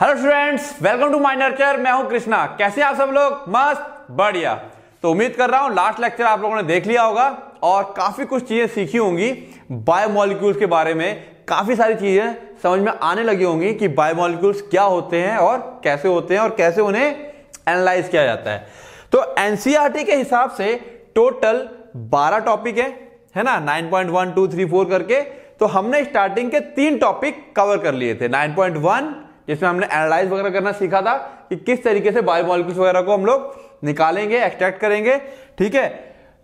Hello students welcome to my nurture मैं हूं कृष्णा कैसे आप सब लोग मस्त बढ़िया तो उम्मीद कर रहा हूं लास्ट लेक्चर आप लोगों ने देख लिया होगा और काफी कुछ चीजें सीखी होंगी बायोमोलिक्यूल्स के बारे में काफी सारी चीजें समझ में आने लगी होंगी कि बायोमोलिक्यूल्स क्या होते हैं और कैसे होते हैं और कैसे उन्हें एनालाइज किया जाता है तो एनसीआरटी e के हिसाब से टोटल बारह टॉपिक है है ना nine point one two three four करके तो हमने स्टार्टिंग के तीन टॉपिक कवर कर लिए थे नाइन पॉइंट वन जिसमें हमने एनालाइज वगैरह करना सीखा था कि किस तरीके से बायोमोलिक्यूल्स वगैरह को हम लोग निकालेंगे एक्सट्रैक्ट करेंगे ठीक है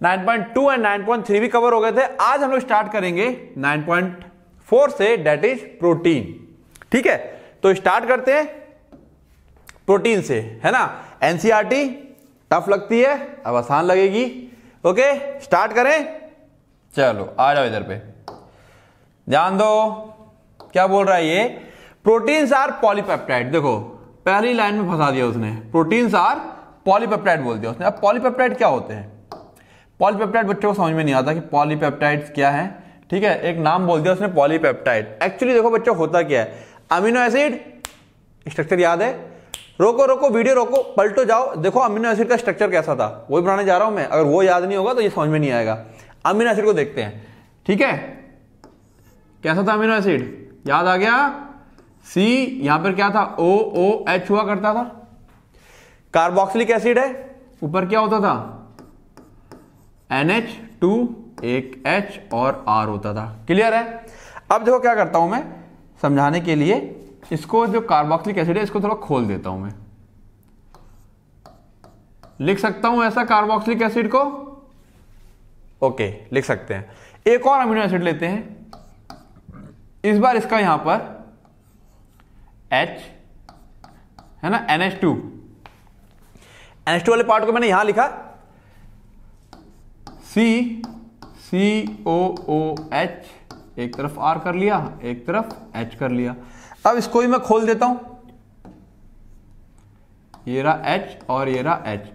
9.2 एंड 9.3 भी कवर हो गए थे आज हम लोग स्टार्ट करेंगे 9.4 से डेट इज प्रोटीन ठीक है तो स्टार्ट करते हैं प्रोटीन से है ना एनसीआरटी टफ e लगती है अब आसान लगेगी ओके स्टार्ट करें चलो आ जाओ इधर पे ध्यान दो क्या बोल रहा है ये प्रोटीन्स आर पॉलीपेप्टाइड देखो पहली लाइन में फंसा दिया उसने प्रोटीन्स आर पॉलीपेप्टाइड बोल दिया उसने अब पॉलीपेप्टाइड क्या होते हैं पॉलीपेप्टाइड बच्चों को समझ में नहीं आता कि पॉलीपेप्टाइड क्या है ठीक है एक नाम बोल दिया उसने पॉलीपेप्टाइड एक्चुअली देखो बच्चों होता क्या है अमीनो एसिड स्ट्रक्चर याद है रोको रोको वीडियो रोको पलटो जाओ देखो अमीनो एसिड का स्ट्रक्चर कैसा था वही बनाने जा रहा हूं मैं अगर वो याद नहीं होगा तो ये समझ में नहीं आएगा अमीनो एसिड को देखते हैं ठीक है कैसा था अमीनो एसिड याद आ गया सी यहां पर क्या था ओ ओ एच हुआ करता था कार्बोक्सिलिक एसिड है ऊपर क्या होता था एन एच टू एक एच और आर होता था क्लियर है अब देखो क्या करता हूं मैं समझाने के लिए इसको जो कार्बोक्सिलिक एसिड है इसको थोड़ा खोल देता हूं मैं लिख सकता हूं ऐसा कार्बोक्सिलिक एसिड को ओके लिख सकते हैं एक और अमीनो एसिड लेते हैं इस बार इसका यहां पर एच है ना N H two N H two वाले पार्ट को मैंने यहां लिखा सी सी ओ ओ एच एक तरफ आर कर लिया एक तरफ एच कर लिया अब इसको ही मैं खोल देता हूं ये रहा एच और ये रहा एच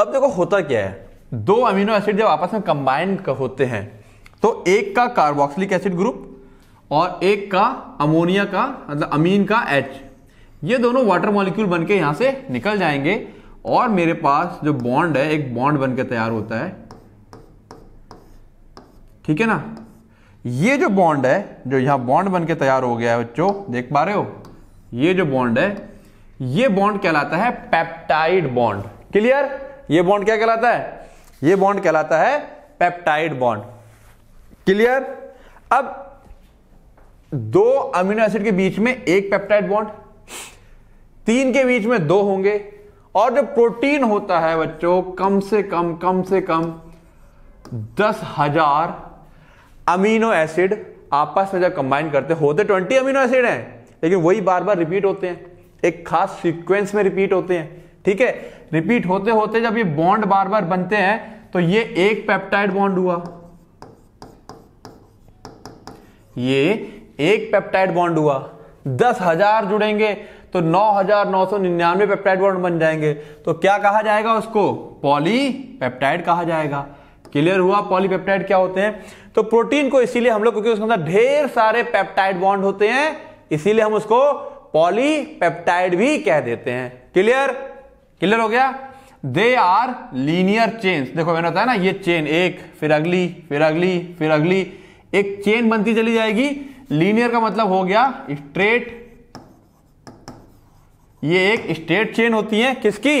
अब देखो होता क्या है दो अमीनो एसिड जब आपस में कंबाइंड होते हैं तो एक का कार्बोक्सिलिक एसिड ग्रुप और एक का अमोनिया का मतलब अमीन का एच ये दोनों वाटर मॉलिक्यूल बन के यहाँ से निकल जाएंगे और मेरे पास जो बॉन्ड है एक बॉन्ड बन के तैयार होता है ठीक है ना ये जो बॉन्ड है जो यहां बॉन्ड बन के तैयार हो गया है बच्चों देख पा रहे हो ये जो बॉन्ड है ये बॉन्ड कहलाता है पेप्टाइड बॉन्ड क्लियर ये बॉन्ड क्या कहलाता है ये बॉन्ड कहलाता है पेप्टाइड बॉन्ड क्लियर अब दो अमीनो एसिड के बीच में एक पेप्टाइड बॉन्ड तीन के बीच में दो होंगे और जो प्रोटीन होता है बच्चों कम से कम कम से कम दस हजार अमीनो एसिड आपस में जब कंबाइन करते होते ट्वेंटी अमीनो एसिड हैं लेकिन वही बार बार रिपीट होते हैं एक खास सीक्वेंस में रिपीट होते हैं ठीक है रिपीट होते होते जब ये बॉन्ड बार बार बनते हैं तो ये एक पेप्टाइड बॉन्ड हुआ ये एक पेप्टाइड बॉन्ड हुआ दस हजार जुड़ेंगे तो नौ हजार नौ सौ निन्यानवे पेप्टाइड बॉन्ड बन जाएंगे तो क्या कहा जाएगा उसको पॉली पेप्टाइड कहा जाएगा क्लियर हुआ पॉलीपेप्टाइड क्या होते हैं तो प्रोटीन को इसीलिए हम लोग क्योंकि उसके अंदर ढेर सारे पेप्टाइड बॉन्ड होते हैं इसीलिए हम उसको पॉलीपेप्टाइड भी कह देते हैं क्लियर क्लियर हो गया दे आर लीनियर चेन देखो मैंने बताया ना ये चेन एक फिर अगली फिर अगली फिर अगली एक चेन बनती चली जाएगी लीनियर का मतलब हो गया स्ट्रेट ये एक स्ट्रेट चेन होती है किसकी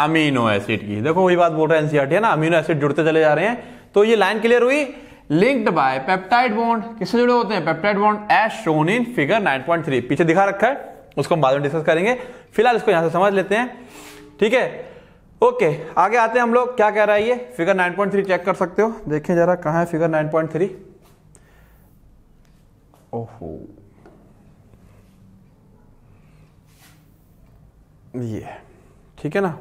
अमीनो एसिड की देखो वही बात बोल रहा है एनसीआरटी है ना अमीनो एसिड जुड़ते चले जा रहे हैं तो ये लाइन क्लियर हुई लिंक्ड बाय पेप्टाइड बॉन्ड किससे जुड़े होते हैं peptide bond as shown in figure 9.3 पीछे दिखा रखा है उसको हम बाद में डिस्कस करेंगे फिलहाल इसको यहां से समझ लेते हैं ठीक है ओके आगे आते हैं हम लोग क्या कह रहा है ये फिगर 9.3 चेक कर सकते हो देखें जरा कहा है फिगर 9.3 ओहो ये ठीक है ना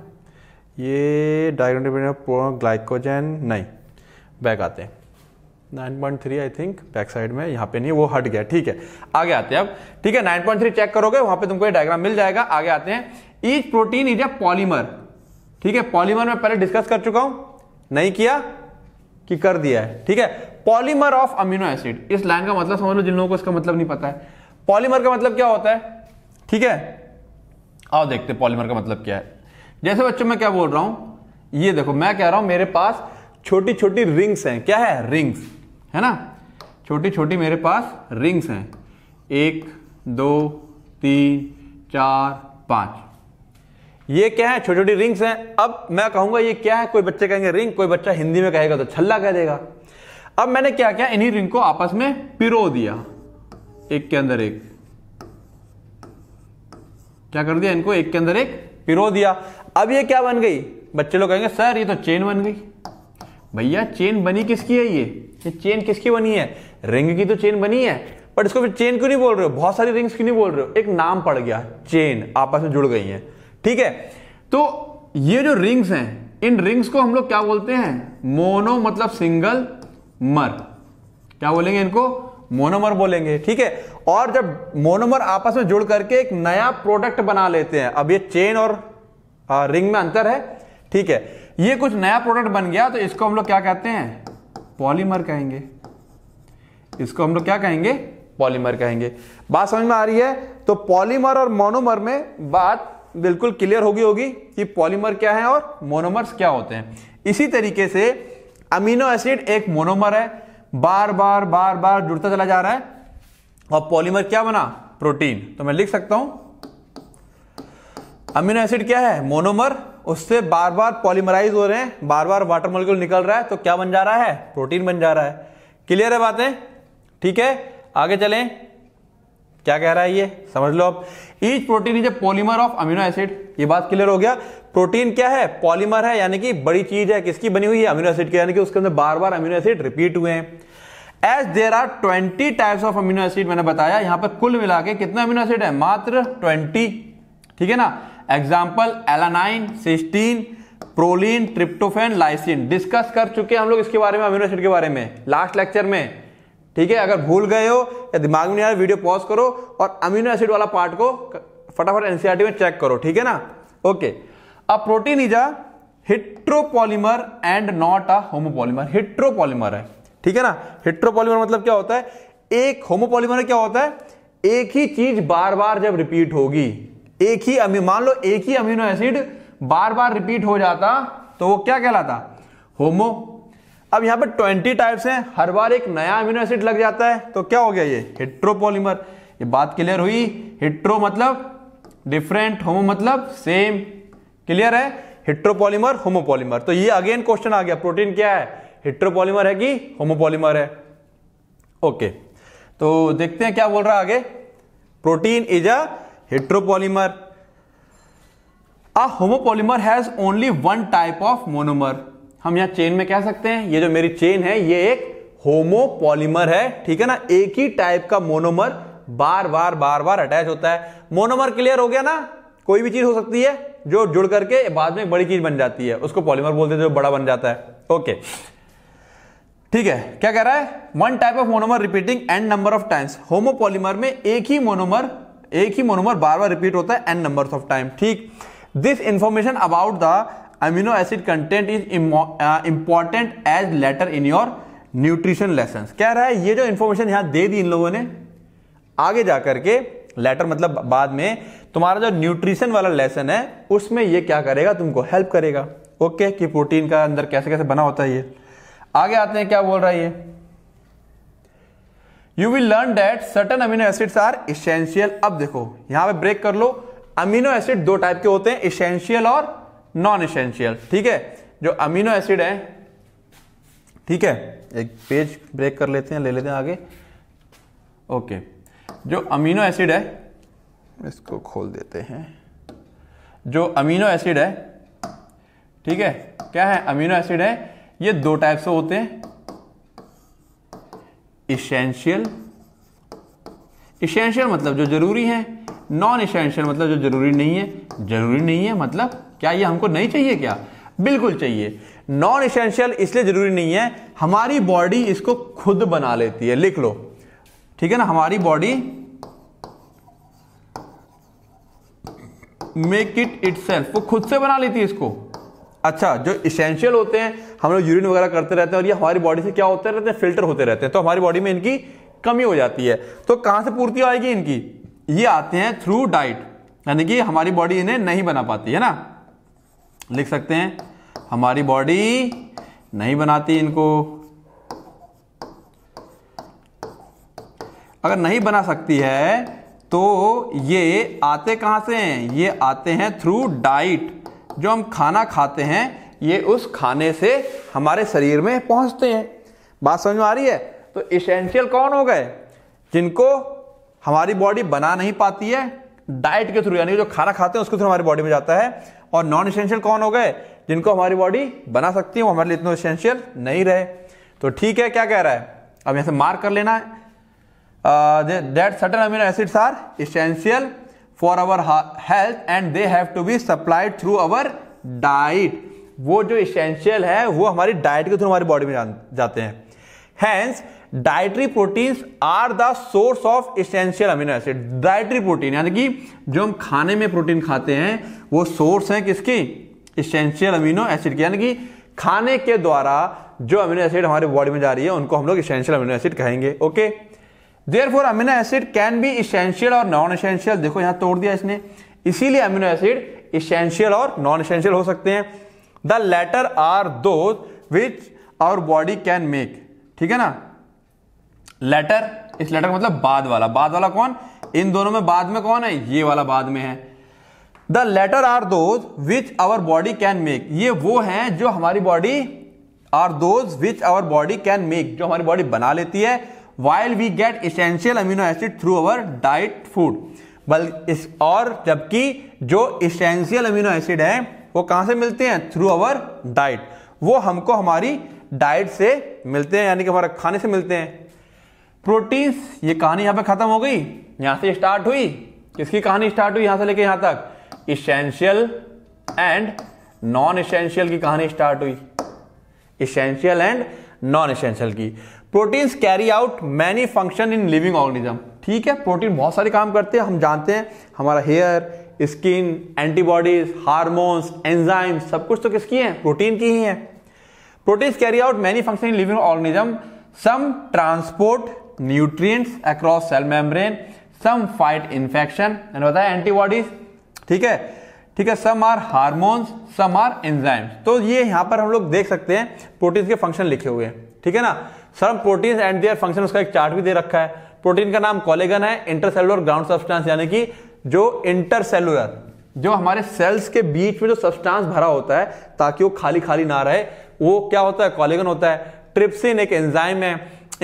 ये पूरा ग्लाइकोजन नहीं बैक आते हैं 9.3 आई थिंक बैक साइड में यहाँ पे नहीं वो हट गया ठीक है आगे आते हैं अब ठीक है 9.3 चेक करोगे वहां पे तुमको ये डायग्राम मिल जाएगा आगे आते हैं each protein is a polymer ठीक है पॉलीमर में पहले डिस्कस कर चुका हूं नहीं किया कि कर दिया है ठीक है पॉलीमर ऑफ अमीनो एसिड इस लाइन का मतलब समझ लो जिन लोगों को इसका मतलब नहीं पता है पॉलीमर का मतलब क्या होता है ठीक है आओ देखते हैं पॉलीमर का मतलब क्या है जैसे बच्चों मैं क्या बोल रहा हूं ये देखो मैं कह रहा हूं मेरे पास छोटी छोटी रिंग्स हैं क्या है रिंग्स है ना छोटी छोटी मेरे पास रिंग्स हैं एक दो तीन चार पांच ये क्या है छोटी छोटी रिंग्स हैं अब मैं कहूंगा ये क्या है कोई बच्चे कहेंगे रिंग कोई बच्चा हिंदी में कहेगा तो छल्ला कह देगा अब मैंने क्या किया इन्हीं रिंग को आपस में पिरो दिया एक के अंदर एक क्या कर दिया इनको एक के अंदर एक पिरो दिया अब ये क्या बन गई बच्चे लोग कहेंगे सर ये तो चेन बन गई भैया चेन बनी किसकी है ये ये चेन किसकी बनी है रिंग की तो चेन बनी है पर इसको फिर चेन क्यों नहीं बोल रहे हो बहुत सारी रिंग्स क्यों नहीं बोल रहे हो एक नाम पड़ गया चेन आपस में जुड़ गई है ठीक है तो ये जो रिंग्स हैं इन रिंग्स को हम लोग क्या बोलते हैं मोनो मतलब सिंगल मर क्या बोलेंगे इनको मोनोमर बोलेंगे ठीक है और जब मोनोमर आपस में जुड़ करके एक नया प्रोडक्ट बना लेते हैं अब ये चेन और आ, रिंग में अंतर है ठीक है ये कुछ नया प्रोडक्ट बन गया तो इसको हम लोग क्या कहते हैं पॉलीमर कहेंगे इसको हम लोग क्या कहेंगे पॉलीमर कहेंगे बात समझ में आ रही है तो पॉलीमर और मोनोमर में बात बिल्कुल क्लियर होगी होगी कि पॉलीमर क्या है और मोनोमर्स क्या होते हैं इसी तरीके से अमीनो एसिड एक मोनोमर है बार बार बार बार जुड़ता चला जा रहा है और पॉलीमर क्या बना प्रोटीन तो मैं लिख सकता हूं अमीनो एसिड क्या है मोनोमर उससे बार बार पॉलीमराइज हो रहे हैं बार बार वाटर मोलिक्यूल निकल रहा है तो क्या बन जा रहा है प्रोटीन बन जा रहा है क्लियर है बातें ठीक है आगे चलें क्या कह रहा है ये समझ लो आप each protein is a polymer of amino acid ये बात क्लियर हो गया प्रोटीन क्या है पॉलीमर है यानी कि बड़ी चीज है किसकी बनी हुई है अमीनो एसिड की यानी कि उसके अंदर बार बार अमीनो एसिड रिपीट हुए हैं as there are twenty types of amino acid मैंने बताया यहां पर कुल मिला के कितना अमीनो एसिड है मात्र ट्वेंटी ठीक है ना example alanine cysteine proline tryptophan lysine discuss कर चुके हैं हम लोग इसके बारे में अमीनो एसिड के बारे में लास्ट लेक्चर में ठीक है अगर भूल गए हो या दिमाग में नहीं आया वीडियो पॉज करो और अमीनो एसिड वाला पार्ट को फटाफट एनसीआरटी e में चेक करो ठीक है ना okay okay. A protein is a heteropolymer and not a homopolymer heteropolymer है ठीक है ना हिट्रोपॉलीमर मतलब क्या होता है एक होमोपॉलीमर क्या होता है एक ही चीज बार बार जब रिपीट होगी एक ही अमी मान लो एक ही अमीनो एसिड बार बार रिपीट हो जाता तो वो क्या कहलाता होमो अब यहां पर ट्वेंटी टाइप्स हैं हर बार एक नया अमीनो एसिड लग जाता है तो क्या हो गया ये हिट्रोपॉलीमर ये बात क्लियर हुई हिट्रो मतलब डिफरेंट होमो मतलब सेम क्लियर है हिट्रोपॉलीमर होमोपॉलीमर तो ये अगेन क्वेश्चन आ गया प्रोटीन क्या है हिट्रोपॉलीमर है कि होमोपॉलीमर है ओके तो देखते हैं क्या बोल रहा है आगे protein is a heteropolymer a homopolymer has only one type of monomer हम यहां चेन में कह सकते हैं ये जो मेरी चेन है ये एक होमोपॉलीमर है ठीक है ना एक ही टाइप का मोनोमर बार बार बार बार अटैच होता है मोनोमर क्लियर हो गया ना कोई भी चीज हो सकती है जो जुड़ करके बाद में बड़ी चीज बन जाती है उसको पॉलीमर बोलते हैं जो तो बड़ा बन जाता है ओके ठीक है क्या कह रहा है one type of monomer repeating N number of times homopolymer में एक ही मोनोमर एक ही मोनोमर बार बार रिपीट होता है एन नंबर ऑफ टाइम ठीक this information about the amino acid content is important as later in your nutrition lesson कह रहा है ये जो इंफॉर्मेशन यहां दे दी इन लोगों ने आगे जाकर के लेटर मतलब बाद में तुम्हारा जो न्यूट्रिशन वाला लेसन है उसमें ये क्या करेगा तुमको हेल्प करेगा ओके कि प्रोटीन का अंदर कैसे कैसे बना होता है ये आगे आते हैं क्या बोल रहा है ये you will learn that certain amino acids are essential अब देखो यहां पे ब्रेक कर लो अमीनो एसिड दो टाइप के होते हैं इसेंशियल और नॉन इसेंशियल ठीक है जो अमीनो एसिड है ठीक है एक पेज ब्रेक कर लेते हैं ले लेते हैं आगे ओके okay. जो अमीनो एसिड है इसको खोल देते हैं जो अमीनो एसिड है ठीक है क्या है अमीनो एसिड है ये दो टाइप से होते हैं इशेंशियल इशेंशियल मतलब जो जरूरी है नॉन इसेंशियल मतलब जो जरूरी नहीं है जरूरी नहीं है मतलब क्या ये हमको नहीं चाहिए क्या बिल्कुल चाहिए नॉन इशेंशियल इसलिए जरूरी नहीं है हमारी बॉडी इसको खुद बना लेती है लिख लो ठीक है ना हमारी बॉडी मेक इट इट वो खुद से बना लेती है इसको अच्छा जो इसेंशियल होते हैं हम लोग यूरिन वगैरह करते रहते हैं और ये हमारी बॉडी से क्या होते रहते हैं फिल्टर होते रहते हैं तो हमारी बॉडी में इनकी कमी हो जाती है तो कहां से पूर्ति आएगी इनकी ये आते हैं थ्रू डाइट यानी कि हमारी बॉडी इन्हें नहीं बना पाती है ना लिख सकते हैं हमारी बॉडी नहीं बनाती इनको अगर नहीं बना सकती है तो ये आते कहाँ से हैं ये आते हैं थ्रू डाइट जो हम खाना खाते हैं ये उस खाने से हमारे शरीर में पहुंचते हैं बात समझ में आ रही है तो इसेंशियल कौन हो गए जिनको हमारी बॉडी बना नहीं पाती है डाइट के थ्रू यानी जो खाना खाते हैं उसके थ्रू हमारी बॉडी में जाता है और नॉन इसेंशियल कौन हो गए जिनको हमारी बॉडी बना सकती है वो हमारे लिए इतना इसेंशियल नहीं रहे तो ठीक है क्या कह रहा है अब यहाँ से मार्क कर लेना है uh, amino that certain amino for our health and they have to be have through our diet वो जो इसेंशियल है वो हमारी डाइट के थ्रू हमारी बॉडी में जाते हैं hence dietary proteins are the source of essential amino acid dietary protein यानी कि जो हम खाने में प्रोटीन खाते हैं वो सोर्स हैं किसकी इसेंशियल अमीनो एसिड की यानी कि खाने के द्वारा जो अमीनो एसिड हमारे बॉडी में जा रही है उनको हम लोग इसेंशियल अमीनो एसिड कहेंगे okay okay? Therefore amino acid can be essential और नॉन इसेंशियल देखो यहां तोड़ दिया इसने इसीलिए अमीनो एसिड इसेंशियल और नॉन इसेंशियल हो सकते हैं the letter are those which our body can make ठीक है ना लेटर इस लेटर का मतलब बाद वाला बाद वाला कौन इन दोनों में बाद में कौन है ये वाला बाद में है the letter are those which our body can make ये वो हैं जो हमारी body are those which our body can make जो हमारी बॉडी बना लेती है while we get essential amino acid through our diet food बल इस और जबकि जो इसेंशियल अमीनो एसिड है वो कहाँ से मिलते हैं थ्रू अवर डाइट वो हमको हमारी डाइट से मिलते हैं यानी कि हमारे खाने से मिलते हैं प्रोटीन्स ये कहानी यहाँ पे खत्म हो गई यहाँ से स्टार्ट हुई किसकी कहानी स्टार्ट हुई यहाँ से लेके यहाँ तक इसेंशियल एंड नॉन इसेंशियल की कहानी स्टार्ट हुई इसेंशियल एंड नॉन इसेंशियल की proteins carry out many function in living organism ठीक है प्रोटीन बहुत सारे काम करते हैं हम जानते हैं हमारा hair skin antibodies hormones enzyme सब कुछ तो किसकी है प्रोटीन की ही है proteins carry out many function in living organism some transport nutrients across cell membrane some fight infection मैंने बताया एंटीबॉडीज ठीक है ठीक है some are hormones some are enzymes तो ये यहां पर हम लोग देख सकते हैं प्रोटीन्स के फंक्शन लिखे हुए हैं ठीक है ना sir protein and their function उसका एक चार्ट भी दे रखा है प्रोटीन का नाम कॉलेगन है इंटरसेलुलर ग्राउंड सब्सटेंस यानी कि जो इंटरसेलुलर जो हमारे सेल्स के बीच में जो सब्सटेंस भरा होता है ताकि वो खाली खाली ना रहे वो क्या होता है कॉलेगन होता है ट्रिप्सिन एक एंजाइम है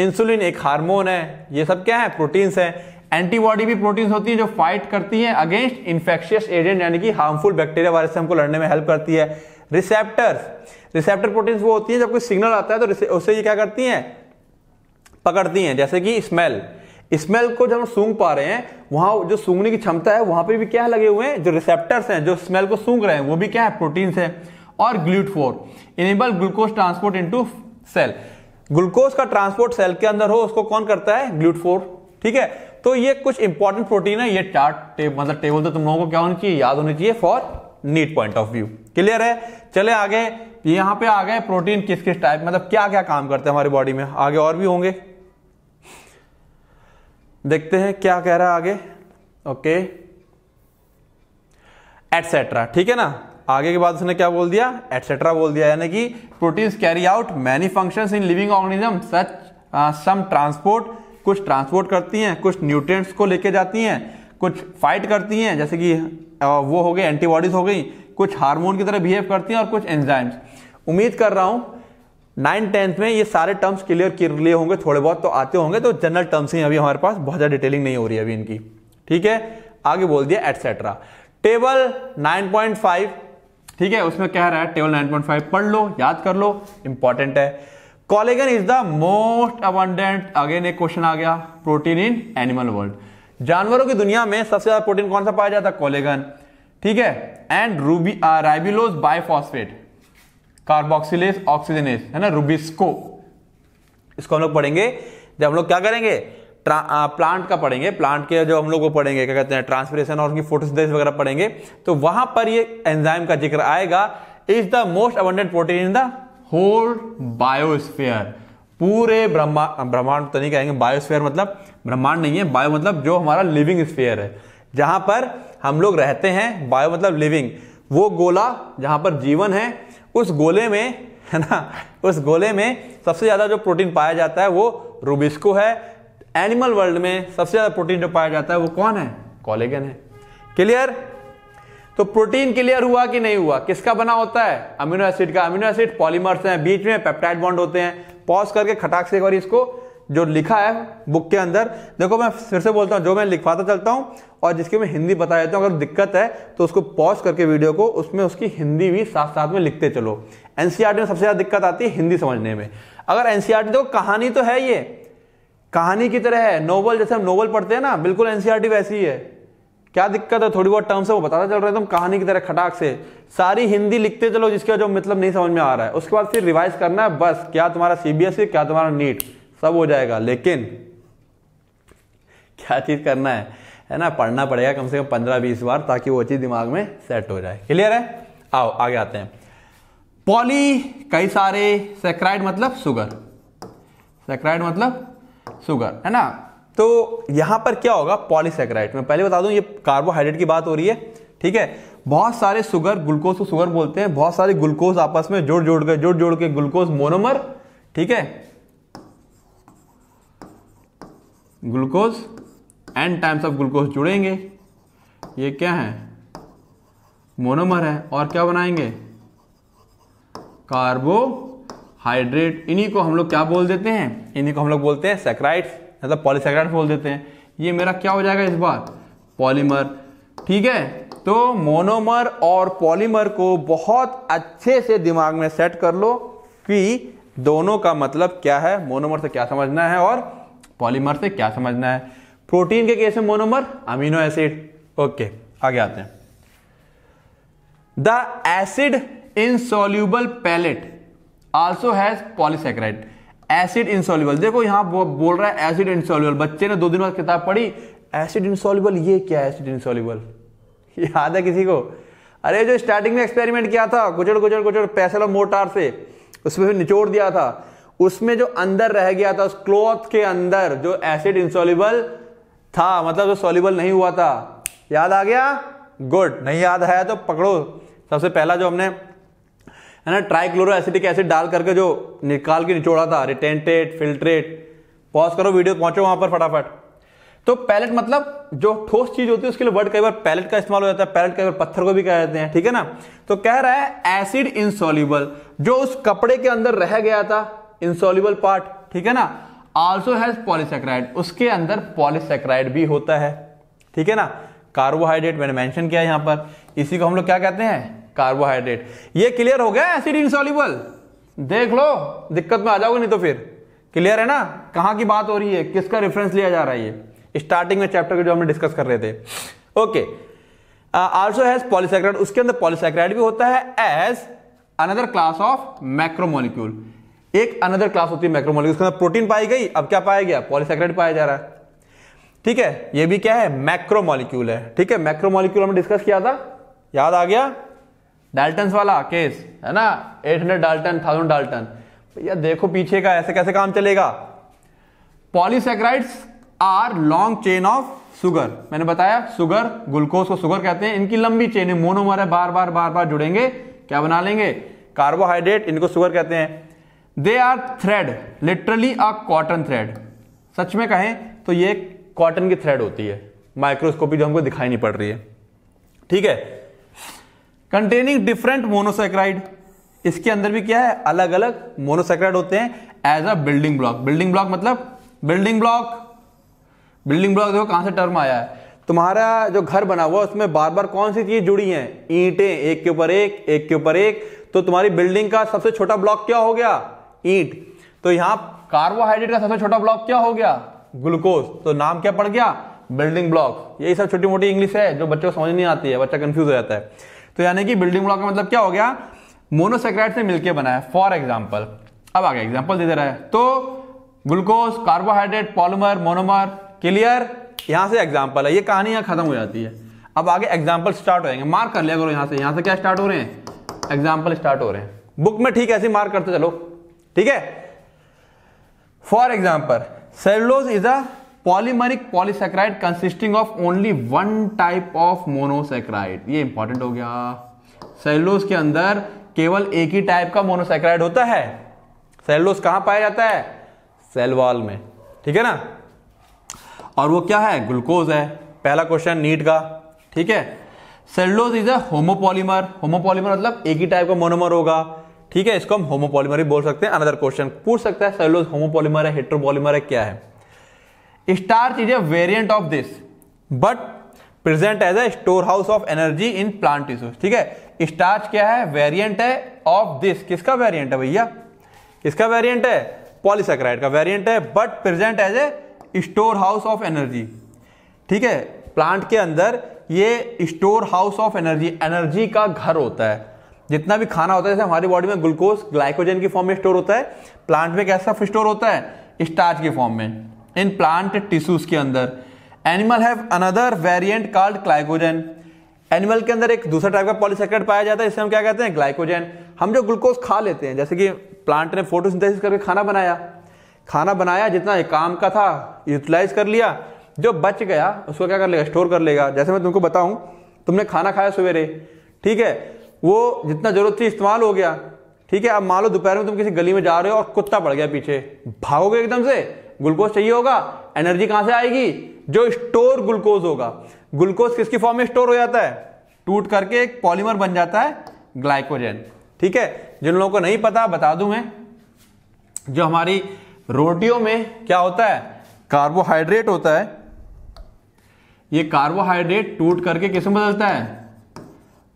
इंसुलिन एक हार्मोन है ये सब क्या है प्रोटीन्स है एंटीबॉडी भी प्रोटीन्स होती है जो फाइट करती है अगेंस्ट इन्फेक्शियस एजेंट यानी कि हार्मफुल बैक्टीरिया वायरस से हमको लड़ने में हेल्प करती है रिसेप्टर्स रिसेप्टर प्रोटीन्स वो होती है जब कोई सिग्नल आता है तो उसे ये क्या करती हैं पकड़ती हैं जैसे कि स्मेल स्मेल को जब हम सूंघ पा रहे हैं वहां जो सूंघने की क्षमता है वहां पे भी क्या लगे हुए हैं जो रिसेप्टर्स हैं जो स्मेल को सूंघ रहे हैं वो भी क्या है प्रोटीन्स हैं और GLUT four enable glucose transport to cell glucose का ट्रांसपोर्ट सेल के अंदर हो उसको कौन करता है ग्लूट फोर ठीक है तो ये कुछ इंपॉर्टेंट प्रोटीन है ये चार्ट टेब, मतलब टेबल तो तुम लोगों को क्या होनी चाहिए याद होनी चाहिए for NEET point of view clear है चले आगे यहां पे आ गए प्रोटीन किस किस टाइप मतलब क्या क्या काम करते हैं हमारी बॉडी में आगे और भी होंगे देखते हैं क्या कह रहा है आगे ओके एटसेट्रा ठीक है ना आगे के बाद उसने क्या बोल दिया एटसेट्रा बोल दिया यानी कि proteins carry out many functions in living organism such some transport कुछ ट्रांसपोर्ट करती हैं कुछ न्यूट्रिएंट्स को लेके जाती हैं कुछ फाइट करती हैं जैसे कि वो हो गए एंटीबॉडीज हो गई कुछ हार्मोन की तरह बिहेव करती हैं और कुछ एंजाइम्स उम्मीद कर रहा हूँ नाइन टेंथ में ये सारे टर्म्स क्लियर लिए होंगे थोड़े बहुत तो आते होंगे तो जनरल टर्म्स ही अभी हमारे पास बहुत ज़्यादा डिटेलिंग नहीं हो रही है अभी इनकी ठीक है आगे बोल दिया एटसेट्रा टेबल 9.5 ठीक है उसमें कह रहा है टेबल 9.5 पढ़ लो याद कर लो इंपॉर्टेंट है collagen is the most abundant again एक क्वेश्चन आ गया प्रोटीन इन एनिमल वर्ल्ड जानवरों की दुनिया में सबसे ज्यादा प्रोटीन कौन सा पाया जाता है कॉलेगन ठीक है and ruby ribulose bisphosphate carboxylase oxygenase है ना रुबिस्को इसको हम लोग पढ़ेंगे जब हम लोग क्या करेंगे आ, प्लांट का पढ़ेंगे प्लांट के जो हम लोग को पढ़ेंगे क्या कहते हैं ट्रांसपिरेशन और उनकी फोटोसिंथेसिस वगैरह पढ़ेंगे तो वहां पर ये एंजाइम का जिक्र आएगा is the most abundant protein in the whole biosphere पूरे ब्रह्मा ब्रह्मांड तो नहीं कहेंगे बायोस्फेयर मतलब ब्रह्मांड नहीं है बायो मतलब जो हमारा लिविंग स्फेयर है जहां पर हम लोग रहते हैं बायो मतलब लिविंग वो गोला जहां पर जीवन है उस गोले में है ना उस गोले में सबसे ज़्यादा जो प्रोटीन पाया जाता है वो रूबिस्को है एनिमल वर्ल्ड में सबसे ज़्यादा प्रोटीन जो पाया जाता है वो कौन है कॉलेगन है क्लियर तो प्रोटीन क्लियर हुआ कि नहीं हुआ किसका बना होता है अमीनो एसिड का अमीनो एसिड पॉलीमर्स हैं बीच में पेप्टाइड बॉन्ड होते हैं पॉज करके खटाक से एक बार इसको जो लिखा है बुक के अंदर देखो मैं फिर से बोलता हूँ जो मैं लिखवाता चलता हूँ और जिसकी मैं हिंदी बता देता हूँ अगर दिक्कत है तो उसको पॉज करके वीडियो को उसमें उसकी हिंदी भी साथ साथ में लिखते चलो एनसीआर e में सबसे ज़्यादा दिक्कत आती है हिंदी समझने में अगर एनसीआर e देखो कहानी तो है ये कहानी की तरह है नोवल जैसे हम नोवल पढ़ते हैं ना बिल्कुल एनसीआर e वैसी ही है क्या दिक्कत है थोड़ी बहुत टर्म्स है वो बताता चल रहे तुम तो कहानी की तरह खटाक से सारी हिंदी लिखते चलो जिसका जो मतलब नहीं समझ में आ रहा है उसके बाद फिर रिवाइज करना है बस क्या तुम्हारा सीबीएसई क्या तुम्हारा नीट सब हो जाएगा लेकिन क्या चीज़ करना है है ना पढ़ना पड़ेगा कम से कम पंद्रह बीस बार ताकि वो चीज़ दिमाग में सेट हो जाए क्लियर है आओ आगे आते हैं पॉली कई सारे सेक्राइड मतलब सुगर सेक्राइड मतलब सुगर है ना तो यहां पर क्या होगा पॉलीसेक्राइड मैं पहले बता दूं ये कार्बोहाइड्रेट की बात हो रही है ठीक है बहुत सारे सुगर ग्लूकोज को सुगर बोलते हैं बहुत सारे ग्लूकोज आपस में जोड़ जोड़ के जोड़ जोड़ के ग्लूकोज मोनोमर ठीक है glucose n times of glucose जुड़ेंगे ये क्या है मोनोमर है और क्या बनाएंगे कार्बोहाइड्रेट इन्हीं को हम लोग क्या बोल देते हैं इन्हीं को हम लोग बोलते हैं सेक्राइड्स मतलब पॉलीसेक्राइट बोल देते हैं ये मेरा क्या हो जाएगा इस बार पॉलीमर ठीक है तो मोनोमर और पॉलीमर को बहुत अच्छे से दिमाग में सेट कर लो कि दोनों का मतलब क्या है मोनोमर से क्या समझना है और पॉलीमर से क्या समझना है प्रोटीन के केस में मोनोमर अमीनो एसिड ओके आगे आते हैं the acid insoluble pellet also has polysaccharide acid insoluble देखो यहां वो बोल रहा है एसिड इनसोल्यूबल बच्चे ने दो दिन बाद किताब पढ़ी एसिड इनसोल्यूबल ये क्या एसिड इनसोल्यूबल याद है किसी को अरे जो स्टार्टिंग में एक्सपेरिमेंट किया था गुजर गुजर गुजर पैसे और मोटार से उसमें निचोड़ दिया था उसमें जो अंदर रह गया था उस क्लॉथ के अंदर जो एसिड इंसॉल्यूबल था मतलब जो सॉल्यूबल नहीं हुआ था याद आ गया गुड नहीं याद आया तो पकड़ो सबसे पहला जो हमने है ना ट्राइक्लोरो एसिडिक एसिड डाल करके जो निकाल के निचोड़ा था रिटेंटेड फिल्ट्रेट पॉज करो वीडियो पहुंचो वहां पर फटाफट तो पैलेट मतलब जो ठोस चीज होती है उसके लिए वर्ड कई बार पैलेट का इस्तेमाल हो जाता है पैलेट कई बार पत्थर को भी कह देते हैं ठीक है ना तो कह रहा है एसिड इनसोल्यूबल जो उस कपड़े के अंदर रह गया था इंसॉल्यूबल पार्ट ठीक है ना आल्सो हैज पॉलीसेक्राइड उसके अंदर पॉलीसेक्राइड भी होता है ठीक है ना कार्बोहाइड्रेट मैंने मेंशन किया यहां पर इसी को हम लोग क्या कहते हैं कार्बोहाइड्रेट ये क्लियर हो गया एसिड इंसॉल्यूबल देख लो दिक्कत में आ जाओगे नहीं तो फिर क्लियर है ना कहां की बात हो रही है किसका रेफरेंस लिया जा रहा है ये स्टार्टिंग में चैप्टर के जो हमने डिस्कस कर रहे थे ओके आल्सो हैज पॉलीसेक्राइड उसके अंदर पॉलीसेक्राइड भी होता है as another class of macromolecule एक अनदर क्लास होती है मैक्रोमोलिक उसके अंदर प्रोटीन पाई गई अब क्या पाया गया पॉलीसेक्रेट पाया जा रहा है ठीक है ये भी क्या है मैक्रोमोलिक्यूल है ठीक है मैक्रोमोलिक्यूल हमने डिस्कस किया था याद आ गया डाल्टन वाला केस है ना 800 डाल्टन थाउजेंड डाल्टन भैया देखो पीछे का ऐसे कैसे काम चलेगा polysaccharides are long chain of sugar मैंने बताया सुगर ग्लूकोज को सुगर कहते हैं इनकी लंबी चेन है मोनोमर है बार बार बार बार जुड़ेंगे क्या बना लेंगे कार्बोहाइड्रेट इनको सुगर कहते हैं they are thread literally a cotton thread सच में कहें तो ये कॉटन की थ्रेड होती है माइक्रोस्कोपी जो हमको दिखाई नहीं पड़ रही है ठीक है कंटेनिंग डिफरेंट मोनोसेक्राइड इसके अंदर भी क्या है अलग अलग मोनोसेक्राइड होते हैं as a building block building block मतलब बिल्डिंग ब्लॉक बिल्डिंग ब्लॉक देखो कहां से टर्म आया है तुम्हारा जो घर बना हुआ उसमें बार बार कौन सी चीज जुड़ी है ईंटें एक के ऊपर एक एक के ऊपर एक तो तुम्हारी बिल्डिंग का सबसे छोटा ब्लॉक क्या हो गया ईट तो यहां कार्बोहाइड्रेट का सबसे छोटा ब्लॉक क्या हो गया ग्लूकोज तो नाम क्या पड़ गया बिल्डिंग ब्लॉक यही सब छोटी मोटी इंग्लिश है जो बच्चों को समझ नहीं आती है बच्चा कंफ्यूज हो जाता है तो यानी कि बिल्डिंग ब्लॉक का मतलब क्या हो गया मोनोसेक्राइड से मिलकर बना है फॉर एग्जाम्पल अब आगे एग्जाम्पल दे दे रहा है तो glucose carbohydrate polymer monomer clear यहां से एग्जाम्पल है ये कहानी यहां खत्म हो जाती है अब आगे एग्जाम्पल स्टार्ट होएंगे मार्क कर लिया करो यहां से यहां से क्या स्टार्ट हो रहे हैं एग्जाम्पल स्टार्ट हो रहे हैं बुक में ठीक ऐसे मार्क करते चलो ठीक है for example cellulose is a polymeric polysaccharide consisting of only one type of monosaccharide ये इंपॉर्टेंट हो गया सेलोज के अंदर केवल एक ही टाइप का मोनोसेक्राइड होता है सेलोज कहां पाया जाता है सेलवाल में ठीक है ना और वो क्या है ग्लूकोज है पहला क्वेश्चन नीट का ठीक है cellulose is a homopolymer homopolymer मतलब एक ही टाइप का मोनोमर होगा ठीक है इसको हम होमोपोलीमर भी बोल सकते हैं अनदर क्वेश्चन पूछ सकता है सेलुलोज होमोपोलीमर है हेट्रोपोलीमर है क्या है starch is a variant of this but present as a store house of energy in plant tissues ठीक है स्टार्च क्या है वेरिएंट है ऑफ दिस किसका वेरिएंट है भैया किसका वेरिएंट है पॉलीसेक्राइड का वेरिएंट है but present as a store house of energy ठीक है प्लांट के अंदर ये store house of energy energy का घर होता है जितना भी खाना होता है जैसे हमारी बॉडी में ग्लूकोज ग्लाइकोजन की फॉर्म में स्टोर होता है प्लांट में कैसा स्टोर होता है स्टार्च की फॉर्म में इन प्लांट टिश्यूज के अंदर animal have another variant called glycogen animal के अंदर एक दूसरा टाइप का पॉलीसेक्रेट पाया जाता है इसे हम क्या कहते हैं ग्लाइकोजन हम जो ग्लूकोज खा लेते हैं जैसे कि प्लांट ने फोटोसिंथेसिस करके खाना बनाया खाना बनाया जितना एक काम का था यूटिलाइज कर लिया जो बच गया उसको क्या कर लेगा स्टोर कर लेगा जैसे मैं तुमको बताऊं तुमने खाना खाया सवेरे ठीक है वो जितना जरूरत थी इस्तेमाल हो गया ठीक है अब मान लो दोपहर में तुम किसी गली में जा रहे हो और कुत्ता पड़ गया पीछे भागोगे एकदम से ग्लूकोज चाहिए होगा एनर्जी कहां से आएगी जो स्टोर ग्लूकोज होगा ग्लूकोज किसकी फॉर्म में स्टोर हो जाता है टूट करके एक पॉलीमर बन जाता है ग्लाइकोजन ठीक है जिन लोगों को नहीं पता बता दू मैं जो हमारी रोटियों में क्या होता है कार्बोहाइड्रेट होता है ये कार्बोहाइड्रेट टूट करके किसमें बदलता है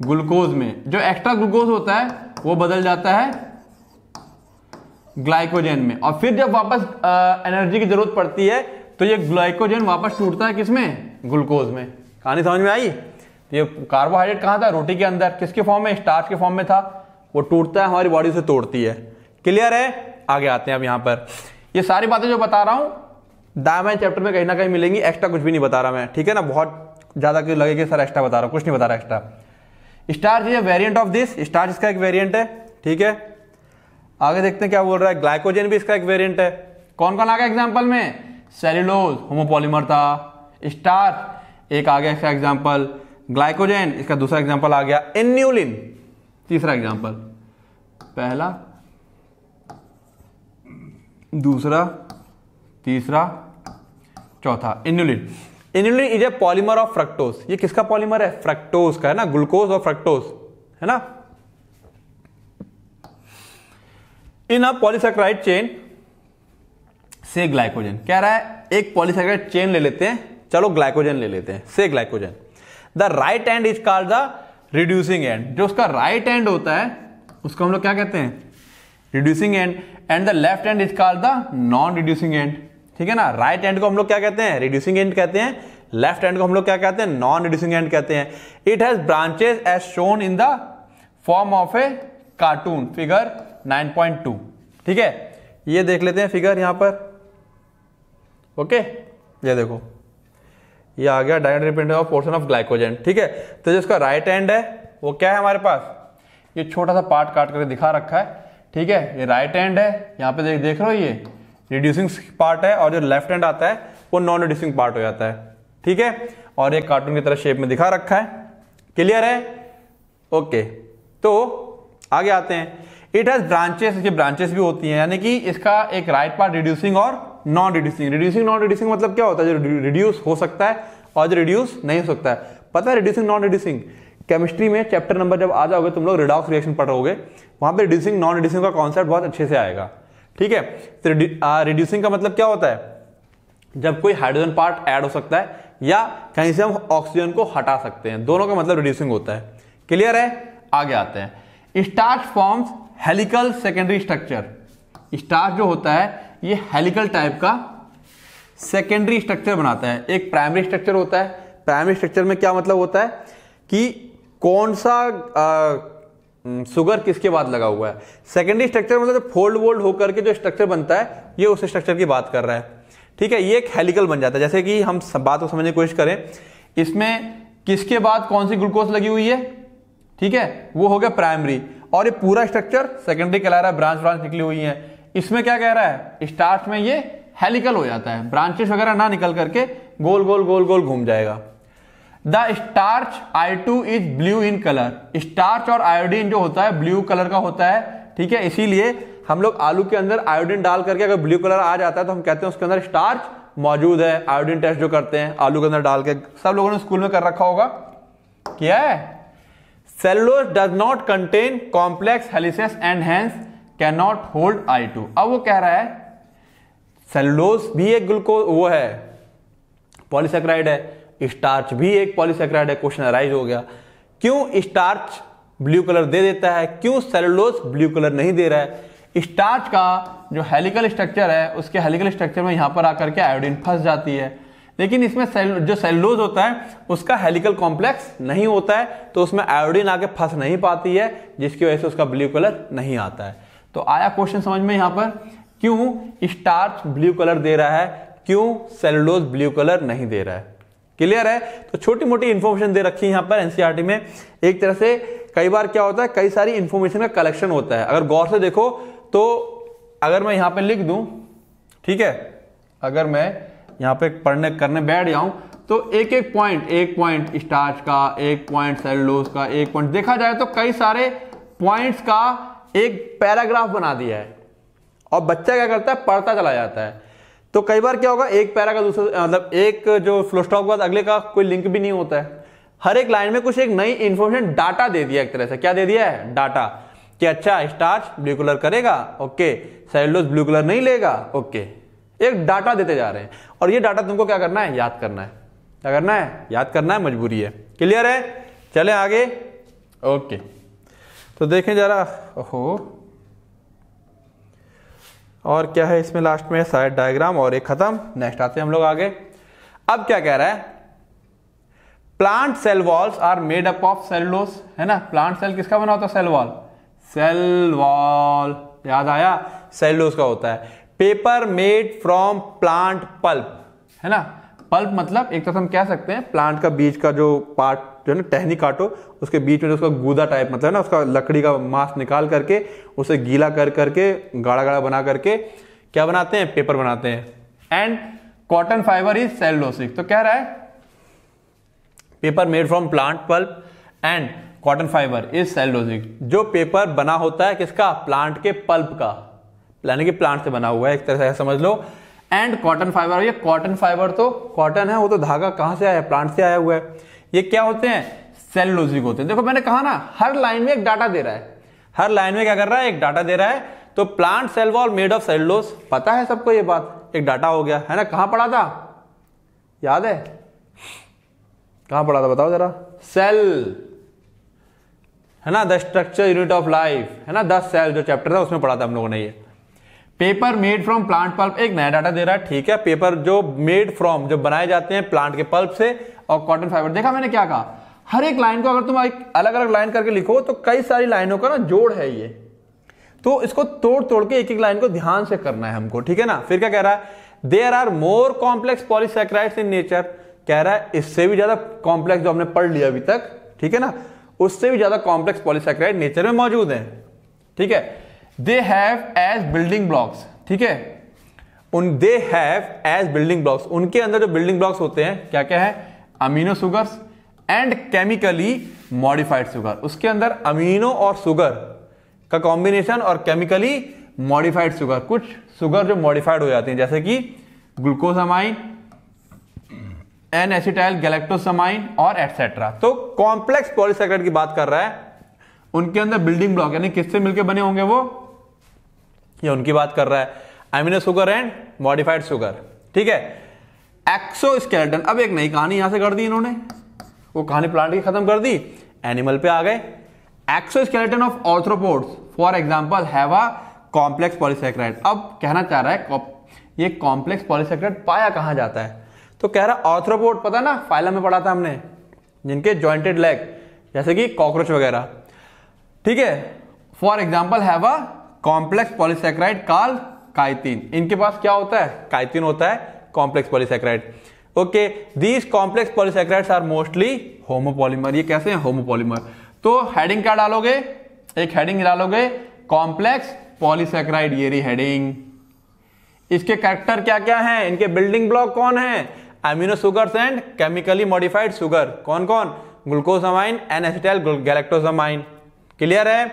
ग्लूकोज में जो एक्स्ट्रा ग्लूकोज होता है वो बदल जाता है ग्लाइकोजन में और फिर जब वापस आ, एनर्जी की जरूरत पड़ती है तो ये ग्लाइकोजन वापस टूटता है किसमें ग्लूकोज में कहानी समझ में आई तो ये कार्बोहाइड्रेट कहाँ था रोटी के अंदर किसके फॉर्म में स्टार्च के फॉर्म में था वो टूटता है हमारी बॉडी से तोड़ती है क्लियर है आगे आते हैं अब यहाँ पर ये सारी बातें जो बता रहा हूँ दाम चैप्टर में कहीं ना कहीं मिलेंगी एक्स्ट्रा कुछ भी नहीं बता रहा मैं ठीक है ना बहुत ज़्यादा लगेगा सर एक्स्ट्रा बता रहा हूँ कुछ नहीं बता रहा extra starch is a variant of this starch इसका एक वेरिएंट है ठीक है आगे देखते हैं क्या बोल रहा है ग्लाइकोजन भी इसका एक वेरिएंट है कौन कौन आ गया एग्जाम्पल में सेलिलोज होमोपोलीमर था स्टार्च एक आ गया इसका एग्जाम्पल ग्लाइकोजन इसका दूसरा एग्जाम्पल आ गया एन्यूलिन तीसरा एग्जाम्पल पहला दूसरा तीसरा चौथा inulin inulin is a polymer of fructose ये किसका पॉलीमर है फ्रक्टोज का है ना ग्लूकोज और फ्रक्टोज है ना इन अ पॉलीसेक्राइड चेन से ग्लाइकोजन कह रहा है एक पॉलीसेक्राइड चेन ले लेते हैं चलो ग्लाइकोजन ले लेते हैं से glycogen the right end is called the reducing end जो उसका राइट right एंड होता है उसको हम लोग क्या कहते हैं reducing end and the left end is called the non reducing end ठीक है ना राइट एंड को हम लोग क्या कहते हैं रिड्यूसिंग एंड कहते हैं लेफ्ट एंड को हम लोग क्या कहते हैं नॉन रिड्यूसिंग एंड कहते हैं it has branches as shown in the form of a cartoon figure 9.2 ठीक है ये देख लेते हैं फिगर यहां पर ओके ये देखो ये आ गया direct represent of portion of glycogen ठीक है तो जो इसका राइट एंड है वो क्या है हमारे पास ये छोटा सा पार्ट काट करके दिखा रखा है ठीक है ये राइट एंड है यहाँ पे देख देख रहे हो ये रिड्यूसिंग पार्ट है और जो लेफ्ट हैंड आता है वो नॉन रिड्यूसिंग पार्ट हो जाता है ठीक है और एक कार्टून की तरह शेप में दिखा रखा है क्लियर है ओके तो आगे आते हैं इट हैज ब्रांचेस ये ब्रांचेस भी होती हैं यानी कि इसका एक राइट पार्ट रिड्यूसिंग और non reducing reducing non reducing मतलब क्या होता है जो रिड्यूस हो सकता है और जो रिड्यूस नहीं हो सकता है पता है रिड्यूसिंग नॉन रिड्यूसिंग केमिस्ट्री में चैप्टर नंबर जब आ जाओगे तुम लोग रिडॉक्स रिएक्शन पढ़ोगे वहां पर रिड्यूसिंग नॉन रिड्यूसिंग का कॉन्सेप्ट बहुत अच्छे से आएगा ठीक है तो रिड्यूसिंग का मतलब क्या होता है जब कोई हाइड्रोजन पार्ट ऐड हो सकता है या कहीं से हम ऑक्सीजन को हटा सकते हैं दोनों का मतलब रिड्यूसिंग होता है क्लियर है आगे आते हैं starch forms helical secondary structure starch जो होता है ये हेलिकल टाइप का सेकेंडरी स्ट्रक्चर बनाता है एक प्राइमरी स्ट्रक्चर होता है प्राइमरी स्ट्रक्चर में क्या मतलब होता है कि कौन सा आ, सुगर हम्म, किसके बाद लगा हुआ है सेकेंडरी स्ट्रक्चर मतलब फोल्ड वोल्ड होकर के जो स्ट्रक्चर बनता है ये उस स्ट्रक्चर की बात कर रहा है ठीक है ये एक हेलिकल बन जाता है जैसे कि हम बात को समझने की कोशिश करें इसमें किसके बाद कौन सी ग्लूकोज लगी हुई है ठीक है वो हो गया प्राइमरी और ये पूरा स्ट्रक्चर सेकेंडरी कहला रहा है ब्रांच ब्रांच निकली हुई है इसमें क्या कह रहा है स्टार्ट में ये हेलिकल हो जाता है ब्रांचेस वगैरह ना निकल करके गोल गोल गोल गोल घूम जाएगा the starch I two is blue in colour starch और आयोडीन जो होता है ब्लू कलर का होता है ठीक है इसीलिए हम लोग आलू के अंदर आयोडीन डाल करके अगर ब्लू कलर आ जाता है तो हम कहते हैं उसके अंदर स्टार्च मौजूद है आयोडीन टेस्ट जो करते हैं आलू के अंदर डाल के सब लोगों ने स्कूल में कर रखा होगा क्या है cellulose does not contain complex helices and hence can not hold I two अब वो कह रहा है सेलुलोज भी एक ग्लूकोज वो है पॉलिसेक्राइड है स्टार्च भी एक पॉलीसेक्राइड है क्वेश्चन अराइज हो गया क्यों स्टार्च ब्लू कलर दे देता है क्यों सेलुलोज ब्लू कलर नहीं दे रहा है स्टार्च का जो हेलिकल स्ट्रक्चर है उसके हेलिकल स्ट्रक्चर में यहाँ पर आकर के आयोडीन फंस जाती है लेकिन इसमें सेल, जो सेलुलोज होता है उसका हेलिकल कॉम्प्लेक्स नहीं होता है तो उसमें आयोडीन आके फंस नहीं पाती है जिसकी वजह से उसका ब्लू कलर नहीं आता है तो आया क्वेश्चन समझ में यहाँ पर क्यों स्टार्च ब्लू कलर दे रहा है क्यों सेलुलोज ब्लू कलर नहीं दे रहा है क्लियर है तो छोटी मोटी इन्फॉर्मेशन दे रखी है यहाँ पर एनसीईआरटी e में एक तरह से कई बार क्या होता है कई सारी इन्फॉर्मेशन का कलेक्शन होता है अगर गौर से देखो तो अगर मैं यहाँ पे लिख दू ठीक है अगर मैं यहाँ पे पढ़ने करने बैठ जाऊं तो एक एक पॉइंट एक पॉइंट स्टार्च का एक पॉइंट सेलुलोज का एक पॉइंट देखा जाए तो कई सारे पॉइंट्स का एक पैराग्राफ बना दिया है और बच्चा क्या करता है पढ़ता चला जाता है तो कई बार क्या होगा एक पैरा का दूसरा मतलब एक जो फ्लोस्टॉक के बाद अगले का कोई लिंक भी नहीं होता है हर एक लाइन में कुछ एक नई इन्फॉर्मेशन डाटा दे दिया एक तरह से क्या दे दिया है डाटा कि अच्छा स्टार्च ब्लू कलर करेगा ओके सेलुलोज ब्लू कलर नहीं लेगा ओके एक डाटा देते जा रहे हैं और ये डाटा तुमको क्या करना है याद करना है क्या करना है याद करना है मजबूरी है क्लियर है चले आगे ओके तो देखें जरा ओहो और क्या है इसमें लास्ट में साइड डायग्राम और एक खत्म नेक्स्ट आते हैं हम लोग आगे अब क्या कह रहा है plant cell walls are made up of cellulose है ना प्लांट सेल किसका बना होता है सेल वॉल सेल वॉल याद आया सेलोस का होता है paper made from plant pulp है ना पल्प मतलब एक तरह तो से हम कह सकते हैं प्लांट का बीज का जो पार्ट जो है ना टहनी काटो उसके बीच में उसका गूदा टाइप मतलब ना उसका लकड़ी का मांस निकाल करके उसे गीला कर करके गाढ़ा गाढ़ा बना करके क्या बनाते हैं पेपर बनाते हैं and cotton fibre is cellulosic तो कह रहा है paper made from plant pulp and cotton fibre is cellulosic जो पेपर बना होता है किसका प्लांट के पल्प का यानी कि प्लांट से बना हुआ है एक तरह से समझ लो एंड कॉटन फाइबर ये कॉटन फाइबर तो कॉटन है वो तो धागा कहां से आया प्लांट से आया हुआ है ये क्या होते हैं सेलुलोजिक होते हैं देखो मैंने कहा ना हर लाइन में एक डाटा दे रहा है हर लाइन में क्या कर रहा है एक डाटा दे रहा है तो plant cell wall made of cellulose पता है सबको ये बात एक डाटा हो गया है ना कहां पढ़ा था याद है कहां पढ़ा था बताओ जरा सेल है ना the structure unit of life है ना द सेल जो चैप्टर था उसमें पढ़ा था हम लोगों ने ये paper made from plant pulp एक नया डाटा दे रहा है ठीक है पेपर जो मेड फ्रॉम जो बनाए जाते हैं प्लांट के पल्प से और कॉटन फाइबर देखा मैंने क्या कहा हर एक लाइन को अगर तुम एक अलग अलग लाइन करके लिखो तो कई सारी लाइनों का ना जोड़ है ये तो इसको तोड़ तोड़ के एक एक लाइन को ध्यान से करना है हमको ठीक है ना फिर क्या कह रहा है there are more complex polysaccharides in nature कह रहा है इससे भी ज्यादा कॉम्प्लेक्स जो हमने पढ़ लिया अभी तक ठीक है ना उससे भी ज्यादा कॉम्प्लेक्स पॉलीसेक्राइड नेचर में मौजूद है ठीक है they have as building blocks ठीक है उन they have as building blocks उनके अंदर जो बिल्डिंग ब्लॉक्स होते हैं क्या क्या है amino sugars and chemically modified sugar उसके अंदर अमीनो और सुगर का कॉम्बिनेशन और केमिकली मॉडिफाइड सुगर कुछ सुगर जो मॉडिफाइड हो जाते हैं जैसे कि ग्लूकोसामाइन एन एसिटाइल गैलेक्टोसामाइन और एटसेट्रा तो कॉम्प्लेक्स पॉलिसेक्राइड की बात कर रहा है उनके अंदर बिल्डिंग ब्लॉक यानी किससे मिलकर बने होंगे वो ये उनकी बात कर रहा है amino sugar and modified sugar ठीक है एक्सो स्केलेटन अब एक नई कहानी यहां से कर दी इन्होंने वो कहानी प्लांट की खत्म कर दी एनिमल पे आ गए exoskeleton of arthropod for example have a complex polysaccharide अब कहना चाह रहा है ये कॉम्प्लेक्स पॉलीसेक्राइड पाया कहा जाता है तो कह रहा ऑर्थ्रोपोड पता ना फाइलम में पढ़ा था हमने जिनके ज्वाइंटेड लेग जैसे कि कॉकरोच वगैरह ठीक है for example have a complex polysaccharide call chitin इनके पास क्या होता है काइटिन होता है complex polysaccharide okay these complex polysaccharides are mostly homopolymer ये कैसे हैं होमोपॉलीमर तो हेडिंग क्या डालोगे एक हेडिंग डालोगे कॉम्प्लेक्स पॉलीसेक्राइड ये रही हेडिंग इसके कैरेक्टर क्या क्या हैं इनके बिल्डिंग ब्लॉक कौन है amino sugars and chemically modified sugar कौन कौन glucosamine and acetyl galactosamine clear है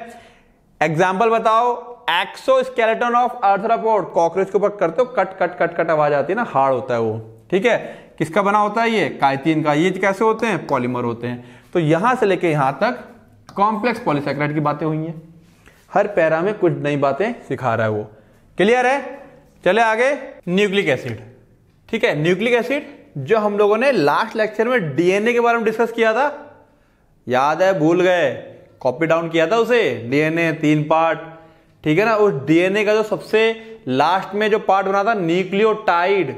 एग्जाम्पल बताओ exoskeleton of arthropod cockroach के ऊपर करते हो कट कट कट कट आवाज आती है ना हार्ड होता है वो ठीक है किसका बना होता है ये कायतीन का ये कैसे होते हैं पॉलीमर होते हैं तो यहां से लेके यहां तक कॉम्प्लेक्स पॉलीसेक्राइड की बातें हुई हैं हर पैरा में कुछ नई बातें सिखा रहा है वो क्लियर है चले आगे न्यूक्लिक एसिड ठीक है न्यूक्लिक एसिड जो हम लोगों ने लास्ट लेक्चर में डीएनए के बारे में डिस्कस किया था याद है भूल गए कॉपी डाउन किया था उसे डीएनए तीन पार्ट ठीक है ना उस डीएनए का जो सबसे लास्ट में जो पार्ट बना था न्यूक्लियोटाइड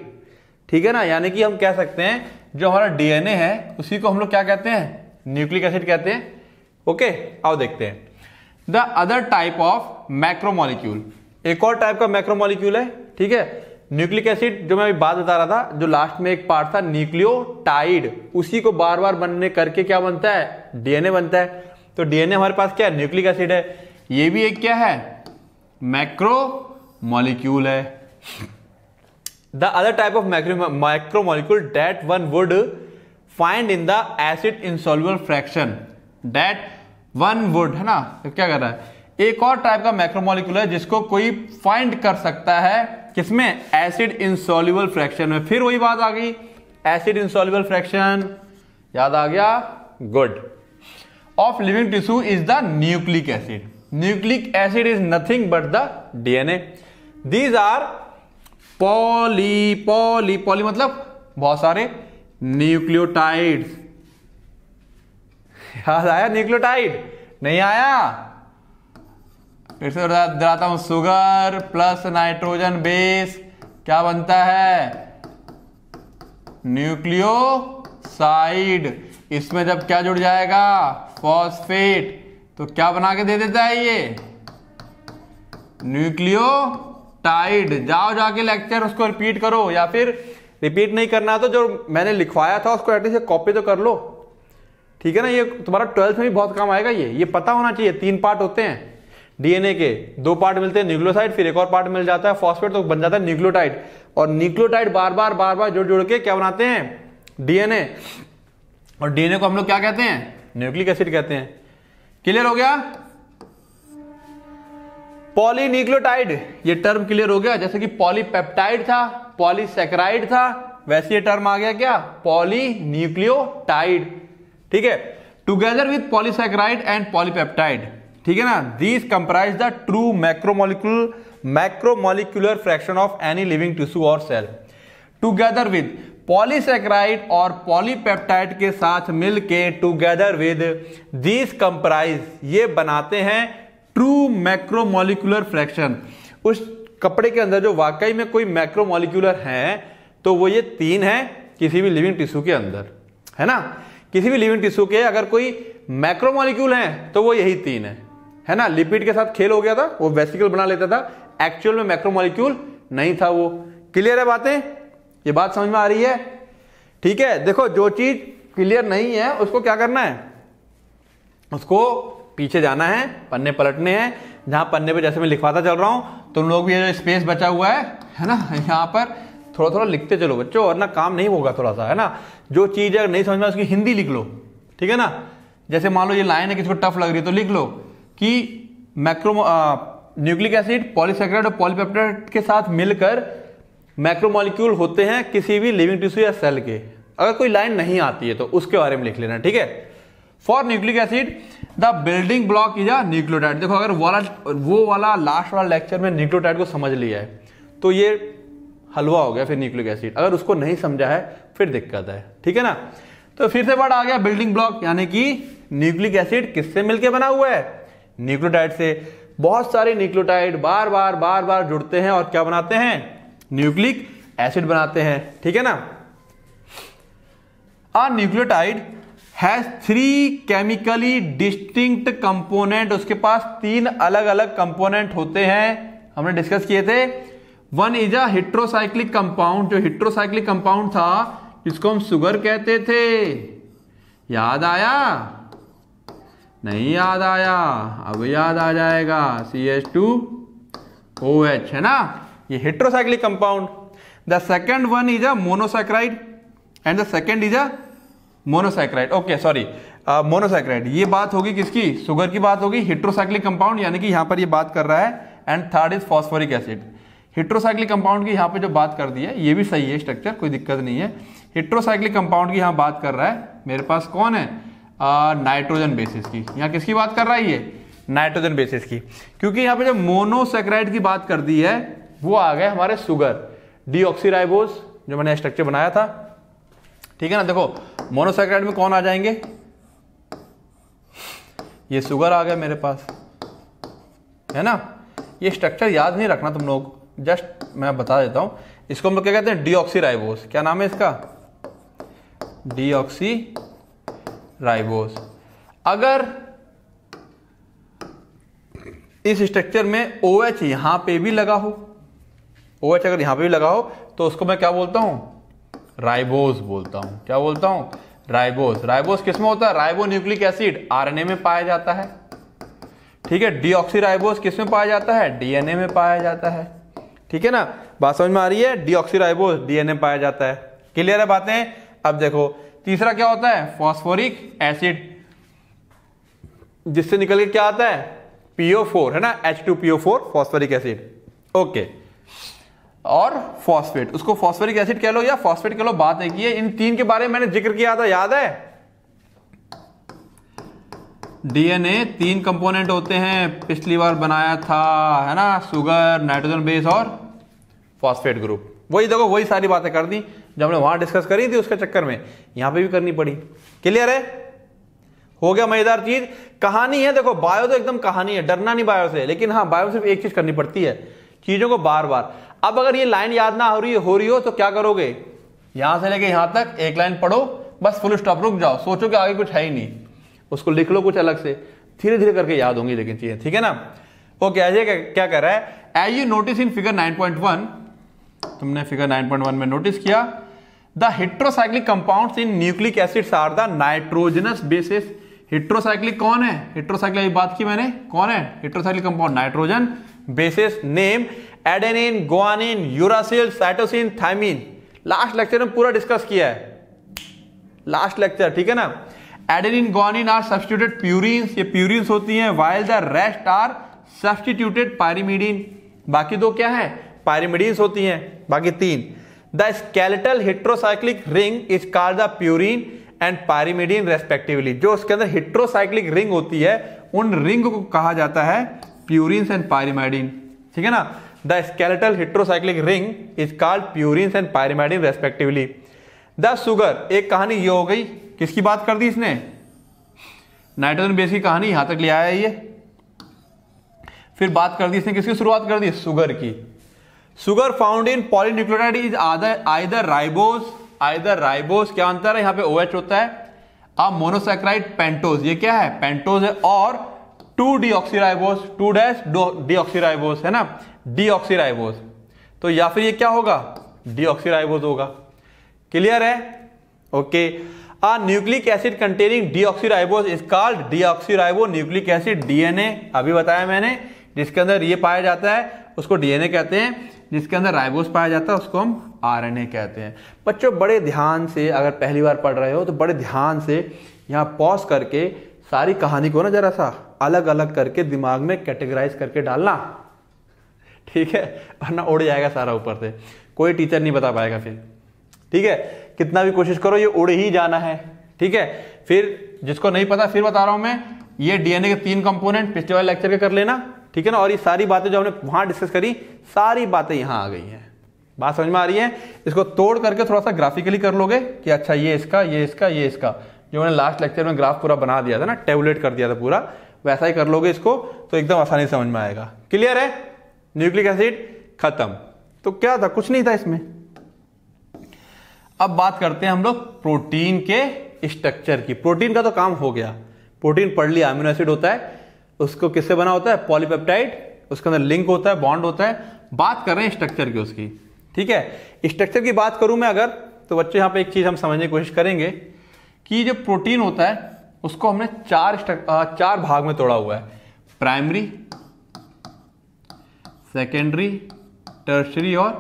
ठीक है ना यानी कि हम कह सकते हैं जो हमारा डीएनए है उसी को हम लोग क्या कहते हैं न्यूक्लिक एसिड कहते हैं ओके आओ देखते हैं the other type of macromolecule एक और टाइप का मैक्रोमोलिक्यूल है ठीक है न्यूक्लिक एसिड जो मैं अभी बात बता रहा था जो लास्ट में एक पार्ट था न्यूक्लियोटाइड उसी को बार बार बनने करके क्या बनता है डीएनए बनता है तो डीएनए हमारे पास क्या है न्यूक्लिक एसिड है ये भी एक क्या है मैक्रो मॉलिक्यूल है the other type of macro micromolecule that one would find in the acid insoluble fraction that one would है ना तो क्या कर रहा है एक और टाइप का मैक्रोमोलिकुल है जिसको कोई फाइंड कर सकता है किसमें एसिड इन सोल्यूबल फ्रैक्शन में फिर वही बात आ गई एसिड इन सोल्यूबल फ्रैक्शन याद आ गया good of living tissue is the nucleic acid nucleic acid is nothing but the DNA these are poly poly poly मतलब बहुत सारे न्यूक्लियोटाइड याद आया न्यूक्लियोटाइड नहीं आया फिर से दिलाता हूं सुगर प्लस नाइट्रोजन बेस क्या बनता है न्यूक्लियोसाइड इसमें जब क्या जुड़ जाएगा फॉस्फेट तो क्या बना के दे देता है ये न्यूक्लियोटाइड जाओ जाके लेक्चर उसको रिपीट करो या फिर रिपीट नहीं करना तो जो मैंने लिखवाया था उसको एटलीस्ट कॉपी तो कर लो ठीक है ना ये तुम्हारा ट्वेल्थ में भी बहुत काम आएगा ये ये पता होना चाहिए तीन पार्ट होते हैं डीएनए के दो पार्ट मिलते हैं न्यूक्लियोसाइड फिर एक और पार्ट मिल जाता है फॉस्फेट तो बन जाता है न्यूक्लियोटाइड और न्यूक्लियोटाइड बार बार बार बार जोड़ जोड़ के क्या बनाते हैं डीएनए और डीएनए को हम लोग क्या कहते हैं न्यूक्लिक एसिड कहते हैं क्लियर हो गया पॉलीनिक्लोटाइड ये टर्म क्लियर हो गया जैसे कि पॉलीपेप्टाइड था पॉलीसेक्राइड था वैसे ये टर्म आ गया क्या पॉलीन्यूक्लियोटाइड ठीक है together with polysaccharide and polypeptide ठीक है ना these comprise the true macromolecule macromolecular fraction of any living tissue और सेल टुगेदर विथ पॉलीसेक्राइड और पॉलीपेप्टाइड के साथ मिलके टुगेदर विद दिस कंप्राइज ये बनाते हैं ट्रू मैक्रोमोलिकुलर फ्रैक्शन उस कपड़े के अंदर जो वाकई में कोई मैक्रोमोलिकुलर है तो वो ये तीन है किसी भी लिविंग टिश्यू के अंदर है ना किसी भी लिविंग टिश्यू के अगर कोई मैक्रोमोलिक्यूल है तो वो यही तीन है है ना लिपिड के साथ खेल हो गया था वो वेसिकल बना लेता था एक्चुअल में मैक्रोमोलिक्यूल नहीं था वो क्लियर है बातें ये बात समझ में आ रही है ठीक है देखो जो चीज क्लियर नहीं है उसको क्या करना है उसको पीछे जाना है पन्ने पलटने हैं जहां पन्ने पे जैसे मैं लिखवाता चल रहा हूं तुम तो लोग भी ये जो स्पेस बचा हुआ है है ना यहां पर थोड़ा थोड़ा लिखते चलो बच्चों और ना काम नहीं होगा थोड़ा सा है ना जो चीज़ अगर नहीं समझ में उसकी हिंदी लिख लो ठीक है ना जैसे मान लो ये लाइन है किसी को टफ लग रही है तो लिख लो कि मैक्रो न्यूक्लिक एसिड पॉलीसेक्राइड और पॉलीपेप्टाइड के साथ मिलकर मैक्रोमोलिक्यूल होते हैं किसी भी लिविंग टिश्यू या सेल के अगर कोई लाइन नहीं आती है तो उसके बारे में लिख लेना ठीक है for nucleic acid the building block is a nucleotide देखो अगर वाला वो वाला लास्ट वाला लेक्चर में न्यूक्लियोटाइड को समझ लिया है तो ये हलवा हो गया फिर न्यूक्लिक एसिड अगर उसको नहीं समझा है फिर दिक्कत है ठीक है ना तो फिर से वर्ड आ गया बिल्डिंग ब्लॉक यानी कि न्यूक्लिक एसिड किससे मिलकर बना हुआ है न्यूक्लियोटाइड से बहुत सारे न्यूक्लियोटाइड बार बार बार बार जुड़ते हैं और क्या बनाते हैं न्यूक्लिक एसिड बनाते हैं ठीक है ना a nucleotide has three chemically distinct component उसके पास तीन अलग अलग कंपोनेंट होते हैं हमने डिस्कस किए थे one is a heterocyclic compound जो हिट्रोसाइक्लिक कंपाउंड था जिसको हम सुगर कहते थे याद आया नहीं याद आया अब याद आ जाएगा C H two O H है ना ये heterocyclic compound the second one is a monosaccharide and the second is a monosaccharide okay sorry monosaccharide ये बात होगी किसकी सुगर की बात होगी हिट्रोसाइक्लिक कंपाउंड यानी कि यहां पर ये बात कर रहा है and third is phosphoric acid heterocyclic compound की यहां पे जो बात कर दी है ये भी सही है स्ट्रक्चर कोई दिक्कत नहीं है हिट्रोसाइक्लिक कंपाउंड की यहां बात कर रहा है मेरे पास कौन है नाइट्रोजन uh, बेसिस की यहाँ किसकी बात कर रहा है ये नाइट्रोजन बेसिस की क्योंकि यहां पे जब मोनोसेक्राइड की बात कर दी है वो आ गए हमारे सुगर डीऑक्सीराइबोज जो मैंने स्ट्रक्चर बनाया था ठीक है ना देखो मोनोसाइक्राइड में कौन आ जाएंगे ये सुगर आ गया मेरे पास है ना ये स्ट्रक्चर याद नहीं रखना तुम लोग जस्ट मैं बता देता हूं इसको हम लोग क्या कहते हैं डीऑक्सी राइबोस क्या नाम है इसका डीऑक्सी राइबोस अगर इस स्ट्रक्चर में ओ OH एच यहां पे भी लगा हो ओ OH अगर यहां पे भी लगाओ तो उसको मैं क्या बोलता हूं राइबोस बोलता हूं क्या बोलता हूं राइबोस राइबोस किस में होता है राइबो न्यूक्लिक एसिड आरएनए में पाया जाता है ठीक है डीऑक्सीराइबोस किस में पाया जाता है डीएनए में पाया जाता है ठीक है ना बात समझ में आ रही है डीऑक्सीराइबोस डीएनए पाया जाता है क्लियर है बातें अब देखो तीसरा क्या होता है फॉस्फोरिक एसिड जिससे निकल के क्या आता है पीओ फोर है ना H two PO four phosphoric acid okay और फॉस्फेट उसको फॉस्फेरिक एसिड कह लो या फॉस्फेट कह लो बात नहीं की है इन तीन के बारे में मैंने जिक्र किया था याद है डीएनए तीन कंपोनेंट होते हैं पिछली बार बनाया था है ना सुगर नाइट्रोजन बेस और फॉस्फेट ग्रुप वही देखो वही सारी बातें कर दी जो हमने वहां डिस्कस करी थी उसके चक्कर में यहां पे भी करनी पड़ी क्लियर है हो गया मजेदार चीज कहानी है देखो बायो तो एकदम कहानी है डरना नहीं बायो से लेकिन हाँ बायो सिर्फ एक चीज करनी पड़ती है चीजों को बार बार अब अगर ये लाइन याद ना हो रही हो रही हो तो क्या करोगे यहां से लेके यहां तक एक लाइन पढ़ो बस फुल स्टॉप रुक जाओ सोचो कि आगे कुछ है ही नहीं उसको लिख लो कुछ अलग से धीरे धीरे करके याद होंगी लेकिन चीजें ठीक है ना ओके ऐसे क्या कर रहा है as you notice in figure 9.1 तुमने फिगर 9.1 में नोटिस किया the heterocyclic compound in nucleic acids are the nitrogenous bases heterocyclic कौन है हिट्रोसाइक्लिक बात की मैंने कौन है heterocyclic compound nitrogen bases name adenine guanine uracil cytosine thymine last lecture में पूरा डिस्कस किया है लास्ट लेक्चर ठीक है ना adenine guanine are substituted purines ये प्यूरिन्स होती हैं while the rest are substituted pyrimidine बाकी दो क्या है पायरिमिडीन्स होती हैं बाकी तीन the skeletal heterocyclic ring is called the purine and pyrimidine respectively जो उसके अंदर हिट्रोसाइक्लिक रिंग होती है उन रिंग को कहा जाता है प्यूरिन एंड पायरिमिडिन ठीक है ना the skeletal heterocyclic ring is called purine and pyrimidine respectively the sugar एक कहानी ये हो गई किसकी बात कर दी इसने नाइट्रोजन बेस की कहानी यहां तक ले आया ये फिर बात कर दी इसने किसकी शुरुआत कर दी सुगर की sugar found in polynucleotide is other either ribose either ribose क्या अंतर है यहां पे ओ OH होता है अब मोनोसाइक्राइड पेंटोज ये क्या है पेंटोज है और two deoxyribose two dash deoxyribose है ना डीऑक्सीराइबोज तो या फिर ये क्या होगा डीऑक्सीराइबोज होगा क्लियर है okay a nucleic acid containing deoxyribose is called deoxyribo nucleic acid DNA अभी बताया मैंने जिसके अंदर ये पाया जाता है उसको डीएनए कहते हैं जिसके अंदर राइबोस पाया जाता है उसको हम आरएनए कहते हैं बच्चों बड़े ध्यान से अगर पहली बार पढ़ रहे हो तो बड़े ध्यान से यहाँ पॉज करके सारी कहानी को ना जरा सा अलग अलग करके दिमाग में कैटेगराइज करके डालना ठीक है वरना उड़ जाएगा सारा ऊपर से कोई टीचर नहीं बता पाएगा फिर ठीक है कितना भी कोशिश करो ये उड़ ही जाना है ठीक है फिर जिसको नहीं पता फिर बता रहा हूं मैं ये डीएनए के तीन कंपोनेंट पिछले वाले लेक्चर के कर लेना ठीक है ना और ये सारी बातें जो हमने वहां डिस्कस करी सारी बातें यहाँ आ गई हैं बात समझ में आ रही है इसको तोड़ करके थोड़ा सा ग्राफिकली कर लोगे कि अच्छा ये इसका ये इसका ये इसका जो मैंने लास्ट लेक्चर में ग्राफ पूरा बना दिया था ना टेबलेट कर दिया था पूरा वैसा ही कर लोगे इसको तो एकदम आसानी समझ में आएगा क्लियर है न्यूक्लिक एसिड खत्म तो क्या था कुछ नहीं था इसमें अब बात करते हैं हम लोग प्रोटीन के स्ट्रक्चर की प्रोटीन का तो काम हो गया प्रोटीन पढ़ लिया अमीनो एसिड होता है उसको किससे बना होता है पॉलीपेप्टाइड उसके अंदर लिंक होता है बॉन्ड होता है बात कर रहे हैं स्ट्रक्चर की उसकी ठीक है स्ट्रक्चर की बात करूं मैं अगर तो बच्चे यहां पे एक चीज़ हम समझने की कोशिश करेंगे कि जो प्रोटीन होता है उसको हमने चार चार भाग में तोड़ा हुआ है प्राइमरी सेकेंडरी टर्शरी और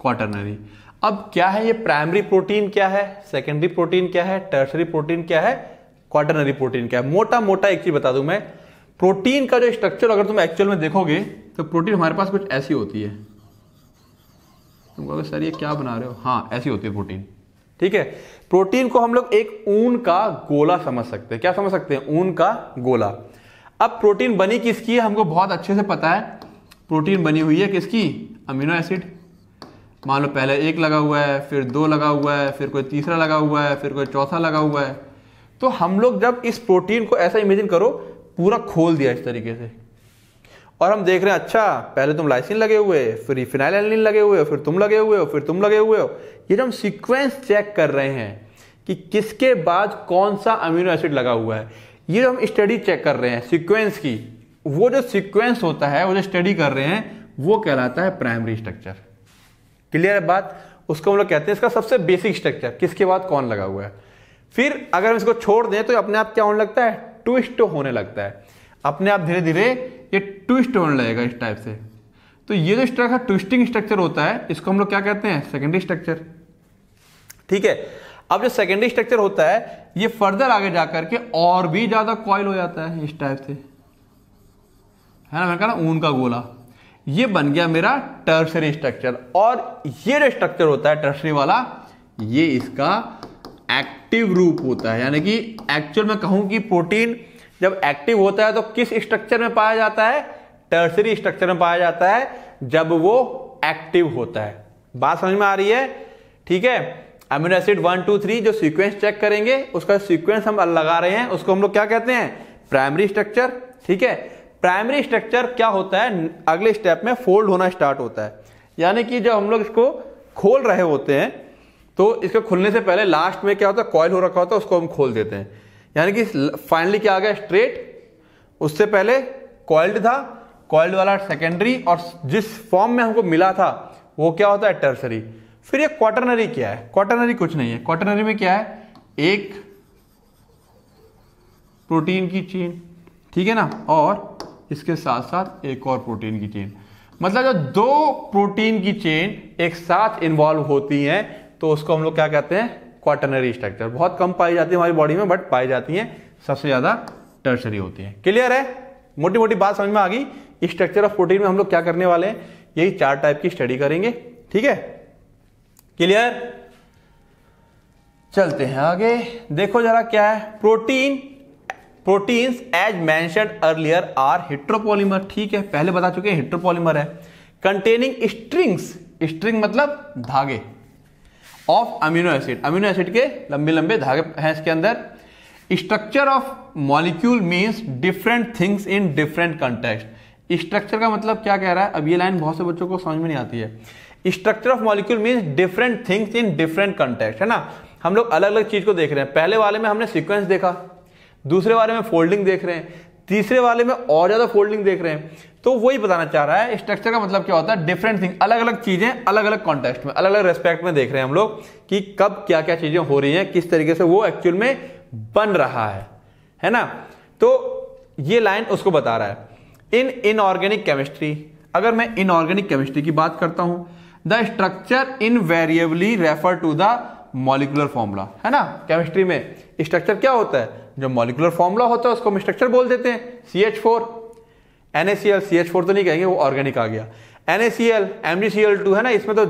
क्वाटरनरी अब क्या है ये प्राइमरी प्रोटीन क्या है सेकेंडरी प्रोटीन क्या है टर्सरी प्रोटीन क्या है क्वाटरनरी प्रोटीन क्या है मोटा मोटा एक चीज बता दूं मैं प्रोटीन का जो स्ट्रक्चर अगर तुम एक्चुअल में देखोगे तो प्रोटीन हमारे पास कुछ ऐसी होती है तुम कहोगे सर ये क्या बना रहे हो हाँ ऐसी होती है प्रोटीन ठीक है प्रोटीन को हम लोग एक ऊन का गोला समझ सकते हैं क्या समझ सकते हैं ऊन का गोला अब प्रोटीन बनी किसकी है हमको बहुत अच्छे से पता है प्रोटीन बनी हुई है किसकी अमीनो एसिड मान लो पहले एक लगा हुआ है फिर दो लगा हुआ है फिर कोई तीसरा लगा हुआ है फिर कोई चौथा लगा हुआ है तो हम लोग जब इस प्रोटीन को ऐसा इमेजिन करो पूरा खोल दिया इस तरीके से और हम देख रहे हैं अच्छा पहले तुम लाइसिन लगे हुए फिर फिनाइल एलिन लगे हुए हो फिर तुम लगे हुए हो फिर तुम लगे हुए हो ये हम सीक्वेंस चेक कर रहे हैं कि किसके बाद कौन सा अमीनो एसिड लगा हुआ है ये हम स्टडी चेक कर रहे हैं सीक्वेंस की वो जो सीक्वेंस होता है वो जो स्टडी कर रहे हैं वो कहलाता है प्राइमरी स्ट्रक्चर क्लियर है बात उसको हम लोग कहते हैं इसका सबसे बेसिक स्ट्रक्चर किसके बाद कौन लगा हुआ है फिर अगर हम इसको छोड़ दें तो अपने आप क्या होने लगता है ट्विस्ट होने लगता है अपने आप धीरे धीरे ये ट्विस्ट होने लगेगा इस टाइप से तो ये जो स्ट्रक्चर ट्विस्टिंग स्ट्रक्चर होता है इसको हम लोग क्या कहते हैं सेकेंडरी स्ट्रक्चर ठीक है अब जो सेकेंडरी स्ट्रक्चर होता है ये फर्दर आगे जाकर के और भी ज्यादा कॉइल हो जाता है इस टाइप से है ना मैंने कहा ना ऊन का गोला ये बन गया मेरा टर्सरी स्ट्रक्चर और ये जो स्ट्रक्चर होता है टर्सरी वाला ये इसका एक्टिव रूप होता है यानी कि एक्चुअल में कहूँ कि प्रोटीन जब एक्टिव होता है तो किस स्ट्रक्चर में पाया जाता है टर्सरी स्ट्रक्चर में पाया जाता है जब वो एक्टिव होता है बात समझ में आ रही है ठीक है amino acid one two three जो सीक्वेंस चेक करेंगे उसका सीक्वेंस हम लगा रहे हैं उसको हम लोग क्या कहते हैं प्राइमरी स्ट्रक्चर ठीक है प्राइमरी स्ट्रक्चर क्या होता है अगले स्टेप में फोल्ड होना स्टार्ट होता है यानी कि जब हम लोग इसको खोल रहे होते हैं तो इसको खुलने से पहले लास्ट में क्या होता है कॉयल हो रखा होता है उसको हम खोल देते हैं यानी कि फाइनली क्या आ गया स्ट्रेट उससे पहले कॉइल्ड था कॉइल्ड वाला सेकेंडरी और जिस फॉर्म में हमको मिला था वो क्या होता है टर्सरी फिर ये क्वाटरनरी क्या है क्वाटरनरी कुछ नहीं है क्वाटरनरी में क्या है एक प्रोटीन की चेन ठीक है ना और इसके साथ साथ एक और प्रोटीन की चेन मतलब जब दो प्रोटीन की चेन एक साथ इन्वॉल्व होती हैं तो उसको हम लोग क्या कहते हैं क्वार्टनरी स्ट्रक्चर बहुत कम पाई जाती है हमारी बॉडी में बट पाई जाती हैं सबसे ज़्यादा टर्सरी होती है क्लियर है मोटी मोटी बात समझ में आ गई स्ट्रक्चर ऑफ प्रोटीन में हम लोग क्या करने वाले हैं यही चार टाइप की स्टडी करेंगे ठीक है क्लियर चलते हैं आगे देखो जरा क्या है protein proteins as mentioned earlier are heteropolymer ठीक है पहले बता चुके हैं हिट्रोपोलीमर है कंटेनिंग स्ट्रिंग्स स्ट्रिंग मतलब धागे of amino acid amino acid के लंबे लंबे धागे हैं इसके अंदर structure of molecule means different things in different context structure का मतलब क्या कह रहा है अब ये लाइन बहुत से बच्चों को समझ में नहीं आती है structure of molecule means different things in different context है ना हम लोग अलग अलग चीज को देख रहे हैं पहले वाले में हमने सिक्वेंस देखा दूसरे वाले में फोल्डिंग देख रहे हैं तीसरे वाले में और ज़्यादा फोल्डिंग देख रहे हैं तो वही बताना चाह रहा है स्ट्रक्चर का मतलब क्या होता है डिफरेंट थिंग अलग अलग चीज़ें अलग अलग कॉन्टेक्स्ट में अलग अलग रेस्पेक्ट में देख रहे हैं हम लोग कि कब क्या क्या चीज़ें हो रही हैं किस तरीके से वो एक्चुअल में बन रहा है है ना तो ये लाइन उसको बता रहा है इन इनऑर्गेनिक केमिस्ट्री अगर मैं इनऑर्गेनिक केमिस्ट्री की बात करता हूं the structure invariably refer to the molecular formula है ना केमिस्ट्री में स्ट्रक्चर क्या होता है जो मॉलिकुलर फॉर्मूला होता है उसको हम स्ट्रक्चर बोल देते हैं C H four N A C L C H four तो नहीं कहेंगे वो ऑर्गेनिक आ गया N A C L M D C L two है ना इसमें तो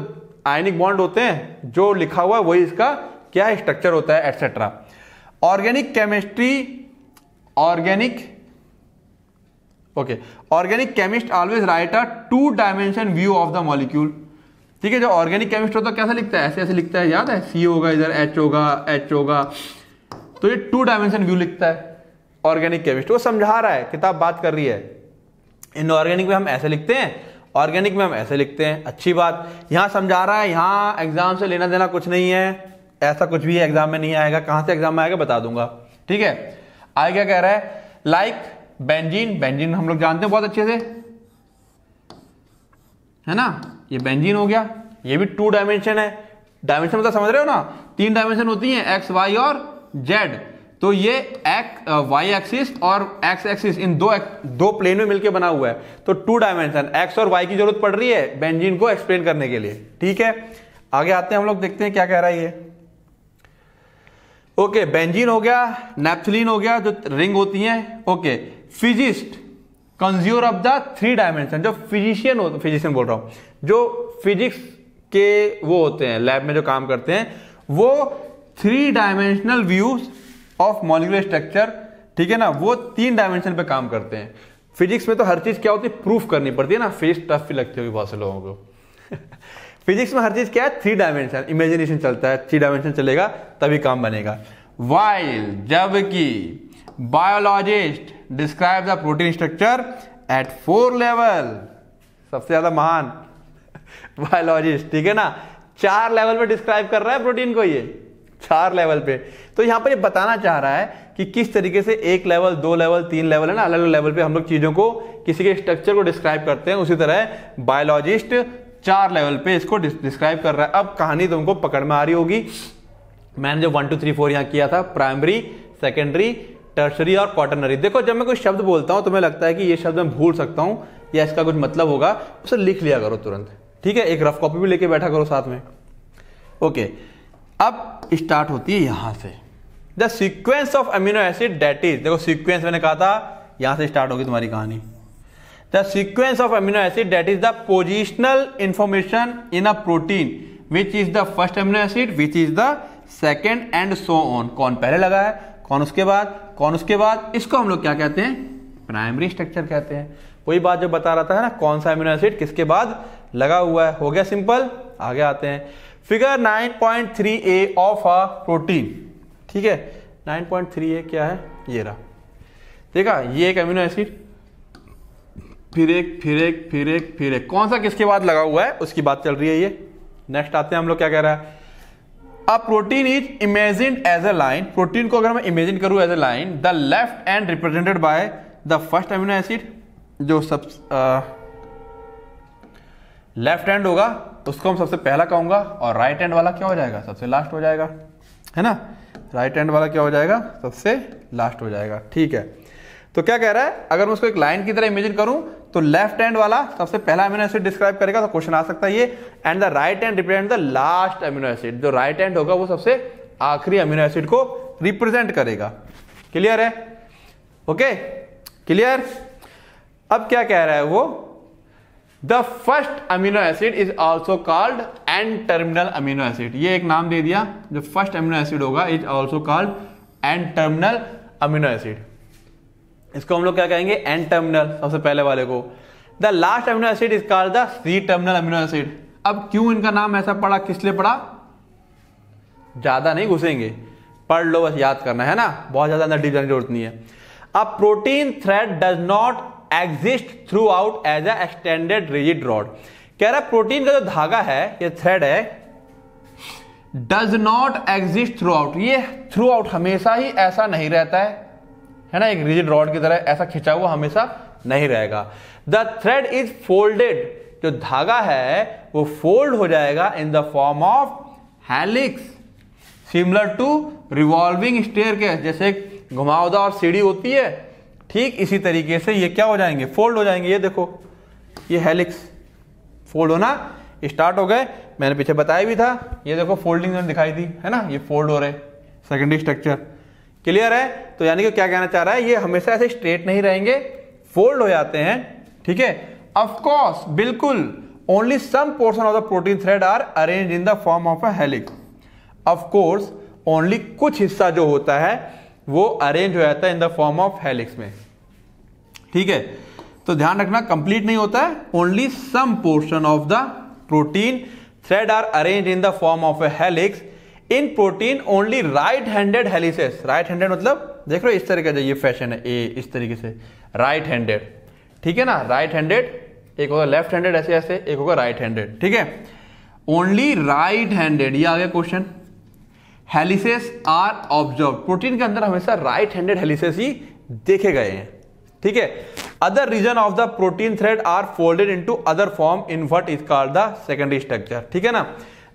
आयनिक बॉन्ड होते हैं जो लिखा हुआ है वही इसका क्या स्ट्रक्चर होता है etcetera organic chemistry organic okay organic chemist always write a two dimension view of the molecule ठीक है जो ऑर्गेनिक केमिस्ट होता है कैसा लिखता है ऐसे ऐसे लिखता है याद है सी होगा इधर एच होगा एच होगा तो ये टू डायमेंशन व्यू लिखता है ऑर्गेनिक केमिस्ट्री वो समझा रहा है किताब बात कर रही है इनऑर्गेनिक में हम ऐसे लिखते हैं ऑर्गेनिक में हम ऐसे लिखते हैं अच्छी बात यहां समझा रहा है यहां एग्जाम से लेना देना कुछ नहीं है ऐसा कुछ भी एग्जाम में नहीं आएगा कहां से एग्जाम में आएगा बता दूंगा ठीक है आगे क्या कह रहा है लाइक बेंजीन बेंजीन हम लोग जानते हैं बहुत अच्छे से है ना ये बेंजीन हो गया ये भी टू डायमेंशन है डायमेंशन मतलब समझ रहे हो ना तीन डायमेंशन होती है एक्स वाई और जेड तो ये एक वाई एक्सिस और एक्स एक्सिस इन दो दो प्लेन में मिलकर बना हुआ है तो टू डायमेंशन एक्स और वाई की जरूरत पड़ रही है बेंजीन को एक्सप्लेन करने के लिए ठीक है आगे आते हैं हम लोग देखते हैं क्या कह रहा है ये ओके बेंजीन हो गया नेप्थलीन हो गया जो रिंग होती है okay physicist conjure of the three dimension जो फिजिशियन हो फिजिशियन बोल रहा हूं जो फिजिक्स के वो होते हैं लैब में जो काम करते हैं वो three dimensional views of molecular structure ठीक है ना वो तीन डायमेंशन पे काम करते हैं फिजिक्स में तो हर चीज क्या होती है प्रूफ करनी पड़ती है ना फेस टफ भी लगती होगी बहुत से लोगों को फिजिक्स में हर चीज क्या है थ्री डायमेंशन इमेजिनेशन चलता है थ्री डायमेंशन चलेगा तभी काम बनेगा वाइल जबकि biologist describe the protein structure at four level सबसे ज्यादा महान बायोलॉजिस्ट ठीक है ना चार लेवल पर डिस्क्राइब कर रहा है प्रोटीन को ये चार लेवल पे तो यहां पर ये बताना चाह रहा है कि किस तरीके से एक लेवल दो लेवल तीन लेवल है ना अलग अलग लेवल पे हम लोग चीज़ों को किसी के स्ट्रक्चर को डिस्क्राइब करते हैं उसी तरह बायोलॉजिस्ट चार लेवल पे इसको डिस्क्राइब कर रहा है अब कहानी तुमको तो पकड़ में आ रही होगी मैंने जो वन टू थ्री फोर यहाँ किया था प्राइमरी सेकेंडरी टर्सरी और क्वार्टनरी देखो जब मैं कुछ शब्द बोलता हूँ तो तुम्हें लगता है कि ये शब्द मैं भूल सकता हूँ या इसका कुछ मतलब होगा उसे लिख लिया करो तुरंत ठीक है एक रफ कॉपी भी लेके बैठा करो साथ में ओके अब स्टार्ट होती है यहां से the sequence of amino acid that is देखो सीक्वेंस मैंने कहा था यहां से स्टार्ट होगी तुम्हारी कहानी the sequence of amino acid that is the positional information in a protein which is the first amino acid which is the second and so on कौन पहले लगा है कौन उसके बाद कौन उसके बाद इसको हम लोग क्या कहते हैं प्राइमरी स्ट्रक्चर कहते हैं वही बात जो बता रहा था ना कौन सा अमीनो एसिड किसके बाद लगा हुआ है हो गया सिंपल आगे आते हैं figure 9.3 A of a protein ठीक है 9.3 ए क्या है ये रहा देखा ये एक अमीनो एसिड फिर एक फिर एक फिर एक फिर एक कौन सा किसके बाद लगा हुआ है उसकी बात चल रही है ये नेक्स्ट आते हैं हम लोग क्या कह रहा है a protein is imagine as a line protein को अगर मैं इमेजिन करूं as a line the left end represented by the first amino acid जो सब आ, uh, लेफ्ट हैंड होगा उसको हम सबसे पहला कहूंगा और राइट हैंड वाला क्या हो जाएगा सबसे लास्ट हो जाएगा है ना राइट हैंड वाला क्या हो जाएगा सबसे लास्ट हो जाएगा ठीक है तो क्या कह रहा है अगर मैं उसको एक लाइन की तरह इमेजिन करूं तो लेफ्ट हैंड वाला सबसे पहला अमीनो एसिड डिस्क्राइब करेगा तो क्वेश्चन आ सकता है ये and the right hand represent the last amino acid जो राइट हैंड होगा वो सबसे आखिरी अमीनो एसिड को रिप्रेजेंट करेगा क्लियर है ओके क्लियर अब क्या कह रहा है वो the first amino acid is also called N terminal amino acid ये एक नाम दे दिया जो फर्स्ट अमीनो एसिड होगा is also called N terminal amino acid इसको हम लोग क्या कहेंगे एन टर्मिनल सबसे पहले वाले को the last amino acid is called the C terminal amino acid अब क्यों इनका नाम ऐसा पड़ा किस लिए पड़ा ज्यादा नहीं घुसेंगे पढ़ लो बस याद करना है ना बहुत ज्यादा अंदर डीप जाने की जरूरत नहीं है a protein thread does not exist throughout as a extended rigid rod कह रहा है प्रोटीन का जो धागा है ये थ्रेड है does not exist throughout ये थ्रू आउट हमेशा ही ऐसा नहीं रहता है है ना एक रिजिड रॉड की तरह ऐसा खिंचा हुआ हमेशा नहीं रहेगा द थ्रेड इज फोल्डेड जो धागा है वो फोल्ड हो जाएगा in the form of helix similar to revolving stair के जैसे घुमावदार सीढ़ी होती है ठीक इसी तरीके से ये क्या हो जाएंगे फोल्ड हो जाएंगे ये देखो ये हेलिक्स फोल्ड होना स्टार्ट हो गए मैंने पीछे बताया भी था ये देखो फोल्डिंग जोन दिखाई दी है ना ये फोल्ड हो रहे सेकेंडरी स्ट्रक्चर क्लियर है तो यानी कि क्या कहना चाह रहा है ये हमेशा ऐसे स्ट्रेट नहीं रहेंगे फोल्ड हो जाते हैं ठीक है ऑफकोर्स बिल्कुल only some portion of the protein thread are arrange in the form of a helix of course only कुछ हिस्सा जो होता है वो अरेंज हो जाता है in the form of helix में ठीक है तो ध्यान रखना कंप्लीट नहीं होता है only some portion of the protein thread are arrange in the form of a helix in protein only right handed helices right handed मतलब देख रहे इस तरीके का ये फैशन है ए इस तरीके से राइट हैंडेड ठीक है ना राइट हैंडेड एक होगा लेफ्ट हैंडेड ऐसे ऐसे एक होगा राइट हैंडेड ठीक है ओनली राइट हैंडेड ये आ गया question helices are observe protein के अंदर हमेशा राइट हैंडेड हेलिसेस ही देखे गए हैं ठीक है other region of the protein thread are folded into other form in what is called the secondary structure ठीक है ना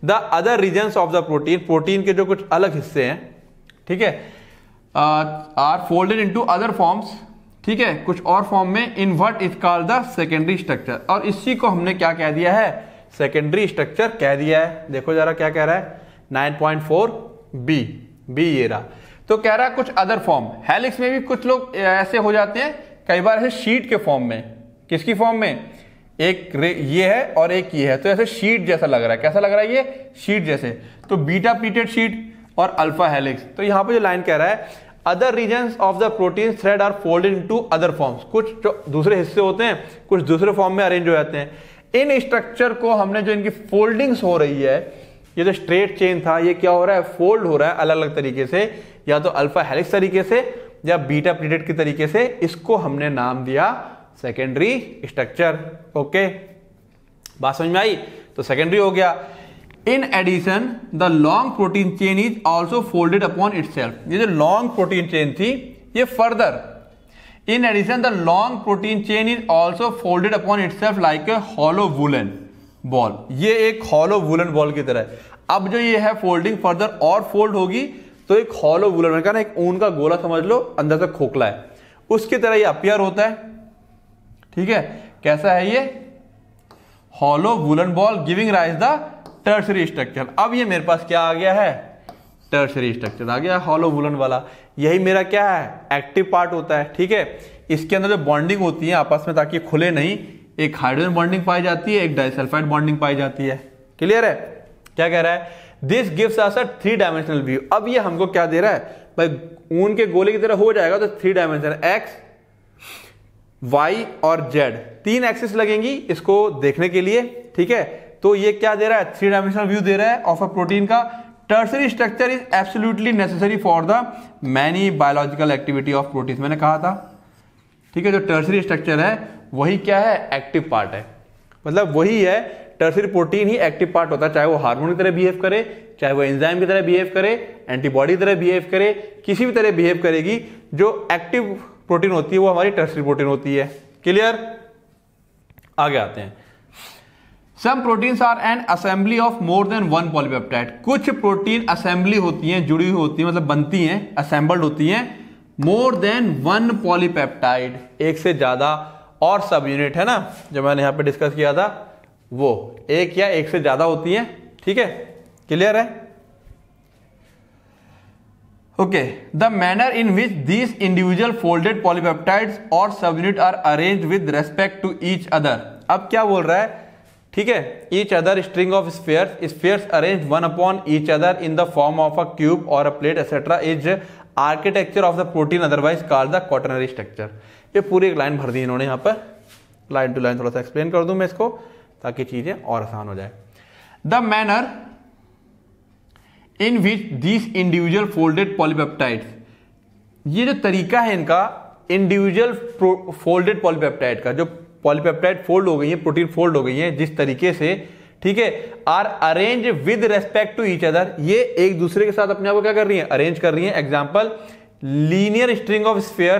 the other region of the protein protein के जो कुछ अलग हिस्से हैं ठीक है are folded into other forms ठीक है कुछ और फॉर्म में in what is called the secondary structure और इसी को हमने क्या कह दिया है सेकेंडरी स्ट्रक्चर कह दिया है देखो जरा क्या कह रहा है 9.4 बी बी ये रहा तो कह रहा है कुछ अदर फॉर्म हेलिक्स में भी कुछ लोग ऐसे हो जाते हैं कई बार ऐसे शीट के फॉर्म में किसकी फॉर्म में एक ये है और एक ये है तो ऐसे शीट जैसा लग रहा है कैसा लग रहा है ये शीट जैसे तो बीटा प्लीटेड शीट और अल्फा हेलिक्स तो यहाँ पे जो लाइन कह रहा है other region of the protein thread are fold into other form कुछ जो दूसरे हिस्से होते हैं कुछ दूसरे फॉर्म में अरेंज हो जाते हैं इन स्ट्रक्चर को हमने जो इनकी फोल्डिंग्स हो रही है ये जो स्ट्रेट चेन था ये क्या हो रहा है फोल्ड हो रहा है अलग अलग तरीके से या तो अल्फा हेलिक्स तरीके से या बीटा प्लेटेड के तरीके से इसको हमने नाम दिया सेकेंडरी स्ट्रक्चर ओके बात समझ में आई तो सेकेंडरी हो गया in addition the long protein chain is also folded upon it ये जो लॉन्ग प्रोटीन चेन थी ये further in addition the long protein chain is also folded upon itself like a hollow woolen ball ये एक hollow woolen ball की तरह है अब जो ये है फोल्डिंग फर्दर और फोल्ड होगी तो एक हॉलो वुलर मैंने कहा ना एक ऊन का गोला समझ लो अंदर से खोखला है उसकी तरह ये अपियर होता है ठीक है कैसा है ये hollow woolen ball giving rise the tertiary structure अब ये मेरे पास क्या आ गया है टर्सरी स्ट्रक्चर आ गया हॉलो वुलन वाला यही मेरा क्या है एक्टिव पार्ट होता है ठीक है इसके अंदर जो बॉन्डिंग होती है आपस में ताकि खुले नहीं एक हाइड्रोजन बॉन्डिंग पाई जाती है एक डाइसल्फाइड बॉन्डिंग पाई जाती है क्लियर है क्या कह रहा है this gives us a three dimensional view अब ये हमको क्या दे रहा है भाई ऊन के गोले की तरह हो जाएगा तो थ्री डायमेंशनल एक्स वाई और जेड तीन एक्सिस लगेंगी इसको देखने के लिए ठीक है तो ये क्या दे रहा है थ्री डायमेंशनल व्यू दे रहा है ऑफ अ प्रोटीन का tertiary structure is absolutely necessary for the many biological activity of protein मैंने कहा था ठीक है जो टर्सरी स्ट्रक्चर है वही क्या है एक्टिव पार्ट है मतलब वही है टर्सरी प्रोटीन ही एक्टिव पार्ट होता है चाहे वो हार्मोन की तरह बिहेव करे चाहे वो एंजाइम की तरह बिहेव करे एंटीबॉडी की तरह बिहेव करे किसी भी तरह बिहेव करेगी जो एक्टिव प्रोटीन होती है वो हमारी टर्सरी प्रोटीन होती है क्लियर आगे आते हैं some proteins are an assembly of more than one polypeptide कुछ प्रोटीन असेंबली होती हैं जुड़ी हुई होती हैं मतलब बनती हैं असेंबल्ड होती हैं मोर देन वन पॉलीपेप्टाइड एक से ज्यादा और सब यूनिट है ना जो मैंने यहां पे डिस्कस किया था वो एक या एक से ज़्यादा होती हैं ठीक है क्लियर है okay the manner in which these individual folded polypeptides और subunit are arrange with respect to each other अब क्या बोल रहा है ठीक है each other string of sphere sphere arrange one upon each other in the form of a cube और a plate etcetera is architecture of the protein otherwise call the quaternary structure ये पूरी एक लाइन भर दी इन्होंने यहाँ पर line to line थोड़ा सा एक्सप्लेन कर दूं मैं इसको ताकि चीज़ें और आसान हो जाए the manner in which this individual folded polypeptide ये जो तरीका है इनका इंडिविजुअल फोल्डेड पॉलीपेप्टाइड का जो पॉलीपेप्टाइड फोल्ड हो गई है प्रोटीन फोल्ड हो गई है जिस तरीके से ठीक है are arrange with respect to each other ये एक दूसरे के साथ अपने आप को क्या कर रही है अरेंज कर रही है example linear string of sphere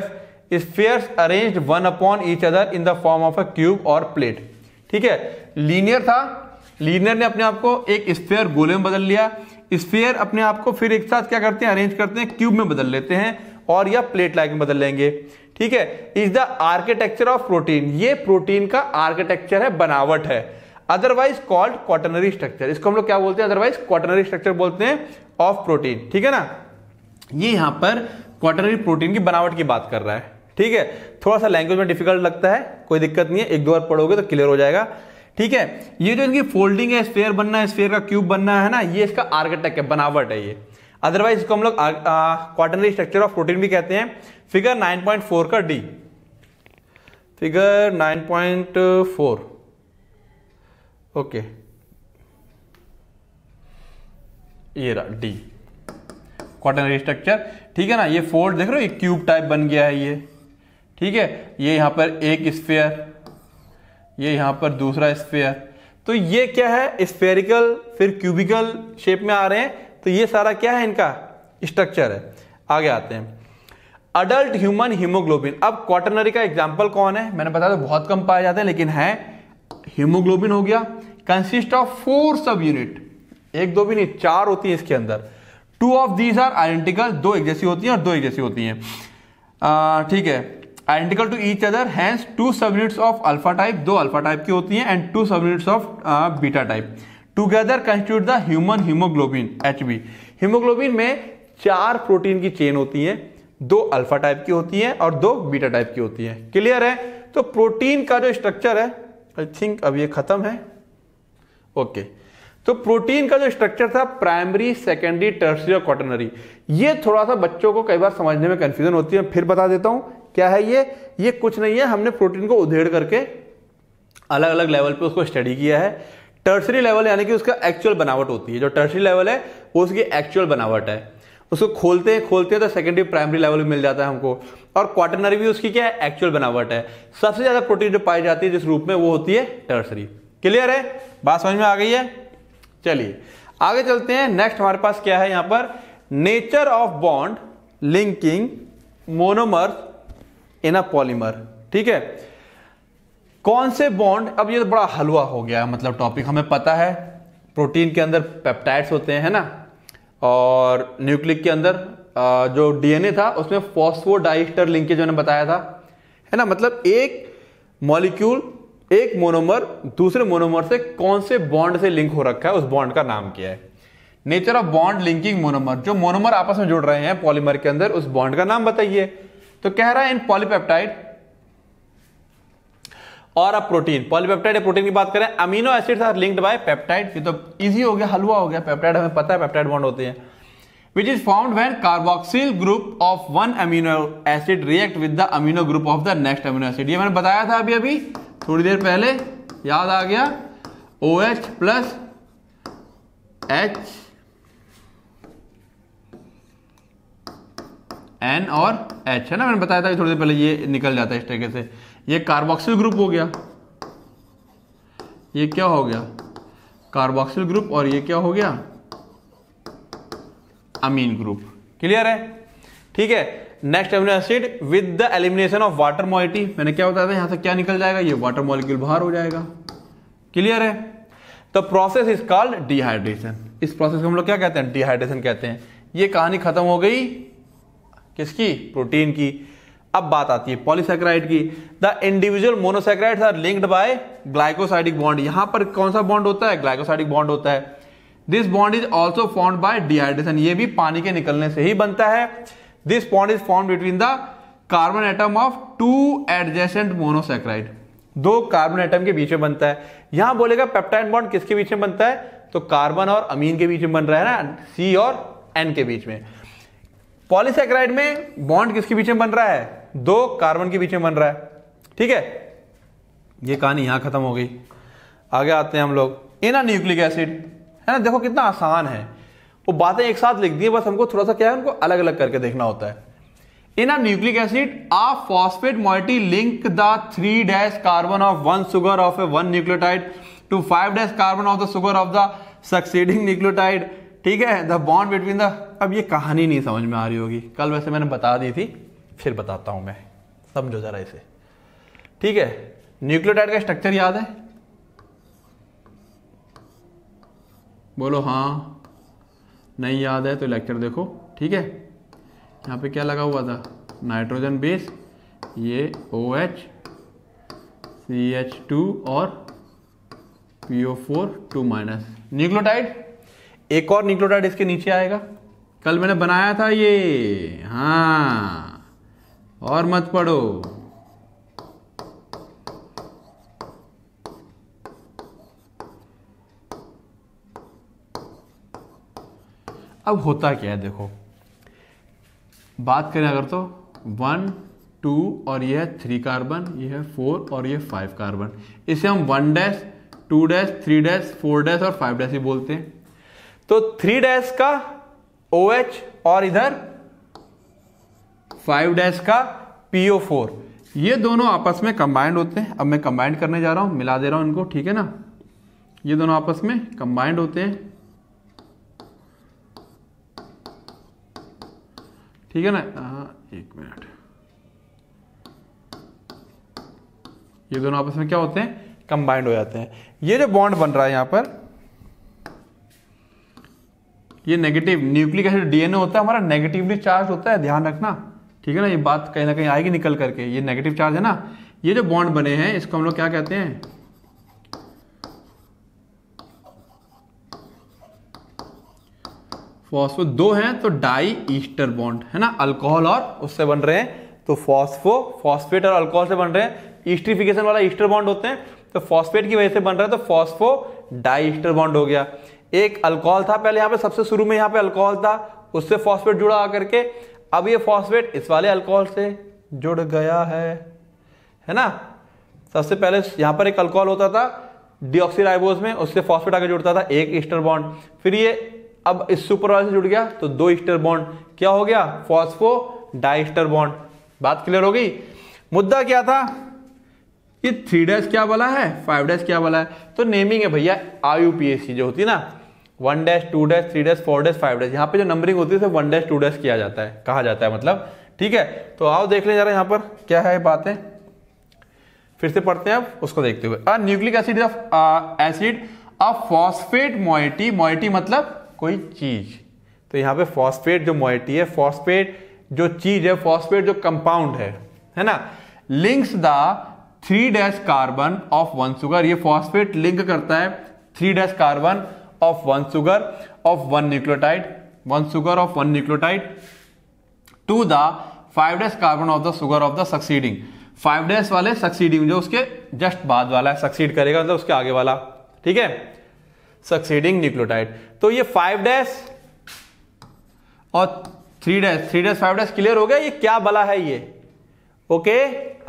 sphere arrange one upon each other in the form of a cube और प्लेट ठीक है लीनियर था लीनियर ने अपने आप को एक स्पेयर गोले में बदल लिया स्पेयर अपने आप को फिर एक साथ क्या करते हैं अरेंज करते हैं क्यूब में बदल लेते हैं और या प्लेट लाइक में बदल लेंगे ठीक है is the architecture of protein ये प्रोटीन का आर्किटेक्चर है बनावट है अदरवाइज कॉल्ड क्वाटनरी स्ट्रक्चर इसको हम लोग क्या बोलते हैं अदरवाइज क्वाटनरी स्ट्रक्चर बोलते हैं ऑफ प्रोटीन ठीक है ना ये यहां पर क्वाटनरी प्रोटीन की बनावट की बात कर रहा है ठीक है थोड़ा सा लैंग्वेज में डिफिकल्ट लगता है कोई दिक्कत नहीं है एक दो बार पढ़ोगे तो क्लियर हो जाएगा ठीक है ये जो इनकी फोल्डिंग है स्पेयर बनना है स्पेयर का क्यूब बनना है ना ये इसका आर्किटेक्ट है बनावट है ये अदरवाइज इसको हम लोग क्वार्टनरी स्ट्रक्चर ऑफ प्रोटीन भी कहते हैं फिगर 9.4 का डी फिगर 9.4 ओके ये रहा डी क्वार्टनरी स्ट्रक्चर ठीक है ना ये फोल्ड देख रहे हो ये क्यूब टाइप बन गया है ये ठीक है ये यहां पर एक स्फेयर ये यहां पर दूसरा स्फेयर तो ये क्या है स्फेरिकल फिर क्यूबिकल शेप में आ रहे हैं तो ये सारा क्या है इनका स्ट्रक्चर है आगे आते हैं अडल्ट ह्यूमन हीमोग्लोबिन अब क्वाटनरी का एग्जाम्पल कौन है मैंने बताया तो बहुत कम पाए जाते हैं लेकिन है हीमोग्लोबिन हो गया consist of four subunit एक दो भी नहीं चार होती है इसके अंदर two of these are identical दो एक जैसी होती है और दो एक जैसी होती है ठीक है identical to each other has two subunits of alpha type दो अल्फा टाइप की होती हैं and two subunits of beta type together constitute the human haemoglobin H haemoglobin में चार प्रोटीन की चेन होती है दो अल्फा टाइप की होती है और दो बीटा टाइप की होती है क्लियर है तो प्रोटीन का जो स्ट्रक्चर है आई थिंक अब ये खत्म है ओके okay. तो प्रोटीन का जो स्ट्रक्चर था प्राइमरी सेकेंडरी टर्सरी और क्वाटनरी ये थोड़ा सा बच्चों को कई बार समझने में कंफ्यूजन होती है फिर बता देता हूं क्या है ये ये कुछ नहीं है हमने प्रोटीन को उधेड़ करके अलग अलग लेवल पे उसको स्टडी किया है टर्सरी लेवल यानी कि उसका एक्चुअल बनावट होती है जो टर्सरी लेवल है वो उसकी एक्चुअल बनावट है उसको खोलते हैं खोलते हैं तो सेकेंडरी प्राइमरी लेवल मिल जाता है हमको और क्वार्टनरी भी उसकी क्या है एक्चुअल बनावट है सबसे ज्यादा प्रोटीन जो पाई जाती है जिस रूप में वो होती है टर्सरी क्लियर है बात समझ में आ गई है चलिए आगे चलते हैं नेक्स्ट हमारे पास क्या है यहां पर nature of bond linking monomers in a polymer ठीक है कौन से बॉन्ड अब ये बड़ा हलवा हो गया मतलब टॉपिक हमें पता है प्रोटीन के अंदर पेप्टाइड्स होते हैं है ना और न्यूक्लिक के अंदर जो डीएनए था उसमें फॉस्फोडाइस्टर लिंकेज मैंने बताया था है ना मतलब एक मॉलिक्यूल एक मोनोमर दूसरे मोनोमर से कौन से बॉन्ड से लिंक हो रखा है उस बॉन्ड का नाम क्या है nature of bond linking monomer जो मोनोमर आपस में जुड़ रहे हैं पॉलीमर के अंदर उस बॉन्ड का नाम बताइए तो कह रहा है इन पॉलीपेप्टाइड और अब प्रोटीन पॉलीपेप्टाइड प्रोटीन की बात करें amino acids are linked by peptide ये तो इजी हो गया हलवा हो गया पेप्टाइड हमें पता है पेप्टाइड बॉन्ड होते हैं which is found when carboxyl group of one amino acid react with the amino group of the next amino acid ये मैंने बताया था अभी अभी थोड़ी देर पहले याद आ गया O OH plus H N और एच है ना मैंने बताया था थोड़ी देर पहले ये निकल जाता है इस तरीके से ये कार्बोक्सिल ग्रुप हो गया ये क्या हो गया कार्बोक्सिल ग्रुप और ये क्या हो गया अमीन ग्रुप क्लियर है ठीक है next amino acid with the elimination of water moiety मैंने क्या बताया था यहां से क्या निकल जाएगा ये वाटर मॉलिक्यूल बाहर हो जाएगा क्लियर है the process is called dehydration इस प्रोसेस को हम लोग क्या कहते हैं डिहाइड्रेशन कहते हैं ये कहानी खत्म हो गई किसकी प्रोटीन की अब बात आती है पॉलीसेक्राइड की the individual monosaccharide are linked by glycosidic bond यहां पर कौन सा बॉन्ड होता है ग्लाइकोसाइडिक बॉन्ड होता है this bond is also form by dehydration ये भी पानी के निकलने से ही बनता है this bond is form between the carbon atom of two adjacent monosaccharide दो कार्बन एटम के बीच में बनता है यहां बोलेगा पेप्टाइड बॉन्ड किसके बीच में बनता है तो कार्बन और अमीन के बीच में बन रहा है ना सी और एन के बीच में पॉलीसेक्राइड में बॉन्ड किसके बीच में बन रहा है दो कार्बन के बीच में बन रहा है ठीक है ये कहानी यहां खत्म हो गई आगे आते हैं हम लोग इन न्यूक्लिक एसिड है ना देखो कितना आसान है वो बातें एक साथ लिख दी बस हमको थोड़ा सा क्या है उनको अलग अलग करके देखना होता है in nucleic acid a phosphate phosphate moiety link the 3 dash carbon of one sugar of a one nucleotide to 5 dash carbon of the sugar of the succeeding ठीक है द बॉन्ड बिटवीन द अब ये कहानी नहीं समझ में आ रही होगी कल वैसे मैंने बता दी थी फिर बताता हूं मैं समझो ज़रा इसे ठीक है न्यूक्लियोटाइड का स्ट्रक्चर याद है बोलो हाँ नहीं याद है तो लेक्चर देखो ठीक है यहाँ पे क्या लगा हुआ था नाइट्रोजन बेस ये O H C H two और P O four two minus nucleotide एक और निक्लोटाइड इसके नीचे आएगा कल मैंने बनाया था ये हाँ और मत पढ़ो अब होता क्या है देखो बात करें अगर तो वन टू और ये है थ्री कार्बन ये है फोर और ये फाइव कार्बन इसे हम one dash two dash three dash four dash और फाइव डैश ही बोलते हैं तो थ्री डैश का ओ OH और इधर फाइव डैश का पीओ फोर ये दोनों आपस में कंबाइंड होते हैं अब मैं कंबाइंड करने जा रहा हूं मिला दे रहा हूं इनको ठीक है ना ये दोनों आपस में कंबाइंड होते हैं ठीक है ना हाँ, एक मिनट ये दोनों आपस में क्या होते हैं कंबाइंड हो जाते हैं ये जो बॉन्ड बन रहा है यहां पर ये नेगेटिव न्यूक्लिक एसिड डीएनए होता है हमारा नेगेटिवली चार्ज होता है ध्यान रखना ठीक है ना ये बात कहीं ना कहीं आएगी निकल करके ये नेगेटिव चार्ज है ना ये जो बॉन्ड बने हैं इसको हम लोग क्या कहते हैं फॉस्फो दो हैं तो डाई ईस्टर बॉन्ड है ना अल्कोहल और उससे बन रहे हैं तो फॉस्फो फॉस्फेट और अल्कोहल से बन रहे हैं ईस्ट्रीफिकेशन वाला ईस्टर बॉन्ड होते हैं तो फॉस्फेट की वजह से बन रहा है तो फॉस्फो डाई ईस्टर बॉन्ड हो गया एक अल्कोहल था पहले यहाँ पे सबसे शुरू में यहाँ पे अल्कोहल था उससे फॉस्फेट जुड़ा आकर के अब ये फॉस्फेट इस वाले अल्कोहल से जुड़ गया है है ना सबसे पहले यहाँ पर एक अल्कोहल होता था डिऑक्सीराइबोज में उससे फॉस्फेट आके जुड़ता था एक ईस्टर बॉन्ड फिर ये अब इस सुपर वाले से जुड़ गया तो दो ईस्टर बॉन्ड क्या हो गया फॉस्फो डाइस्टर बॉन्ड बात क्लियर होगी मुद्दा क्या था ये थ्री डैश क्या वाला है फाइव डैश क्या वाला है तो नेमिंग है भैया आई जो होती है ना one dash two dash three dash four dash five dash यहाँ पे जो नंबरिंग होती है वन डैश टू डैश किया जाता है कहा जाता है मतलब ठीक है तो आओ देख लें जरा यहाँ पर क्या है बातें फिर से पढ़ते हैं आप उसको देखते हुए a nucleic acid of acid a phosphate moiety moiety मतलब कोई चीज तो यहाँ पे फॉस्फेट जो मोइटी है फॉस्फेट जो चीज है फॉस्फेट जो कंपाउंड है है ना links the three dash carbon of one sugar ये फॉस्फेट लिंक करता है three dash carbon of one sugar of one nucleotide one sugar of one nucleotide to the five dash carbon of the sugar of the succeeding five dash वाले succeeding जो उसके just बाद वाला है succeed करेगा मतलब उसके आगे वाला ठीक है सक्सीडिंग न्यूक्लियोटाइड तो ये फाइव डैश और three dash three dash five dash clear हो गया ये क्या बला है ये ओके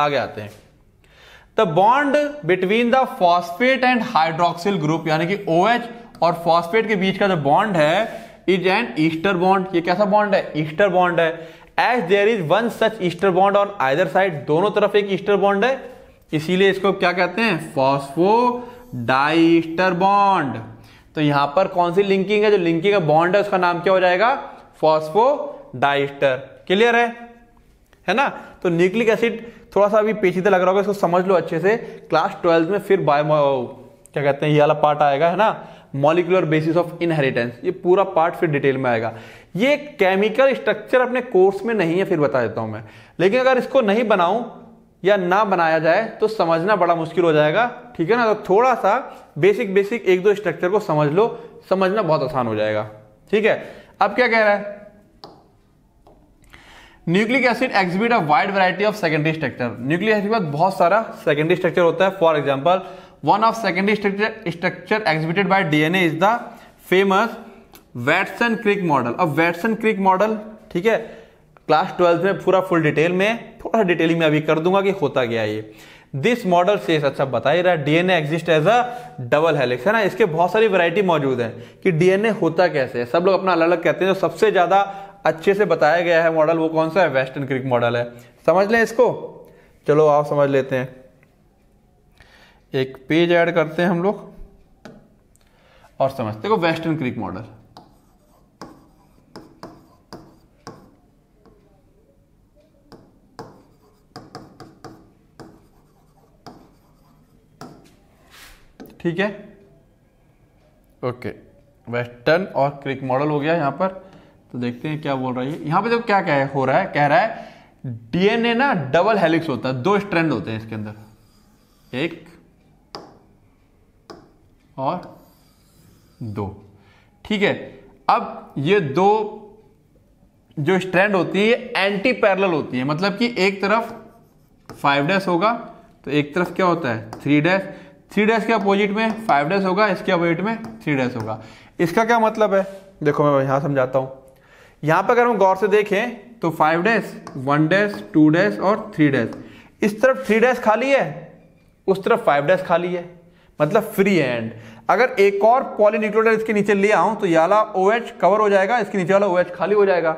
आगे आते हैं the bond between the phosphate and hydroxyl group यानी कि ओ OH और फॉस्फेट के बीच का जो बॉन्ड है इज एन ईस्टर बॉन्ड ये कैसा बॉन्ड है ईस्टर बॉन्ड है as there is one such ester bond on either side दोनों तरफ एक ईस्टर बॉन्ड है इसीलिए इसको क्या कहते हैं फॉस्फो डाइस्टर बॉन्ड तो यहां पर कौन सी लिंकिंग है जो लिंकिंग का बॉन्ड है उसका नाम क्या हो जाएगा फॉस्फो डाइस्टर क्लियर है है ना तो न्यूक्लिक एसिड थोड़ा सा अभी पेचीदा लग रहा होगा इसको समझ लो अच्छे से क्लास ट्वेल्थ में फिर बायो क्या कहते हैं ये वाला पार्ट आएगा है ना मॉलिकुलर बेसिस ऑफ इनहेरिटेंस ये पूरा पार्ट फिर डिटेल में आएगा ये केमिकल स्ट्रक्चर अपने कोर्स में नहीं है फिर बता देता हूं मैं लेकिन अगर इसको नहीं बनाऊं या ना बनाया जाए तो समझना बड़ा मुश्किल हो जाएगा ठीक है ना तो थोड़ा सा बेसिक बेसिक एक दो स्ट्रक्चर को समझ लो समझना बहुत आसान हो जाएगा ठीक है अब क्या कह रहा है nucleic acid exhibit a wide variety of secondary structure nucleic acid के बाद बहुत सारा सेकेंडरी स्ट्रक्चर होता है for example one of secondary structure structure exhibited by DNA is the famous Watson Crick model अब वैटसन क्रिक मॉडल ठीक है class twelfth में पूरा फुल डिटेल में थोड़ा डिटेलिंग में अभी कर दूंगा कि होता गया ये दिस मॉडल से अच्छा बता ही रहा है DNA exist as a double helix है ना इसके बहुत सारी वैरायटी मौजूद है कि डीएनए होता कैसे है सब लोग अपना अलग अलग कहते हैं जो सबसे ज्यादा अच्छे से बताया गया है मॉडल वो कौन सा है वेस्टर्न क्रिक मॉडल है समझ लें इसको चलो आप समझ लेते हैं एक पेज ऐड करते हैं हम लोग और समझते को वेस्टर्न क्रिक मॉडल ठीक है ओके वेस्टर्न और क्रिक मॉडल हो गया यहां पर तो देखते हैं क्या बोल रही है यहां पे देखो क्या कह हो रहा है कह रहा है डीएनए ना डबल हेलिक्स होता है दो स्ट्रैंड होते हैं इसके अंदर एक और दो ठीक है अब ये दो जो स्ट्रैंड होती है एंटी पैरेलल होती है मतलब कि एक तरफ फाइव डैश होगा तो एक तरफ क्या होता है थ्री डैश थ्री डैश के अपोजिट में फाइव डैश होगा इसके अपोजिट में थ्री डैश होगा इसका क्या मतलब है देखो मैं यहां समझाता हूं यहां पर अगर हम गौर से देखें तो five dash one dash two dash और थ्री डैश इस तरफ थ्री डैश खाली है उस तरफ फाइव डैश खाली है मतलब फ्री एंड अगर एक और पॉलीन्यूक्लियोटाइड इसके नीचे ले आऊं तो ये वाला ओ OH कवर हो जाएगा इसके नीचे वाला ओ OH खाली हो जाएगा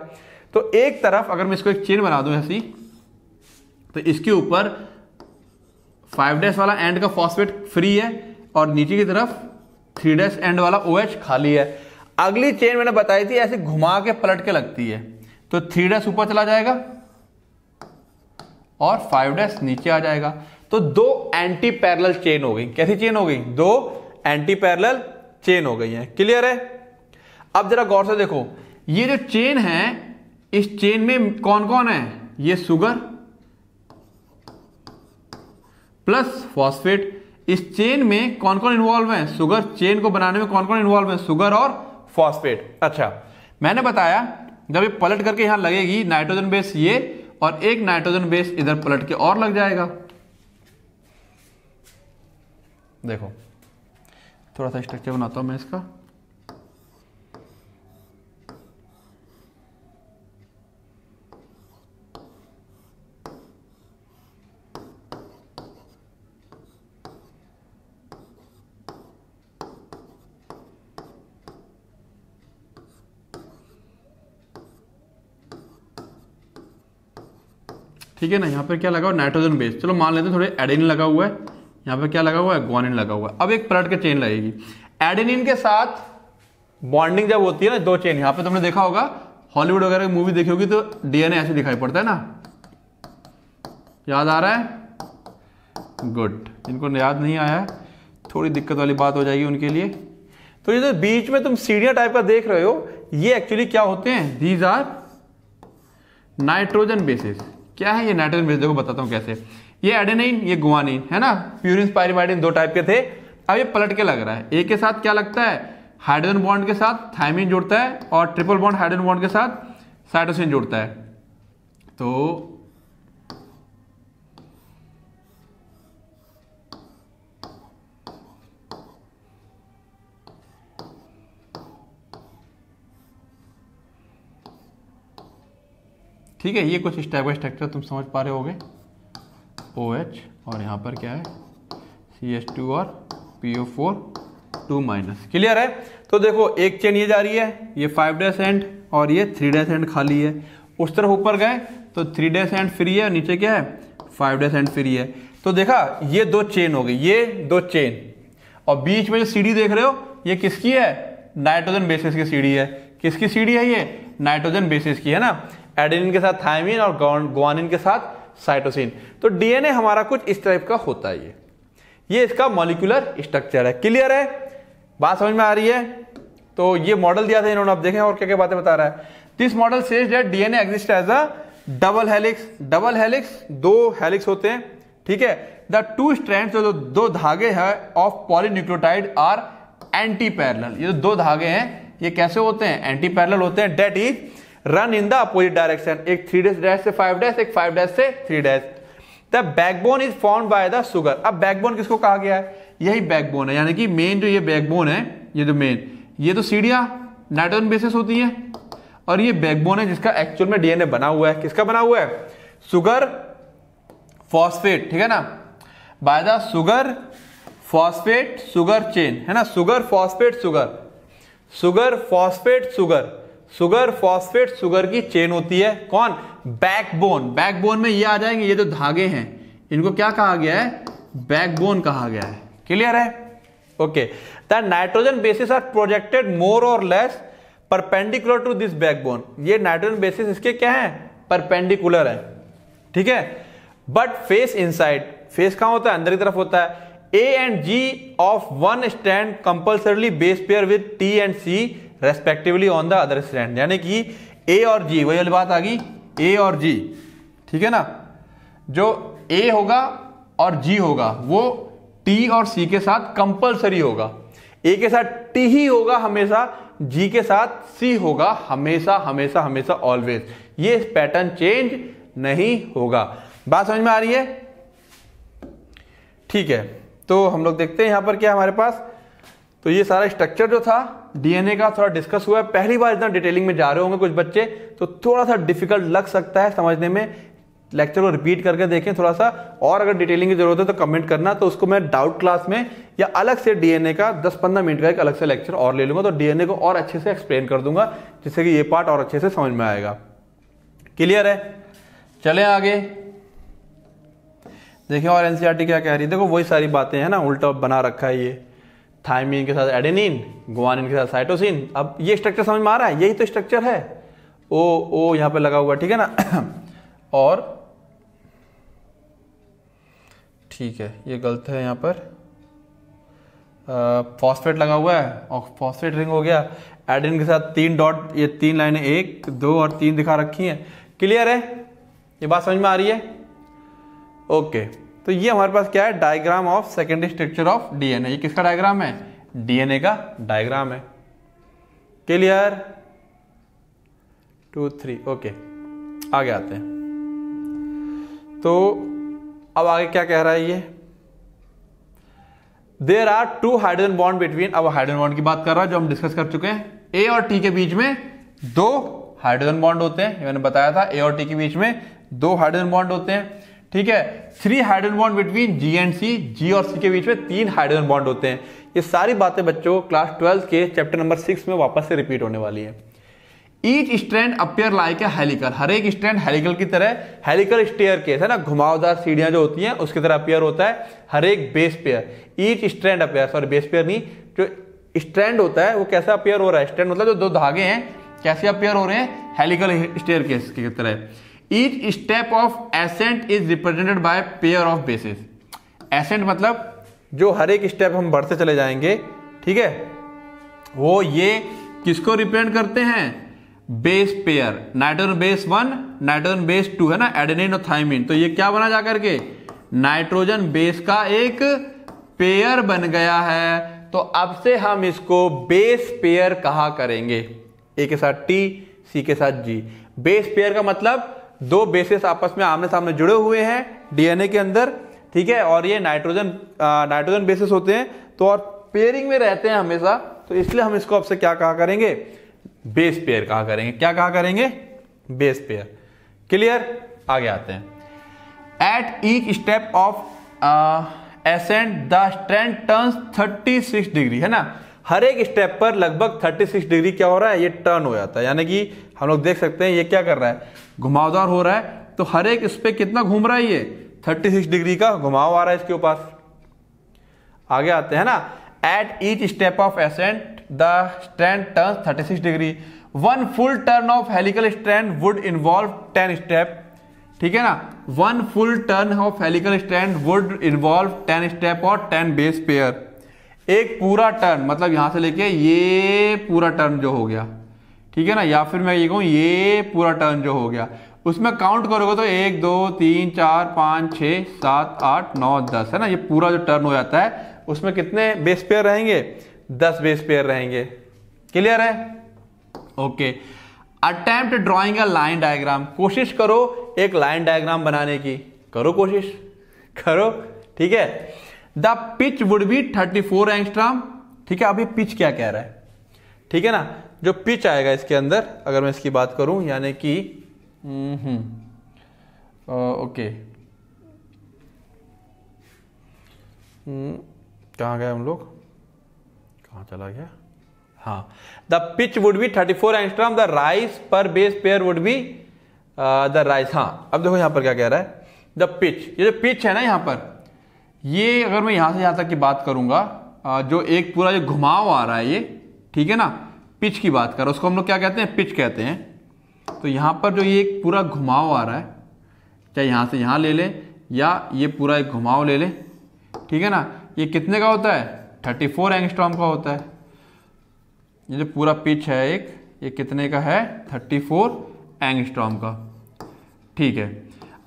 तो एक तरफ अगर मैं इसको एक चेन बना दूं ऐसी तो इसके ऊपर फाइव डैश वाला एंड का फॉस्फेट फ्री है और नीचे की तरफ थ्री डैश एंड वाला ओ OH खाली है अगली चेन मैंने बताई थी ऐसे घुमा के पलट के लगती है तो थ्री डैश ऊपर चला जाएगा और फाइव डैश नीचे आ जाएगा तो दो एंटी पैरेलल चेन हो गई कैसी चेन हो गई दो एंटी पैरेलल चेन हो गई है क्लियर है अब जरा गौर से देखो ये जो चेन है इस चेन में कौन कौन है ये सुगर प्लस फॉस्फेट इस चेन में कौन कौन इन्वॉल्व है सुगर चेन को बनाने में कौन कौन इन्वॉल्व है सुगर और फॉस्फेट अच्छा मैंने बताया जब ये पलट करके यहां लगेगी नाइट्रोजन बेस ये और एक नाइट्रोजन बेस इधर पलट के और लग जाएगा देखो थोड़ा सा स्ट्रक्चर बनाता हूं मैं इसका ठीक है ना यहाँ पर क्या लगा हुआ नाइट्रोजन बेस चलो मान लेते हैं थोड़े एडेनिन लगा हुआ है यहाँ पर क्या लगा हुआ है ग्वानिन लगा हुआ है अब एक पलट के चेन लगेगी एडेनिन के साथ बॉन्डिंग जब होती है ना दो चेन यहाँ पे तुमने देखा होगा हॉलीवुड वगैरह की मूवी देखी होगी तो डीएनए ऐसे दिखाई पड़ता है ना याद आ रहा है गुड इनको याद नहीं आया थोड़ी दिक्कत वाली बात हो जाएगी उनके लिए तो ये जो बीच में तुम सीढ़िया टाइप का देख रहे हो ये एक्चुअली क्या होते हैं दीज आर नाइट्रोजन बेसिस क्या है ये नाइट्रोजन बेस देखो बताता हूँ कैसे ये एडेनाइन ये गुआनिन है ना प्यूरिन पायरिमाइडिन दो टाइप के थे अब ये पलट के लग रहा है ए के साथ क्या लगता है हाइड्रोजन बॉन्ड के साथ थायमिन जुड़ता है और ट्रिपल बॉन्ड हाइड्रोजन बॉन्ड के साथ साइटोसिन जुड़ता है तो ठीक है ये कुछ स्टेप बाई स्ट्रक्चर तुम समझ पा रहे गए ओ एच और यहाँ पर क्या है सी एच टू और P O four two minus clear है तो देखो एक चेन ये जा रही है ये फाइव डैश एंड और ये थ्री डैश एंड खाली है उस तरफ ऊपर गए तो थ्री डे एंड फ्री है नीचे क्या है फाइव डे एंड फ्री है तो देखा ये दो चेन हो गई ये दो चेन और बीच में जो सीढ़ी देख रहे हो ये किसकी है नाइट्रोजन बेसिस की सीढ़ी है किसकी सीढ़ी है ये नाइट्रोजन बेसिस की है ना एडेनिन के साथ थायमिन और ग्वानिन के साथ साइटोसिन तो डीएनए हमारा कुछ इस टाइप का होता है ये ये इसका मॉलिकुलर स्ट्रक्चर है क्लियर है बात समझ में आ रही है तो ये मॉडल दिया था इन्होंने आप देखें और क्या क्या बातें बता रहा है this model says that DNA exist as a double helix double helix दो हेलिक्स होते हैं ठीक है द टू स्ट्रैंड जो दो धागे है of polynucleotide are antiparallel ये दो धागे हैं ये कैसे होते हैं एंटी पैरल होते हैं that is run in the opposite direction एक थ्री डैश डैश से फाइव डैश एक फाइव डैश से three dash the backbone is form by the sugar अब बैकबोन किसको कहा गया है यही बैकबोन है यानी कि मेन जो ये बैकबोन है ये जो मेन ये तो सीढ़िया नाइट्रोजन बेसिस होती है और ये बैकबोन है जिसका एक्चुअल में डीएनए बना हुआ है किसका बना हुआ है सुगर फॉस्फेट ठीक है ना by the sugar phosphate sugar chain है ना sugar phosphate sugar sugar phosphate sugar sugar phosphate sugar की चेन होती है कौन बैकबोन बैकबोन में ये आ जाएंगे ये जो धागे हैं इनको क्या कहा गया है बैकबोन कहा गया है क्लियर है okay the nitrogen bases are projected more और less perpendicular to this backbone ये नाइट्रोजन बेसिस इसके क्या है परपेंडिकुलर है ठीक है बट फेस इन फेस कहा होता है अंदर की तरफ होता है A and G of one strand compulsorily base pair with T and C respectively on the other strand यानी कि ए और जी वही वाली बात आ गई ए और जी ठीक है ना जो ए होगा और जी होगा वो टी और सी के साथ कंपलसरी होगा ए के साथ टी ही होगा हमेशा जी के साथ सी होगा हमेशा हमेशा हमेशा ऑलवेज ये पैटर्न चेंज नहीं होगा बात समझ में आ रही है ठीक है तो हम लोग देखते हैं यहां पर क्या हमारे पास तो ये सारा स्ट्रक्चर जो था डीएनए का थोड़ा डिस्कस हुआ है पहली बार इतना डिटेलिंग में जा रहे होंगे कुछ बच्चे तो थोड़ा सा डिफिकल्ट लग सकता है समझने में लेक्चर को रिपीट करके देखें थोड़ा सा और अगर डिटेलिंग की जरूरत है तो कमेंट करना तो उसको मैं डाउट क्लास में या अलग से डीएनए का 10-15 मिनट का एक अलग से लेक्चर और ले लूंगा तो डीएनए को और अच्छे से एक्सप्लेन कर दूंगा जिससे कि ये पार्ट और अच्छे से समझ में आएगा क्लियर है चले आगे देखिए और एनसीआरटी e क्या कह रही है देखो वही सारी बातें हैं ना उल्टा बना रखा है ये थायमिन के साथ एडेनिन गुआनिन के साथ साइटोसिन अब ये स्ट्रक्चर समझ में आ रहा है यही तो स्ट्रक्चर है ओ ओ यहां पे लगा हुआ ठीक है ना और ठीक है ये गलत है यहां पर फॉस्फेट लगा हुआ है और फॉस्फेट रिंग हो गया एडेनिन के साथ तीन डॉट ये तीन लाइनें एक दो और तीन दिखा रखी हैं क्लियर है ये बात समझ में आ रही है ओके okay. तो ये हमारे पास क्या है diagram of secondary structure of DNA ये किसका डायग्राम है डीएनए का डायग्राम है क्लियर टू थ्री ओके आगे आते हैं तो अब आगे क्या कह रहा है ये there are two hydrogen bond between अब हाइड्रोजन बॉन्ड की बात कर रहा है जो हम डिस्कस कर चुके हैं ए और टी के बीच में दो हाइड्रोजन बॉन्ड होते हैं मैंने बताया था ए और टी के बीच में दो हाइड्रोजन बॉन्ड होते हैं ठीक है three hydrogen bond between G and C G और सी के बीच में तीन हाइड्रोजन बॉन्ड होते हैं ये सारी बातें बच्चों क्लास ट्वेल्थ के चैप्टर नंबर सिक्स में वापस से रिपीट होने वाली है ईच स्ट्रैंड अपेयर लाइक है हेलिकल हर एक स्ट्रैंड हेलिकल की तरह हेलिकल स्टेयर केस है ना घुमावदार सीढ़ियां जो होती हैं उसकी तरह अपेयर होता है हर एक base pair each strand appear sorry base pair नहीं जो स्ट्रैंड होता है वो कैसा अपेयर हो रहा है स्ट्रैंड मतलब जो दो धागे हैं कैसे अपेयर हो रहे हैं हेलिकल स्टेयर केस की तरह each step of ascent is represented by pair of bases ascent मतलब जो हर एक स्टेप हम बढ़ते चले जाएंगे ठीक है वो ये किसको रिप्रेजेंट करते हैं base pair nitrogen base one nitrogen base two है ना एडेनिन और थाइमिन तो ये क्या बना जाकर के नाइट्रोजन बेस का एक पेयर बन गया है तो अब से हम इसको बेस पेयर कहा करेंगे ए के साथ टी सी के साथ जी बेस पेयर का मतलब दो बेसिस आपस में आमने सामने जुड़े हुए हैं डीएनए के अंदर ठीक है और ये नाइट्रोजन नाइट्रोजन बेसिस होते हैं तो और पेयरिंग में रहते हैं हमेशा तो इसलिए हम इसको आपसे क्या कहा करेंगे बेस पेयर कहा करेंगे क्या कहा करेंगे बेस पेयर क्लियर आगे आते हैं at each step of ascent the turn turns 36 degree है ना हर एक स्टेप पर लगभग 36 डिग्री क्या हो रहा है ये टर्न हो जाता है यानी कि हम लोग देख सकते हैं ये क्या कर रहा है घुमावदार हो रहा है तो हर एक इस पर कितना घूम रहा है ये 36 डिग्री का घुमाव आ रहा है इसके ऊपर आगे आते हैं ना at each step of ascent the strand turn 36 degree one full turn of helical strand would involve 10 step ठीक है ना one full turn of helical strand would involve 10 step और 10 बेस पेयर एक पूरा टर्न मतलब यहां से लेके ये पूरा टर्न जो हो गया ठीक है ना या फिर मैं ये कहूँ ये पूरा टर्न जो हो गया उसमें काउंट करोगे तो एक दो तीन चार पाँच छः सात आठ नौ दस है ना ये पूरा जो टर्न हो जाता है उसमें कितने बेस पेयर रहेंगे दस बेस पेयर रहेंगे क्लियर है okay attempt drawing a line diagram कोशिश करो एक लाइन डायग्राम बनाने की करो कोशिश करो ठीक है the pitch would be thirty four angstrom ठीक है अभी पिच क्या कह रहा है ठीक है ना जो पिच आएगा इसके अंदर अगर मैं इसकी बात करूं यानी कि ओके हम्म, कहाँ गए हम लोग कहाँ चला गया हाँ the pitch would be 34 four angstrom the rise per base pair would be the rise हाँ अब देखो यहां पर क्या कह रहा है द पिच ये जो पिच है ना यहां पर ये अगर मैं यहां से यहां तक की बात करूंगा जो एक पूरा जो घुमाव आ रहा है ये ठीक है ना पिच की बात कर उसको हम लोग क्या कहते हैं पिच कहते हैं तो यहाँ पर जो ये एक पूरा घुमाव आ रहा है चाहे यहाँ से यहाँ ले लें या ये पूरा एक घुमाव ले लें ठीक है ना ये कितने का होता है थर्टी फोर एंगस्ट्रॉम का होता है ये जो पूरा पिच है एक ये कितने का है थर्टी फोर एंगस्ट्रॉम का ठीक है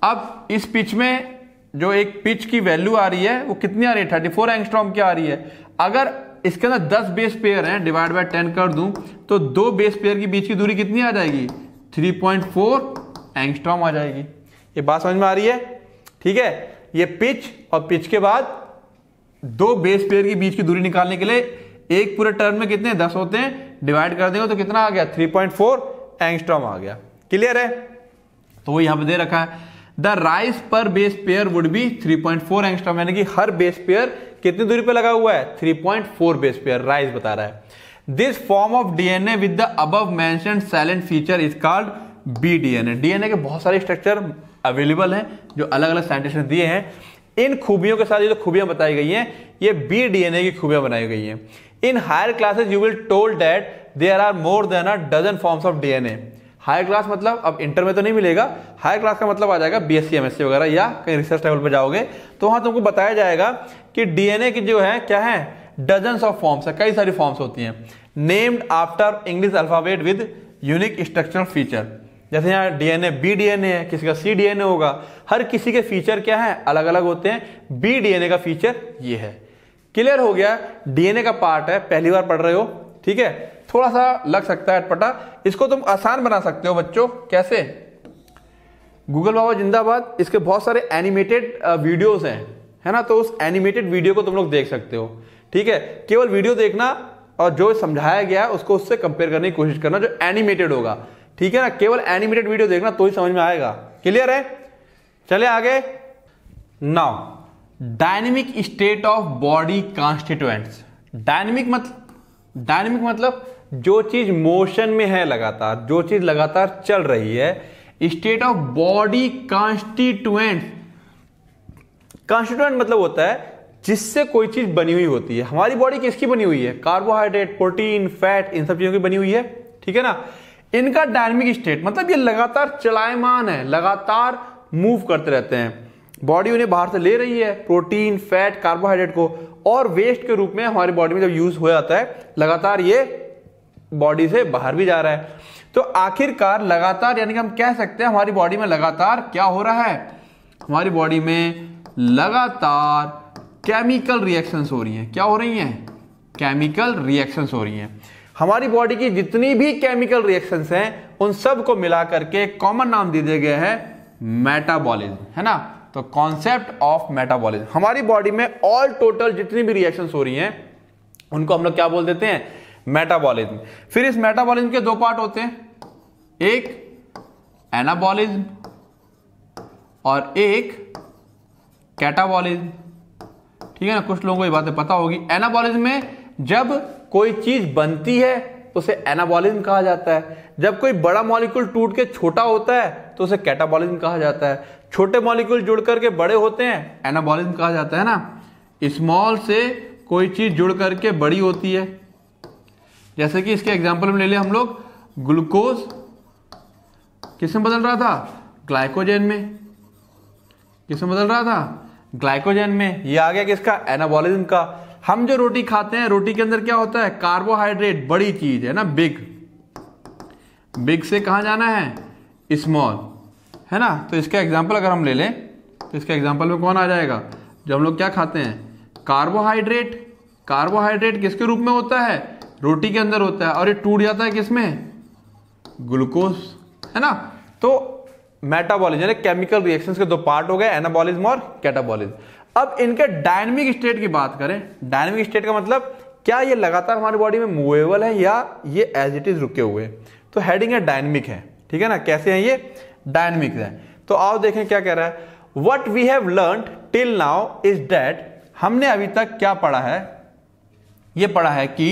अब इस पिच में जो एक पिच की वैल्यू आ रही है वो कितनी आ रही है थर्टी फोर एंगस्ट्रॉम की आ रही है अगर इसके अंदर दस बेस पेयर हैं डिवाइड बाय टेन कर दूं तो दो बेस पेयर के बीच की दूरी कितनी आ जाएगी थ्री पॉइंट फोर एंगस्ट्रॉम आ जाएगी ये बात समझ में आ रही है ठीक है ये पिच और पिच के बाद दो बेस पेयर के बीच की दूरी निकालने के लिए एक पूरे टर्न में कितने दस होते हैं डिवाइड कर देंगे तो कितना आ गया थ्री पॉइंट फोर एंगस्ट्रॉम आ गया क्लियर है तो वो यहां पर दे रखा है the rise per base pair would be 3.4 point angstrom यानी कि हर बेस पेयर कितनी दूरी पर लगा हुआ है 3.4 बेस पेयर राइस बता रहा है this form of DNA with the above मैं silent feature is called B DNA DNA के बहुत सारे स्ट्रक्चर अवेलेबल हैं जो अलग अलग साइंटिस्ट ने दिए हैं इन खूबियों के साथ ये जो तो खूबियां बताई गई हैं ये बी डीएनए की खूबियां बनाई गई हैं in higher classes you will told that there are more than a dozen forms of DNA higher class मतलब अब इंटर में तो नहीं मिलेगा हायर क्लास का मतलब आ जाएगा बी एस वगैरह या कहीं रिसर्च लेवल पर जाओगे तो वहाँ तुमको बताया जाएगा कि डीएनए की जो है क्या है डजन ऑफ फॉर्म्स है कई सारी फॉर्म्स होती हैं named after English alphabet with unique structural feature जैसे यहाँ डीएनए बी डीएनए है किसी का सी डीएनए होगा हर किसी के फीचर क्या है अलग अलग होते हैं बी डीएनए का फीचर ये है क्लियर हो गया डीएनए का पार्ट है पहली बार पढ़ रहे हो ठीक है थोड़ा सा लग सकता है अटपटा इसको तुम आसान बना सकते हो बच्चों कैसे गूगल बाबा जिंदाबाद इसके बहुत सारे एनिमेटेड वीडियोस हैं है ना तो उस एनिमेटेड वीडियो को तुम लोग देख सकते हो ठीक है केवल वीडियो देखना और जो समझाया गया उसको उससे कंपेयर करने की कोशिश करना जो एनिमेटेड होगा ठीक है ना केवल एनिमेटेड वीडियो देखना तो ही समझ में आएगा क्लियर है चले आगे now dynamic state of body constituents dynamic मतलब डायनेमिक मतलब जो चीज मोशन में है लगातार जो चीज लगातार चल रही है state of body constituent constituent मतलब होता है जिससे कोई चीज बनी हुई होती है हमारी बॉडी किसकी बनी हुई है कार्बोहाइड्रेट प्रोटीन फैट इन सब चीजों की बनी हुई है ठीक है ना इनका डायनेमिक स्टेट मतलब ये लगातार चलायमान है लगातार मूव करते रहते हैं बॉडी उन्हें बाहर से ले रही है प्रोटीन फैट कार्बोहाइड्रेट को और वेस्ट के रूप में हमारी बॉडी में जब यूज हो जाता है लगातार ये बॉडी से बाहर भी जा रहा है तो आखिरकार लगातार यानी कि हम कह सकते हैं हमारी बॉडी में लगातार क्या हो रहा है हमारी बॉडी में लगातार केमिकल रिएक्शंस हो रही हैं क्या हो रही हैं केमिकल रिएक्शंस हो रही हैं हमारी बॉडी की जितनी भी केमिकल रिएक्शंस हैं उन सब को मिला करके कॉमन नाम दे दिया गया है मेटाबॉलिज्म है ना तो कॉन्सेप्ट ऑफ मेटाबॉलिज्म हमारी बॉडी में ऑल टोटल जितनी भी रिएक्शंस हो रही हैं उनको हम लोग क्या बोल देते हैं मेटाबॉलिज्म फिर इस मेटाबॉलिज्म के दो पार्ट होते हैं एक एनाबॉलिज्म और एक कैटाबॉलिज्म ठीक है ना कुछ लोगों को ये बातें पता होगी एनाबॉलिज्म में जब कोई चीज बनती है तो उसे एनाबॉलिज्म कहा जाता है जब कोई बड़ा मॉलिक्यूल टूट के छोटा होता है तो उसे कैटाबॉलिज्म कहा जाता है छोटे मॉलिक्यूल जुड़ करके बड़े होते हैं एनाबॉलिज्म कहा जाता है ना स्मॉल से कोई चीज जुड़ करके बड़ी होती है जैसे कि इसके एग्जाम्पल में ले लिया हम लोग ग्लूकोज किस में बदल रहा था ग्लाइकोजन में किस में बदल रहा था ग्लाइकोजन में ये आ गया किसका एनाबॉलिज्म का हम जो रोटी खाते हैं रोटी के अंदर क्या होता है कार्बोहाइड्रेट बड़ी चीज है ना बिग बिग से कहा जाना है स्मॉल है ना तो इसका एग्जाम्पल अगर हम ले लें तो इसके एग्जाम्पल में कौन आ जाएगा जो हम लोग क्या खाते हैं कार्बोहाइड्रेट कार्बोहाइड्रेट किसके रूप में होता है रोटी के अंदर होता है और ये टूट जाता है किसमें ग्लूकोज है ना तो मेटाबॉलिज यानी केमिकल रिएक्शंस के दो पार्ट हो गए एनाबॉलिज्म और कैटाबॉलिज्म अब इनके डायनेमिक स्टेट की बात करें डायनेमिक स्टेट का मतलब क्या ये लगातार हमारी बॉडी में मूवेबल है या ये एज इट इज रुके हुए तो हेडिंग है डायनेमिक है ठीक है ना कैसे है ये डायनेमिक है तो आओ देखें क्या कह रहा है what we have learn till now is that हमने अभी तक क्या पढ़ा है ये पढ़ा है कि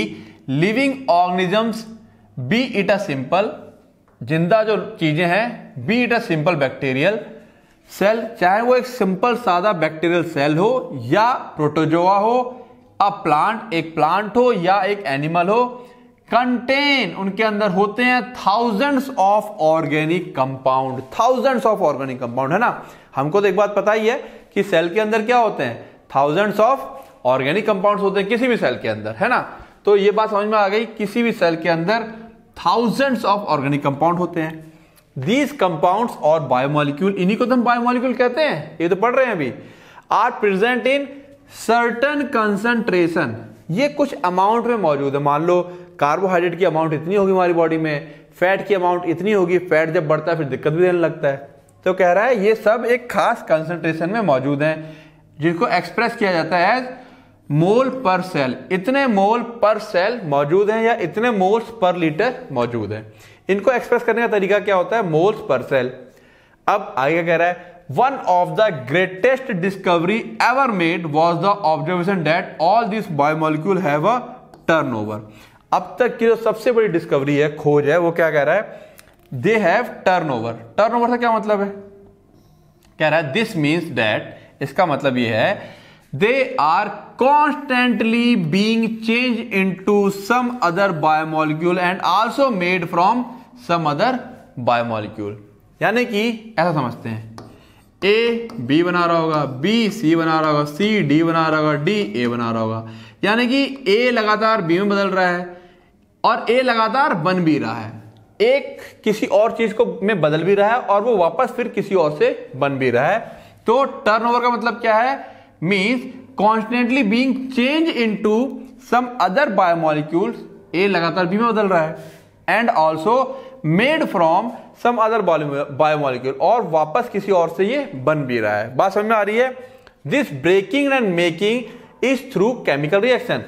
living organisms be it a simple जिंदा जो चीजें हैं be it a simple bacterial cell चाहे वो एक सिंपल सादा बैक्टीरियल सेल हो या प्रोटोजोआ हो अ प्लांट एक प्लांट हो या एक एनिमल हो कंटेन उनके अंदर होते हैं thousands of organic compound thousands of organic compound है ना हमको तो एक बात पता ही है कि सेल के अंदर क्या होते हैं थाउजेंड्स ऑफ ऑर्गेनिक कंपाउंड्स होते हैं किसी भी सेल के अंदर है ना तो ये बात समझ में आ गई किसी भी सेल के अंदर थाउजेंड्स ऑफ ऑर्गेनिक कंपाउंड होते हैं दीज कंपाउंड और बायोमोलिक्यूल इन्हीं को तो हम बायोमोलिक्यूल कहते हैं ये तो पढ़ रहे हैं अभी are present in certain concentration ये कुछ अमाउंट में मौजूद है मान लो कार्बोहाइड्रेट की अमाउंट इतनी होगी हमारी बॉडी में फैट की अमाउंट इतनी होगी फैट जब बढ़ता है फिर दिक्कत भी देने लगता है तो कह रहा है ये सब एक खास कंसेंट्रेशन में मौजूद हैं जिनको एक्सप्रेस किया जाता है एज मोल पर सेल इतने मोल पर सेल मौजूद हैं या इतने मोल्स पर लीटर मौजूद हैं इनको एक्सप्रेस करने का तरीका क्या होता है मोल्स पर सेल अब आगे कह रहा है one of the greatest discovery ever made was the observation that all this biomolecule have a turnover अब तक की जो सबसे बड़ी डिस्कवरी है खोज है वो क्या कह रहा है they have turn turnover का क्या मतलब है कह रहा है दिस मीन्स डैट इसका मतलब यह है they are constantly being changed into some other biomolecule and also made from some other biomolecule यानी कि ऐसा समझते हैं ए बी बना रहा होगा बी सी बना रहा होगा सी डी बना रहा होगा डी ए बना रहा होगा यानी कि ए लगातार बी में बदल रहा है और ए लगातार बन भी रहा है एक किसी और चीज को में बदल भी रहा है और वो वापस फिर किसी और से बन भी रहा है तो टर्नओवर का मतलब क्या है means constantly being change into some other biomolecules A लगातार बी में बदल रहा है and also made from some other biomolecule और वापस किसी और से ये बन भी रहा है बात समझ में आ रही है this breaking and making is through chemical reaction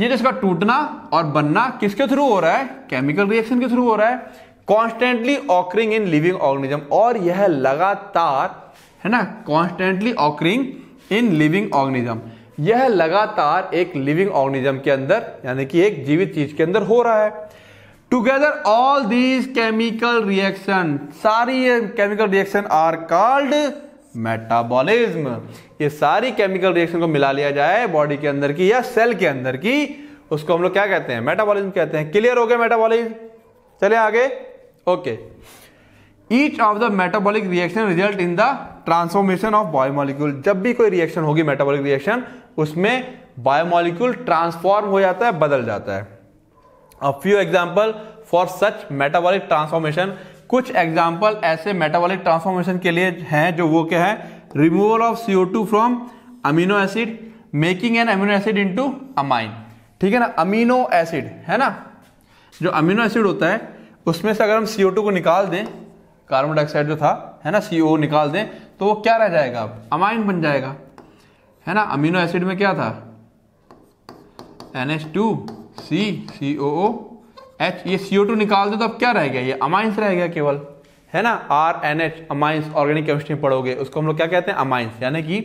ये जिसका टूटना और बनना किसके थ्रू हो रहा है केमिकल रिएक्शन के थ्रू हो रहा है constantly occurring in living organism और यह लगातार है ना constantly occurring in living organism यह लगातार एक लिविंग ऑर्गेनिज्म के अंदर यानी कि एक जीवित चीज के अंदर हो रहा है together all these chemical reaction सारी chemical reaction are called metabolism ये सारी केमिकल रिएक्शन को मिला लिया जाए बॉडी के अंदर की या सेल के अंदर की उसको हम लोग क्या कहते हैं मेटाबॉलिज्म कहते हैं क्लियर हो गया मेटाबॉलिज्म चले आगे okay okay. Each of the metabolic reaction result in the transformation of biomolecule जब भी कोई रिएक्शन होगी मेटाबॉलिक रिएक्शन उसमें बायोमोलिक्यूल ट्रांसफॉर्म हो जाता है बदल जाता है a few example for such metabolic transformation कुछ एग्जाम्पल ऐसे मेटाबॉलिक ट्रांसफॉर्मेशन के लिए हैं जो वो क्या है removal of CO two from amino acid making an amino acid into amine ठीक है ना अमीनो एसिड है ना जो अमीनो एसिड होता है उसमें से अगर हम सीओ टू को निकाल दें कार्बन डाइऑक्साइड जो था है ना सी निकाल दें तो वो क्या रह जाएगा अमाइन बन जाएगा है ना अमीनो एसिड में क्या था N H two C C O O H ये सी ओ टू निकाल दो तो अब क्या रह गया ये अमाइंस रह गया केवल है ना R N H amines organic chemistry में पढ़ोगे उसको हम लोग क्या कहते हैं अमाइंस यानी कि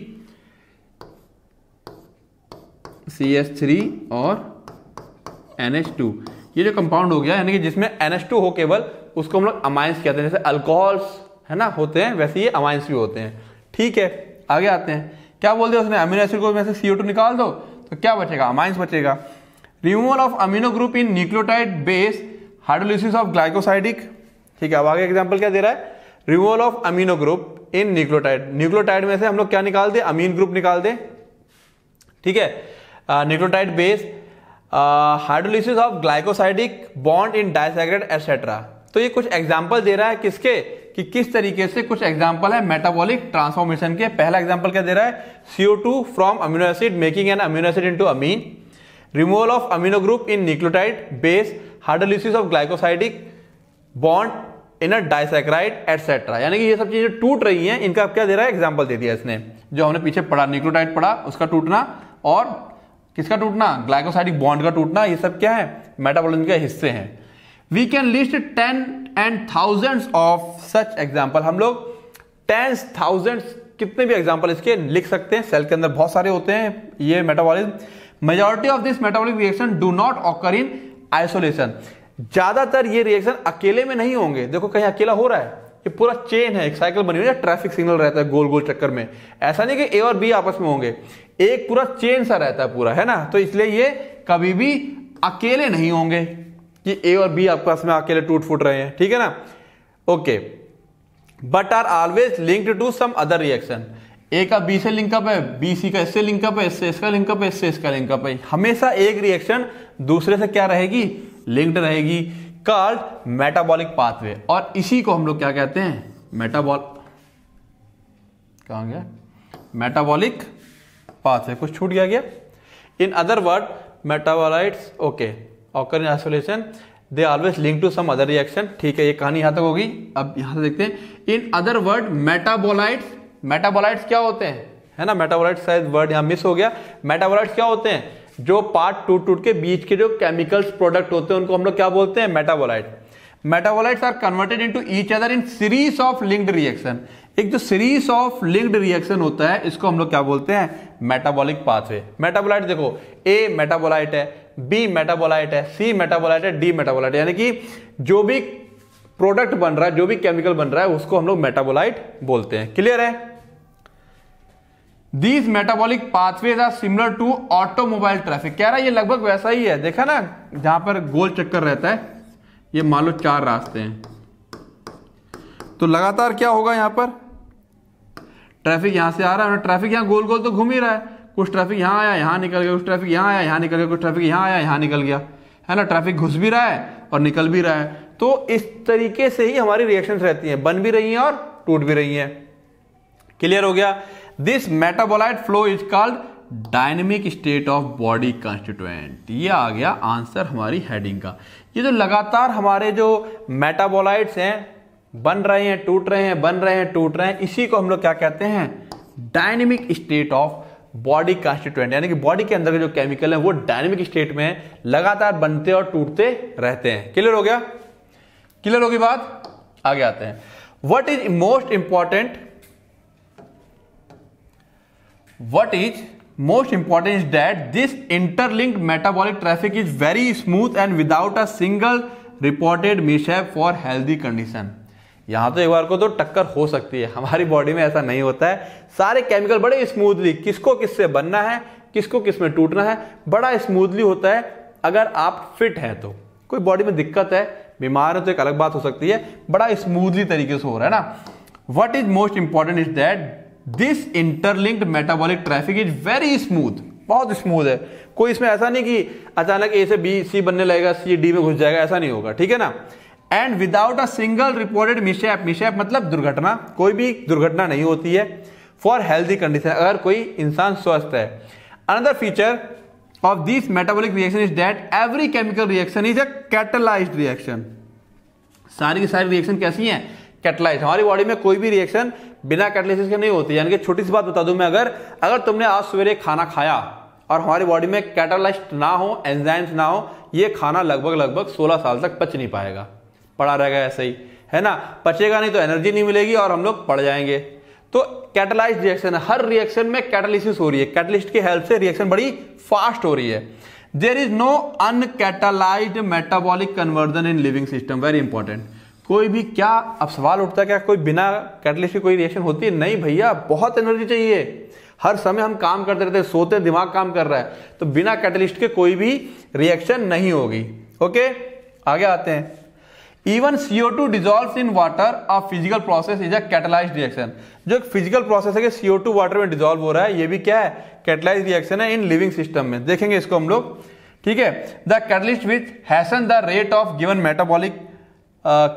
सी एच थ्री और एन एच टू ये जो कंपाउंड हो गया यानी कि जिसमें एन एच टू हो केवल उसको हम लोग अमाइंस कहते हैं जैसे अल्कोहल्स है ना होते हैं वैसे ये अमाइंस भी होते हैं ठीक है आगे आते हैं क्या बोल दिया उसने अमीनो एसिड को में से सी निकाल दो तो क्या बचेगा अमाइंस बचेगा removal of amino group in nucleotide base hydrolysis of glycosidic ठीक है अब आगे एग्जाम्पल क्या दे रहा है removal of amino group in nucleotide nucleotide में से हम लोग क्या निकाल दे अमीन ग्रुप निकाल दे ठीक है nucleotide base hydrolysis of glycosidic bond in disaccharide etcetera तो ये कुछ एग्जाम्पल दे रहा है किसके कि किस तरीके से कुछ एग्जाम्पल है मेटाबॉलिक ट्रांसफॉर्मेशन के पहला एग्जाम्पल क्या दे रहा है CO two from amino acid making an amino acid into amine removal of amino group in nucleotide base hydrolysis of glycosidic bond in a disaccharide etcetera यानी कि ये सब चीजें टूट रही हैं इनका क्या दे रहा है एग्जाम्पल दे दिया इसने जो हमने पीछे पढ़ा न्यूक्लियोटाइड पढ़ा उसका टूटना और किसका टूटना ग्लाइकोसाइडिक बॉन्ड का टूटना ये सब क्या है मेटाबोलिज के हिस्से हैं we can list ten and thousands of such example हम लोग टेंस थाउजेंड्स कितने भी एग्जाम्पल इसके लिख सकते हैं सेल के अंदर बहुत सारे होते हैं ये metabolism majority of this metabolic reaction do not occur in isolation ज्यादातर ये रिएक्शन अकेले में नहीं होंगे देखो कहीं अकेला हो रहा है ये पूरा चेन है एक साइकिल बनी हुई है ट्रैफिक सिग्नल रहता है गोल गोल चक्कर में ऐसा नहीं कि ए और बी आपस में होंगे एक पूरा चेन सा रहता है पूरा है ना तो इसलिए ये कभी भी अकेले नहीं होंगे कि ए और बी आपके पास में अकेले टूट फूट रहे हैं ठीक है ना okay but are always linked to some other reaction A का बी से लिंकअप है बी सी का इससे लिंकअप है इससे इसका लिंकअप है इससे इसका लिंकअप है हमेशा एक रिएक्शन दूसरे से क्या रहेगी लिंक्ड रहेगी कॉल्ड मेटाबॉलिक पाथवे और इसी को हम लोग क्या कहते हैं मेटाबॉल कहा गया मेटाबॉलिक पाथवे कुछ छूट गया क्या in other word metabolites okay occur in isolation they always link to some other reaction ठीक है ये कहानी यहां तक होगी अब यहां से देखते हैं in other word metabolites metabolites क्या होते हैं है ना मेटाबोलाइट शायद वर्ड यहां मिस हो गया मेटाबोलाइट्स क्या होते हैं जो पार्ट टूट टूट के बीच के जो केमिकल्स प्रोडक्ट होते हैं उनको हम लोग क्या बोलते हैं metabolite metabolites are converted into each other in series of linked reaction एक जो सीरीज ऑफ लिंक्ड रिएक्शन होता है इसको हम लोग क्या बोलते हैं मेटाबॉलिक पाथवे मेटाबोलाइट देखो ए मेटाबोलाइट है बी मेटाबोलाइट है सी मेटाबोलाइट है डी मेटाबोलाइट यानी कि जो भी प्रोडक्ट बन रहा है जो भी केमिकल बन रहा है उसको हम लोग मेटाबोलाइट बोलते हैं क्लियर है these metabolic pathways are similar to automobile traffic कह रहा है ये लगभग वैसा ही है देखा ना जहां पर गोल चक्कर रहता है ये मान लो चार रास्ते हैं तो लगातार क्या होगा यहां पर ट्रैफिक यहां से आ रहा है ट्रैफिक यहां गोल गोल तो घूम ही रहा है कुछ ट्रैफिक यहाँ आया यहाँ निकल गया कुछ ट्रैफिक यहाँ आया यहाँ निकल गया कुछ ट्रैफिक यहाँ आया यहाँ निकल गया है ना ट्रैफिक घुस भी रहा है और निकल भी रहा है तो इस तरीके से ही हमारी रिएक्शन रहती है बन भी रही है और टूट भी रही है क्लियर हो गया this metabolite flow is called dynamic state of body constituent ये आ गया आंसर हमारी हेडिंग का ये जो लगातार हमारे जो मेटाबोलाइट्स हैं बन रहे हैं टूट रहे हैं बन रहे हैं टूट रहे हैं इसी को हम लोग क्या कहते हैं dynamic state of body constituent यानी कि बॉडी के अंदर के जो केमिकल है वो डायनेमिक स्टेट में लगातार बनते और टूटते रहते हैं क्लियर हो गया क्लियर होगी बात आगे आते हैं what is most important what is most important is that this interlinked metabolic traffic is very smooth and without a single reported mishap for healthy condition यहाँ तो एक बार को तो टक्कर हो सकती है हमारी बॉडी में ऐसा नहीं होता है सारे केमिकल बड़े स्मूथली किसको किससे बनना है किसको किस में टूटना है बड़ा स्मूथली होता है अगर आप फिट हैं तो कोई बॉडी में दिक्कत है बीमार है तो एक अलग बात हो सकती है बड़ा स्मूथली तरीके से हो रहा है ना what is most important is that this interlinked metabolic traffic is very smooth बहुत स्मूथ है कोई इसमें ऐसा नहीं कि अचानक ए से बी सी बनने लगेगा सी डी में घुस जाएगा ऐसा नहीं होगा ठीक है ना and without a single reported mishap mishap मतलब दुर्घटना कोई भी दुर्घटना नहीं होती है फॉर हेल्थी कंडीशन अगर कोई इंसान स्वस्थ है another feature of this metabolic reaction is that every chemical reaction is a catalysed reaction सारी की सारी रिएक्शन कैसी है कैटलाइज हमारी बॉडी में कोई भी रिएक्शन बिना कैटलाइसिस के नहीं होती यानी कि छोटी सी बात बता दूं मैं अगर अगर तुमने आज सवेरे खाना खाया और हमारी बॉडी में कैटालाइस्ट ना हो एंजाइम्स ना हो ये खाना लगभग लगभग 16 साल तक पच नहीं पाएगा पड़ा रहेगा ऐसे ही है ना पचेगा नहीं तो एनर्जी नहीं मिलेगी और हम लोग पड़ जाएंगे तो कैटलाइज रिएक्शन हर रिएक्शन में कैटलिसिस हो रही है कैटलिस्ट की हेल्प से रिएक्शन बड़ी फास्ट हो रही है there is no uncatalysed metabolic conversion in living system very important कोई भी क्या अब सवाल उठता है क्या कोई बिना कैटलिस्ट की कोई रिएक्शन होती है नहीं भैया बहुत एनर्जी चाहिए हर समय हम काम करते रहते हैं सोते दिमाग काम कर रहा है तो बिना कैटलिस्ट के कोई भी रिएक्शन नहीं होगी ओके आगे आते हैं even CO two dissolve in water of physical process is a catalysed reaction जो एक फिजिकल प्रोसेस है कि सीओ टू वाटर में डिजोल्व हो रहा है ये भी क्या है कैटलाइज रिएक्शन है इन लिविंग सिस्टम में देखेंगे इसको हम लोग ठीक है the catalyst which hasten the rate of given metabolic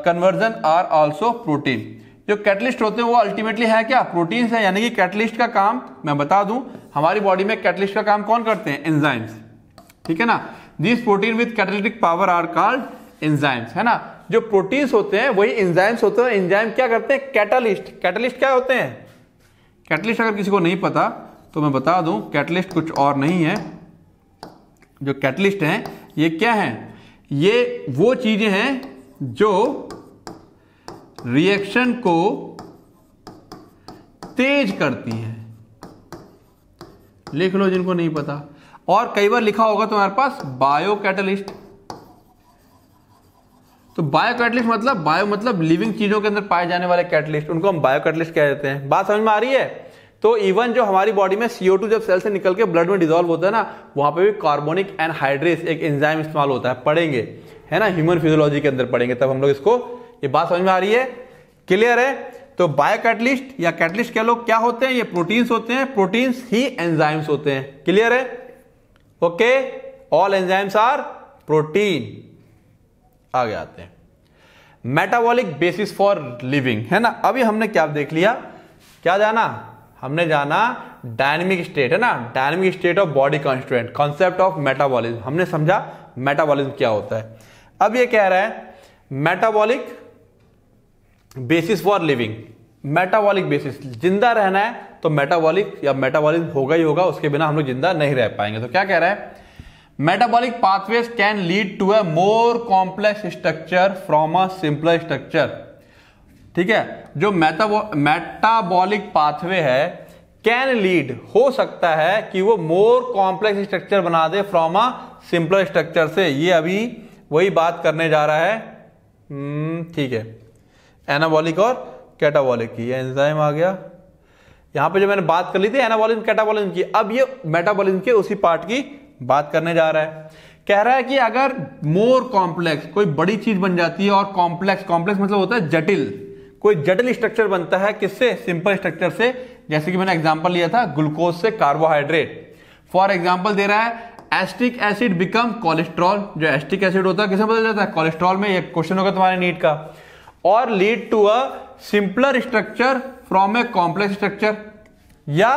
conversion are also protein जो कैटलिस्ट होते हैं वो अल्टीमेटली है क्या प्रोटीन है यानी कि कैटलिस्ट का काम मैं बता दूं हमारी बॉडी में कैटलिस्ट का काम कौन करते हैं एंजाइम्स ठीक है ना this protein with catalytic power are called enzymes है ना जो प्रोटीन्स होते हैं वही इंजाइम्स होते हैं इंजाइम क्या करते हैं कैटलिस्ट कैटलिस्ट क्या होते हैं कैटलिस्ट अगर किसी को नहीं पता तो मैं बता दूं कैटलिस्ट कुछ और नहीं है जो कैटलिस्ट हैं ये क्या हैं ये वो चीज़ें हैं जो रिएक्शन को तेज करती हैं लिख लो जिनको नहीं पता और कई बार लिखा होगा तुम्हारे पास बायो कैटलिस्ट तो बायो कैटलिस्ट मतलब बायो मतलब लिविंग चीजों के अंदर पाए जाने वाले कैटलिस्ट उनको हम बायो कैटलिस्ट कह देते हैं बात समझ में आ रही है तो इवन जो हमारी बॉडी में सीओ टू जब सेल से निकल के ब्लड में डिजोल्व होता है ना वहां पे भी कार्बोनिक एनहाइड्रेस एक एंजाइम इस्तेमाल होता है पढ़ेंगे है ना ह्यूमन फिजियोलॉजी के अंदर पढ़ेंगे तब हम लोग इसको ये बात समझ में आ रही है क्लियर है तो बायो कैटलिस्ट या कैटलिस्ट कह लो क्या होते हैं ये प्रोटीन्स होते हैं प्रोटीन्स ही एंजाइम्स होते हैं क्लियर है okay all enzymes are protein आगे आते हैं मेटाबॉलिक बेसिस फॉर लिविंग है ना अभी हमने क्या देख लिया क्या जाना हमने जाना डायनेमिक स्टेट है ना dynamic state of body constant concept of metabolism हमने समझा मेटाबॉलिज्म क्या होता है अब ये कह रहा है metabolic basis for living metabolic basis जिंदा रहना है तो मेटाबॉलिक या मेटाबॉलिज्म होगा ही होगा उसके बिना हम लोग जिंदा नहीं रह पाएंगे तो क्या कह रहा है metabolic pathways can lead to a more complex structure from a simple structure ठीक है जो मेटाबॉलिक पाथवे है कैन लीड हो सकता है कि वो मोर कॉम्प्लेक्स स्ट्रक्चर बना दे फ्रॉम अ सिंपल स्ट्रक्चर से ये अभी वही बात करने जा रहा है हम्म, ठीक है एनाबॉलिक और कैटाबॉलिक की एंजाइम आ गया यहां पे जो मैंने बात कर ली थी एनाबॉलिज्म कैटाबॉलिज्म की अब ये मेटाबॉलिज्म के उसी पार्ट की बात करने जा रहा है कह रहा है कि अगर मोर कॉम्प्लेक्स कोई बड़ी चीज बन जाती है और कॉम्प्लेक्स कॉम्प्लेक्स मतलब होता है जटिल कोई जटिल स्ट्रक्चर बनता है किससे सिंपल स्ट्रक्चर से जैसे कि मैंने एग्जाम्पल लिया था ग्लूकोज से कार्बोहाइड्रेट फॉर एग्जाम्पल दे रहा है एस्टिक एसिड बिकम कोलेस्ट्रॉल जो एस्टिक एसिड होता है किसे बदल जाता है कोलेस्ट्रॉल में एक क्वेश्चन होगा तुम्हारे नीट का और lead to a simpler structure from a complex structure या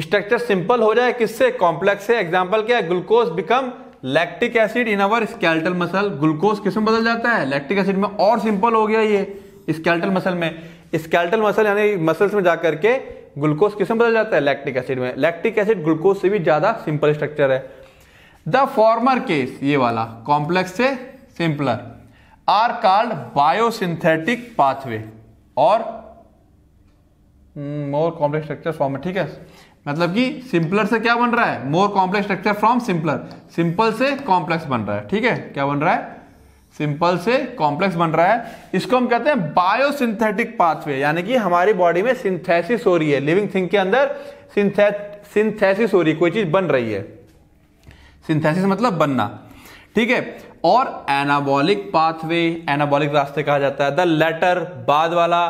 स्ट्रक्चर सिंपल हो जाए किससे कॉम्प्लेक्स है एग्जाम्पल क्या है glucose become lactic acid in our skeletal muscle glucose किसम बदल जाता है लैक्टिक एसिड में और सिंपल हो गया ये स्केल्टल मसल में स्केल्टल मसल यानी मसल्स में जाकर के ग्लूकोज किसम बदल जाता है लैक्टिक एसिड में लैक्टिक एसिड ग्लूकोज से भी ज्यादा सिंपल स्ट्रक्चर है द फॉर्मर केस ये वाला कॉम्प्लेक्स से simpler are called biosynthetic pathway और मोर कॉम्प्लेक्स स्ट्रक्चर फॉर्म ठीक है मतलब कि सिंपलर से क्या बन रहा है more complex structure from simpler simple से कॉम्प्लेक्स बन रहा है ठीक है क्या बन रहा है सिंपल से कॉम्प्लेक्स बन रहा है इसको हम कहते हैं बायोसिंथेटिक पाथवे यानी कि हमारी बॉडी में सिंथेसिस हो रही है लिविंग थिंग के अंदर सिंथेसिस हो रही है कोई चीज बन रही है सिंथेसिस मतलब बनना ठीक है और एनाबॉलिक पाथवे एनाबॉलिक रास्ते कहा जाता है द लेटर बाद वाला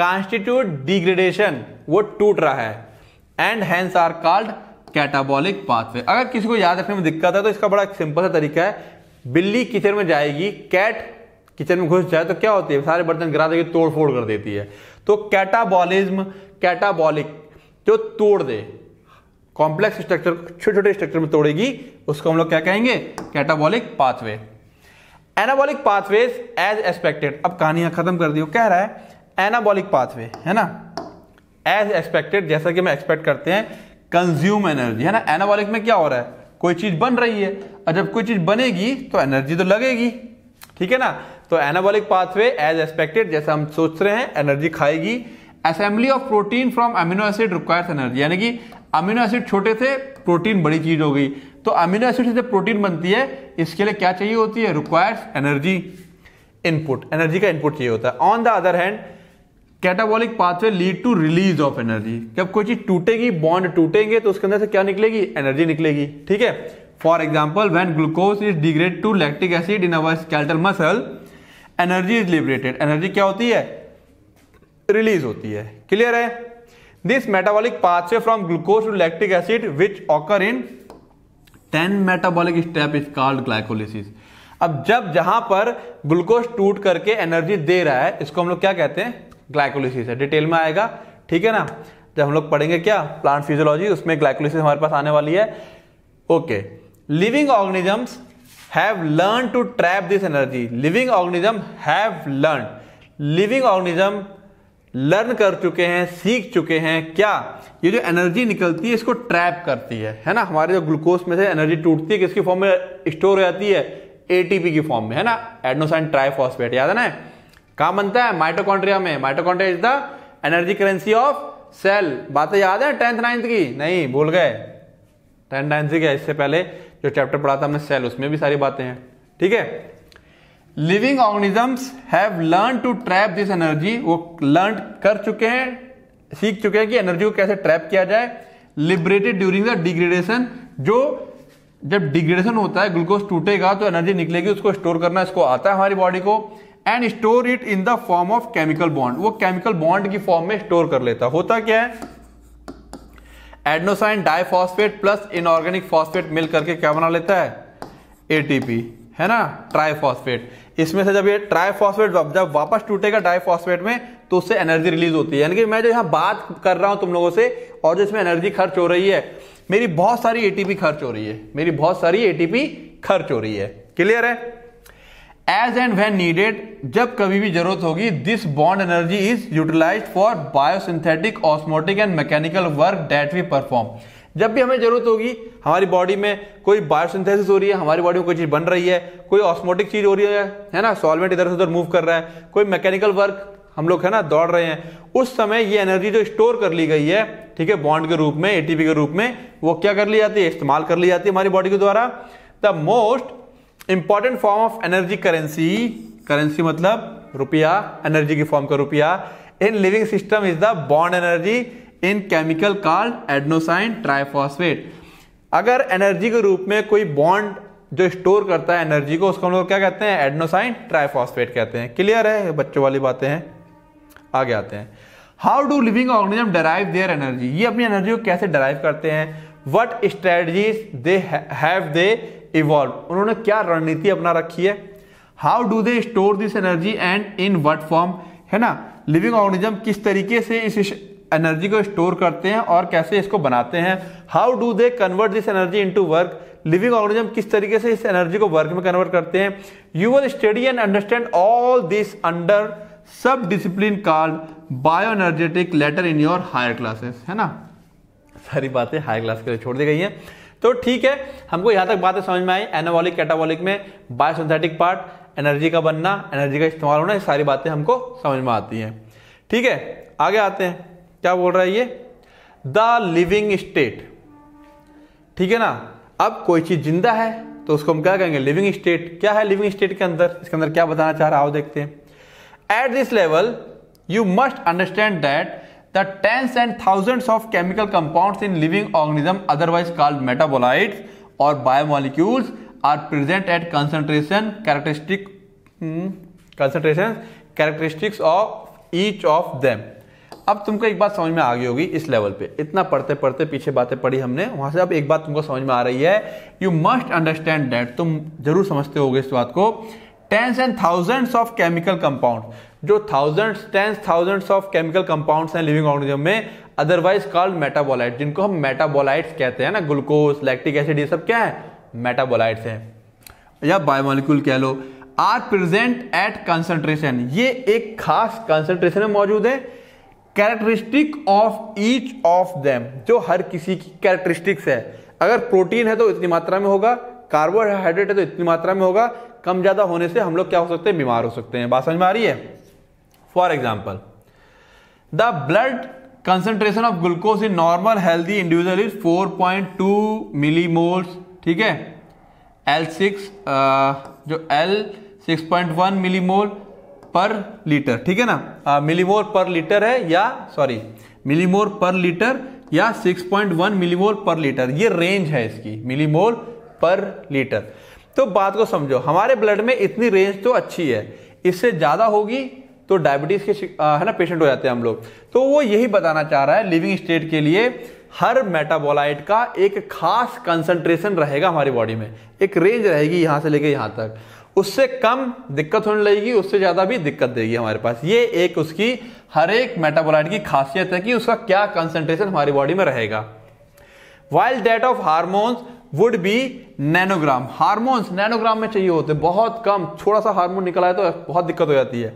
कॉन्स्टिट्यूट डिग्रेडेशन वो टूट रहा है and hence are called catabolic pathway अगर किसी को याद रखने में दिक्कत है तो इसका बड़ा सिंपल सा तरीका है बिल्ली किचन में जाएगी कैट किचन में घुस जाए तो क्या होती है सारे बर्तन गिरा देगी तोड़ फोड़ कर देती है तो कैटाबॉलिज्म कैटाबॉलिक जो तोड़ दे कॉम्प्लेक्स स्ट्रक्चर छोटे छोटे स्ट्रक्चर में तोड़ेगी उसको हम लोग क्या कहेंगे catabolic pathway anabolic pathways as expected अब कहानियां खत्म कर दी कह रहा है एनाबॉलिक पाथवे है ना एज एक्सपेक्टेड जैसा कि हम एक्सपेक्ट करते हैं कंज्यूम एनर्जी है ना एनाबॉलिक में क्या हो रहा है कोई चीज बन रही है और जब कोई चीज बनेगी तो एनर्जी तो लगेगी ठीक है ना तो एनाबॉलिक पाथवे एज एक्सपेक्टेड जैसा हम सोच रहे हैं एनर्जी खाएगी assembly of protein from amino acid requires energy यानी कि अमीनो एसिड छोटे थे प्रोटीन बड़ी चीज हो गई तो अमीनो एसिड से प्रोटीन बनती है इसके लिए क्या चाहिए होती है रिक्वायर्स एनर्जी इनपुट एनर्जी का इनपुट चाहिए होता है on the other hand catabolic pathway lead to release of energy जब कोई चीज टूटेगी बॉन्ड टूटेंगे तो उसके अंदर से क्या निकलेगी एनर्जी निकलेगी ठीक है for example when glucose is degrade to lactic acid in our skeletal muscle energy is liberated energy क्या होती है रिलीज होती है क्लियर है this metabolic pathway from glucose to lactic acid which occur in ten metabolic step is called glycolysis अब जब जहां पर ग्लूकोज टूट करके एनर्जी दे रहा है इसको हम लोग क्या कहते हैं ग्लाइकोलिसिस है डिटेल में आएगा ठीक है ना जब हम लोग पढ़ेंगे क्या प्लांट फिजियोलॉजी उसमें ग्लाइकोलिसिस हमारे पास आने वाली है okay living organisms have learn to trap this energy living organism have learn living organism learn कर चुके हैं सीख चुके हैं क्या ये जो एनर्जी निकलती है इसको ट्रैप करती है है ना हमारे जो ग्लूकोज में से एनर्जी टूटती है किसकी फॉर्म में स्टोर हो जाती है एटीपी की फॉर्म में है ना एडनोसाइन ट्राइफॉस्फेट याद है ना कहा बनता है माइटोकॉन्ड्रिया में mitochondria is the energy currency of cell बातें याद है टेंथ नाइन्थ की नहीं भूल गए टेंथ नाइन्थ की इससे पहले जो चैप्टर पढ़ा था हमने सेल उसमें भी सारी बातें हैं ठीक है living organisms have learn to trap this energy वो लर्न कर चुके हैं सीख चुके हैं कि एनर्जी को कैसे ट्रैप किया जाए लिबरेटेड ड्यूरिंग द डिग्रेडेशन जो जब डिग्रेडेशन होता है ग्लूकोज टूटेगा तो एनर्जी निकलेगी उसको स्टोर करना इसको आता है हमारी बॉडी को and store it in the form of chemical bond वो केमिकल बॉन्ड की फॉर्म में स्टोर कर लेता होता क्या है adenosine diphosphate plus inorganic phosphate मिल करके क्या बना लेता है एटीपी है ना ट्राइफॉस्फेट इसमें से जब ये ट्राइफॉस्फेट जब वापस टूटेगा डाइफॉस्फेट में तो उससे एनर्जी रिलीज होती है यानी कि मैं जो यहां बात कर रहा हूं तुम लोगों से और जो इसमें एनर्जी खर्च हो रही है मेरी बहुत सारी एटीपी खर्च हो रही है मेरी बहुत सारी एटीपी खर्च हो रही है क्लियर है एज एंड वेन नीडेड जब कभी भी जरूरत होगी this bond energy is utilise for biosynthetic osmotic and mechanical work that we perform जब भी हमें जरूरत होगी हमारी बॉडी में कोई बायोसिंथेसिस हो रही है हमारी बॉडी में कोई चीज बन रही है कोई ऑस्मोटिक चीज हो रही है है ना सॉल्वेंट इधर से उधर मूव कर रहा है कोई मैकेनिकल वर्क हम लोग है ना दौड़ रहे हैं उस समय ये एनर्जी जो स्टोर कर ली गई है ठीक है बॉन्ड के रूप में एटीपी के रूप में वो क्या कर ली जाती है इस्तेमाल कर ली जाती है हमारी बॉडी के द्वारा the most important form of energy currency currency मतलब रुपया एनर्जी की फॉर्म का रुपया in living system is the bond energy in chemical called adenosine triphosphate अगर एनर्जी के रूप में कोई बॉन्ड जो स्टोर करता है एनर्जी को उसको हम लोग क्या कहते हैं एडनोसाइन ट्राइफॉस्फेट कहते हैं क्लियर है बच्चों वाली बातें हैं आगे आते हैं how do living organism derive their energy ये अपनी एनर्जी को कैसे डराइव करते हैं what strategies they have they evolve उन्होंने क्या रणनीति अपना रखी है how do they store this energy and in what form है ना लिविंग ऑर्गेनिज्म किस तरीके से इस एनर्जी को स्टोर करते हैं और कैसे इसको बनाते हैं how do they convert this energy in work living organism किस तरीके से इस एनर्जी को वर्क में कन्वर्ट करते हैं you will study and understand all this under subdiscipline called bioenergetic later in your higher classes है ना सारी बातें हायर क्लास के लिए छोड़ दी गई हैं तो ठीक है हमको यहाँ तक बातें समझ में आई एनाबॉलिक कैटाबॉलिक में बायोसिंथेटिक पार्ट एनर्जी का बनना एनर्जी का इस्तेमाल होना ये सारी बातें हमको समझ में आती हैं ठीक है आगे आते हैं क्या बोल रहा है ये द लिविंग स्टेट ठीक है ना अब कोई चीज़ जिंदा है तो उसको हम क्या कहेंगे लिविंग स्टेट क्या है लिविंग स्टेट के अंदर इसके अंदर क्या बताना चाह रहा हो देखते हैं at this level you must understand that tens and thousand of chemical compound in living organism otherwise called metabolite और biomolecules are present at concentration characteristic concentration characteristics of each of them अब तुमको एक बात समझ में आ गई होगी इस लेवल पे इतना पढ़ते पढ़ते पीछे बातें पढ़ी हमने वहां से अब एक बात तुमको समझ में आ रही है यू मस्ट अंडरस्टैंड दैट तुम जरूर समझते होगे इस बात को tens and thousands of chemical compound जो thousands tens thousands of chemical compounds हैं लिविंग ऑर्गेनिज्म में अदरवाइज कॉल्ड मेटाबोलाइट जिनको हम मेटाबोलाइट्स कहते हैं ना ग्लूकोज लैक्टिक एसिड ये सब क्या है मेटाबोलाइट्स हैं या बायोमोलिक्यूल कह लो आर प्रेजेंट एट कंसंट्रेशन ये एक खास कंसंट्रेशन में मौजूद है characteristic of each of them जो हर किसी की कैरेक्टरिस्टिक्स है अगर प्रोटीन है तो इतनी मात्रा में होगा कार्बोहाइड्रेट है तो इतनी मात्रा में होगा कम ज़्यादा होने से हम लोग क्या हो सकते हैं बीमार हो सकते हैं बात समझ में आ रही है for example the blood concentration of glucose in normal healthy individual is 4.2 millimoles ठीक है एल सिक्स uh, जो एल 6.1 मिलीमोल पर लीटर ठीक है ना मिलीमोल पर लीटर है या सॉरी मिलीमोल पर लीटर या 6.1 मिलीमोल पर लीटर ये रेंज है इसकी मिलीमोल पर लीटर तो बात को समझो हमारे ब्लड में इतनी रेंज तो अच्छी है इससे ज़्यादा होगी तो डायबिटीज के है ना पेशेंट हो जाते हैं हम लोग तो वो यही बताना चाह रहा है लिविंग स्टेट के लिए हर मेटाबोलाइट का एक खास कंसंट्रेशन रहेगा हमारी बॉडी में एक रेंज रहेगी यहां से लेकर यहां तक उससे कम दिक्कत होने लगेगी उससे ज़्यादा भी दिक्कत देगी हमारे पास ये एक उसकी हर एक मेटाबोलाइट की खासियत है कि उसका क्या कंसंट्रेशन हमारी बॉडी में रहेगा while that of hormones would be nanogram hormones nanogram में चाहिए होते बहुत कम थोड़ा सा हार्मोन निकल आए तो बहुत दिक्कत हो जाती है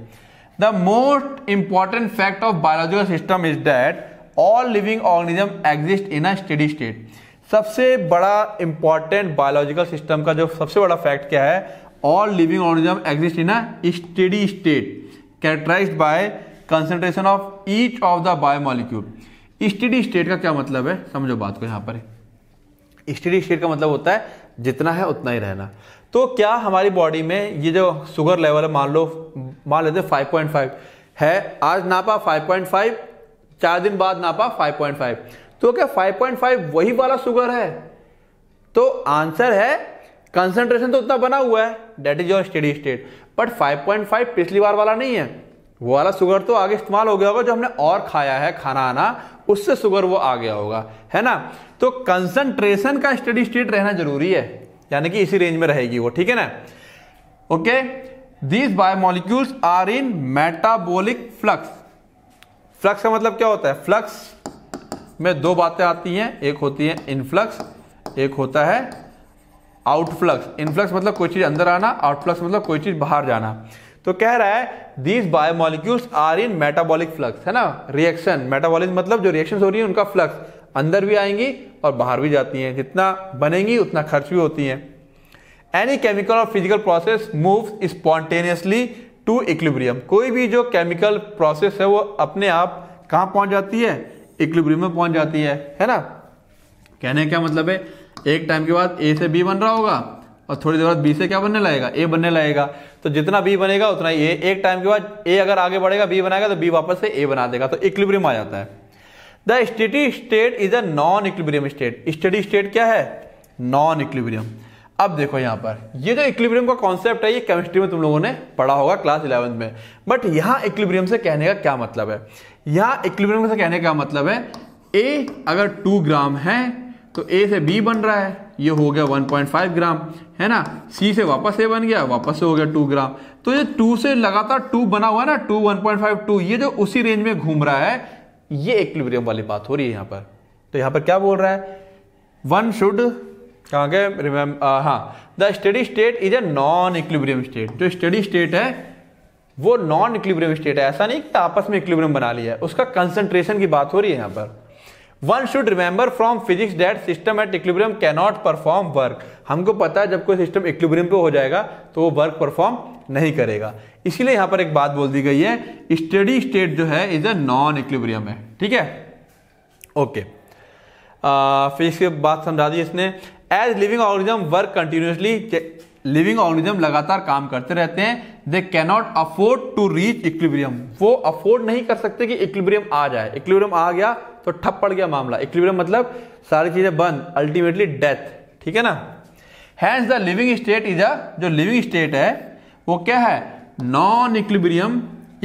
the most important fact of biological system is that all living organism exist in a steady state सबसे बड़ा इंपॉर्टेंट बायोलॉजिकल सिस्टम का जो सबसे बड़ा फैक्ट क्या है all living organism exist in a steady state characterize by concentration of each of the biomolecule steady state का क्या मतलब है समझो बात को यहाँ पर स्टेडी स्टेट का मतलब होता है जितना है उतना ही रहना तो क्या हमारी बॉडी में ये जो शुगर लेवल है मान लो मान लेते फाइव पॉइंट फाइव है आज नापा फाइव पॉइंट फाइव चार दिन बाद नापा फाइव पॉइंट फाइव तो क्या फाइव पॉइंट फाइव वही वाला शुगर है तो आंसर है कंसंट्रेशन तो उतना बना हुआ है that is your steady state but 5.5 पिछली बार वाला नहीं है वो वाला शुगर तो आगे इस्तेमाल हो गया होगा जो हमने और खाया है खाना आना उससे शुगर वो आ गया होगा है ना तो कंसंट्रेशन का स्टडी स्टेट रहना जरूरी है यानी कि इसी रेंज में रहेगी वो ठीक है ना okay these biomolecules are in metabolic flux flux का मतलब क्या होता है फ्लक्स में दो बातें आती हैं एक होती है इनफ्लक्स एक होता है आउटफ्लक्स इनफ्लक्स मतलब कोई चीज अंदर आना आउटफ्लक्स मतलब कोई चीज बाहर जाना तो कह रहा है these biomolecules are in metabolic flux है ना रिएक्शन मेटाबॉलिक मतलब जो रिएक्शन हो रही है उनका फ्लक्स अंदर भी आएंगी और बाहर भी जाती हैं जितना बनेंगी उतना खर्च भी होती हैं एनी केमिकल और physical process move spontaneously to equilibrium कोई भी जो केमिकल प्रोसेस है वो अपने आप कहाँ पहुँच जाती है इक्लिब्रियम में पहुँच जाती है है ना कहने क्या मतलब है एक टाइम के बाद ए से बी बन रहा होगा और थोड़ी देर बाद बी से क्या बनने लगेगा ए बनने लगेगा तो जितना बी बनेगा उतना ही ए एक टाइम के बाद ए अगर आगे बढ़ेगा बी बनाएगा तो बी वापस से ए बना देगा तो इक्लिब्रियम आ जाता है the steady state is a non equilibrium state steady state क्या है नॉन इक्विब्रियम अब देखो यहाँ पर ये जो इक्विब्रियम का कॉन्सेप्ट है ये केमिस्ट्री में तुम लोगों ने पढ़ा होगा क्लास इलेवंथ में बट यहाँ इक्विब्रियम से कहने का क्या मतलब है यहाँ इक्विब्रियम से कहने का मतलब है ए अगर टू ग्राम है तो ए से बी बन रहा है ये हो गया 1.5 ग्राम है ना सी से वापस ए बन गया वापस से हो गया 2 ग्राम तो ये 2 से लगातार 2 बना हुआ है ना 2 1.5 2 ये जो उसी रेंज में घूम रहा है ये इक्विलिब्रियम वाली बात हो रही है यहां पर तो यहां पर क्या बोल रहा है वन शुड कहा गए रिमेम्बर हाँ the steady state is a non equilibrium state जो स्टडी स्टेट है वो नॉन इक्विलिब्रियम स्टेट है ऐसा नहीं कि आपस में इक्विबरियम बना लिया है उसका कंसंट्रेशन की बात हो रही है यहां पर one should remember from physics that system at equilibrium cannot perform work हमको पता है जब कोई सिस्टम इक्विलिब्रियम पे हो जाएगा तो वो वर्क परफॉर्म नहीं करेगा इसीलिए यहां पर एक बात बोल दी गई है स्टडी स्टेट जो है इज अ नॉन इक्विलिब्रियम है ठीक है ओके फिर इसके बात समझा दी इसने as living organism work continuously living organism लगातार काम करते रहते हैं they cannot afford to reach equilibrium वो अफोर्ड नहीं कर सकते कि इक्विब्रियम आ जाए इक्विब्रियम आ गया तो ठप पड़ गया मामला इक्विब्रियम मतलब सारी चीजें बंद अल्टीमेटली डेथ ठीक है ना hence the living state is a जो लिविंग स्टेट है वो क्या है नॉन इक्लिब्रियम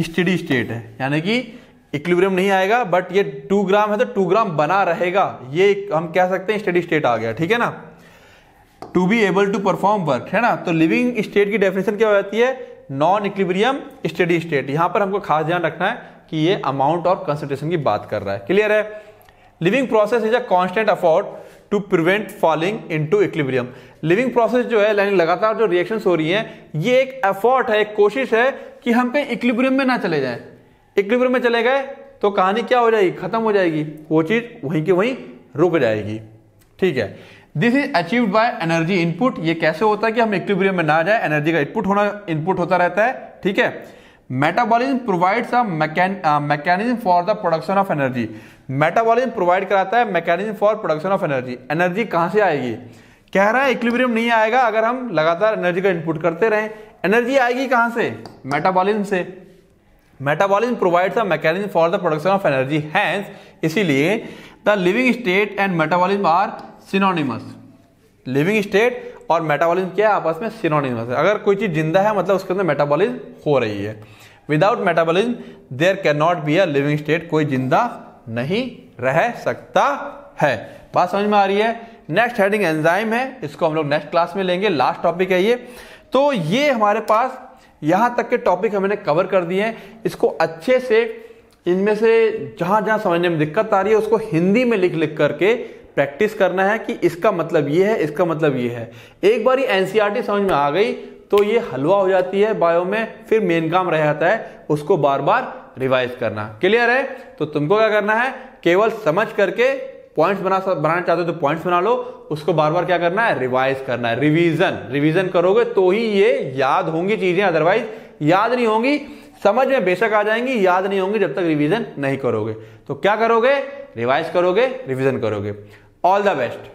स्टडी स्टेट है यानी कि इक्लिब्रियम नहीं आएगा बट ये टू ग्राम है तो टू ग्राम बना रहेगा ये हम कह सकते हैं स्टडी स्टेट आ गया ठीक है ना to be able to perform work है ना तो लिविंग स्टेट की डेफिनेशन क्या हो जाती है नॉन इक्लिब्रियम स्टडी स्टेट यहां पर हमको खास ध्यान रखना है कि ये अमाउंट और कंसेंट्रेशन की बात कर रहा है क्लियर है living process is a constant afford to prevent falling to equilibrium living process जो है यानी लगातार जो रिएक्शन हो रही है ये एक एफर्ट है एक कोशिश है कि हम कहीं इक्लिब्रियम में ना चले जाए इक्लिब्रियम में चले गए तो कहानी क्या हो जाएगी खत्म हो जाएगी वो चीज वहीं के वहीं रुक जाएगी ठीक है this is achieve by energy input ये कैसे होता है कि हम इक्विलिब्रियम में ना जाए एनर्जी का इनपुट होना इनपुट होता रहता है ठीक है metabolism provides a mechanism for the production of energy metabolism provide कराता है mechanism for production of energy energy कहाँ से आएगी कह रहा है इक्विलिब्रियम नहीं आएगा अगर हम लगातार एनर्जी का इनपुट करते रहें एनर्जी आएगी कहाँ से मेटाबॉलिज्म से metabolism provides a mechanism for the production of energy hence इसीलिए the living state and metabolism are synonymous living state और मेटाबॉलिज्म क्या है आपस में सिनोनिमस है अगर कोई चीज़ जिंदा है मतलब उसके अंदर मेटाबॉलिज्म हो रही है without metabolism there can not be a living state कोई जिंदा नहीं रह सकता है बात समझ में आ रही है नेक्स्ट हेडिंग एंजाइम है इसको हम लोग नेक्स्ट क्लास में लेंगे लास्ट टॉपिक है ये तो ये हमारे पास यहाँ तक के टॉपिक हमने कवर कर दिए हैं इसको अच्छे से इनमें से जहाँ जहाँ समझने में दिक्कत आ रही है उसको हिंदी में लिख लिख करके प्रैक्टिस करना है कि इसका मतलब ये है इसका मतलब ये है एक बार ये एनसीईआरटी e समझ में आ गई तो ये हलवा हो जाती है बायो में फिर मेन काम रह जाता है उसको बार बार रिवाइज करना क्लियर है तो तुमको क्या करना है केवल समझ करके पॉइंट्स बना बनाना चाहते हो तो पॉइंट्स बना लो उसको बार बार क्या करना है रिवाइज करना है रिवीजन रिवीजन करोगे तो ही ये याद होंगी चीजें अदरवाइज याद नहीं होंगी समझ में बेशक आ जाएंगी याद नहीं होंगी जब तक रिवीजन नहीं करोगे तो क्या करोगे रिवाइज करोगे रिवीजन करोगे All the best.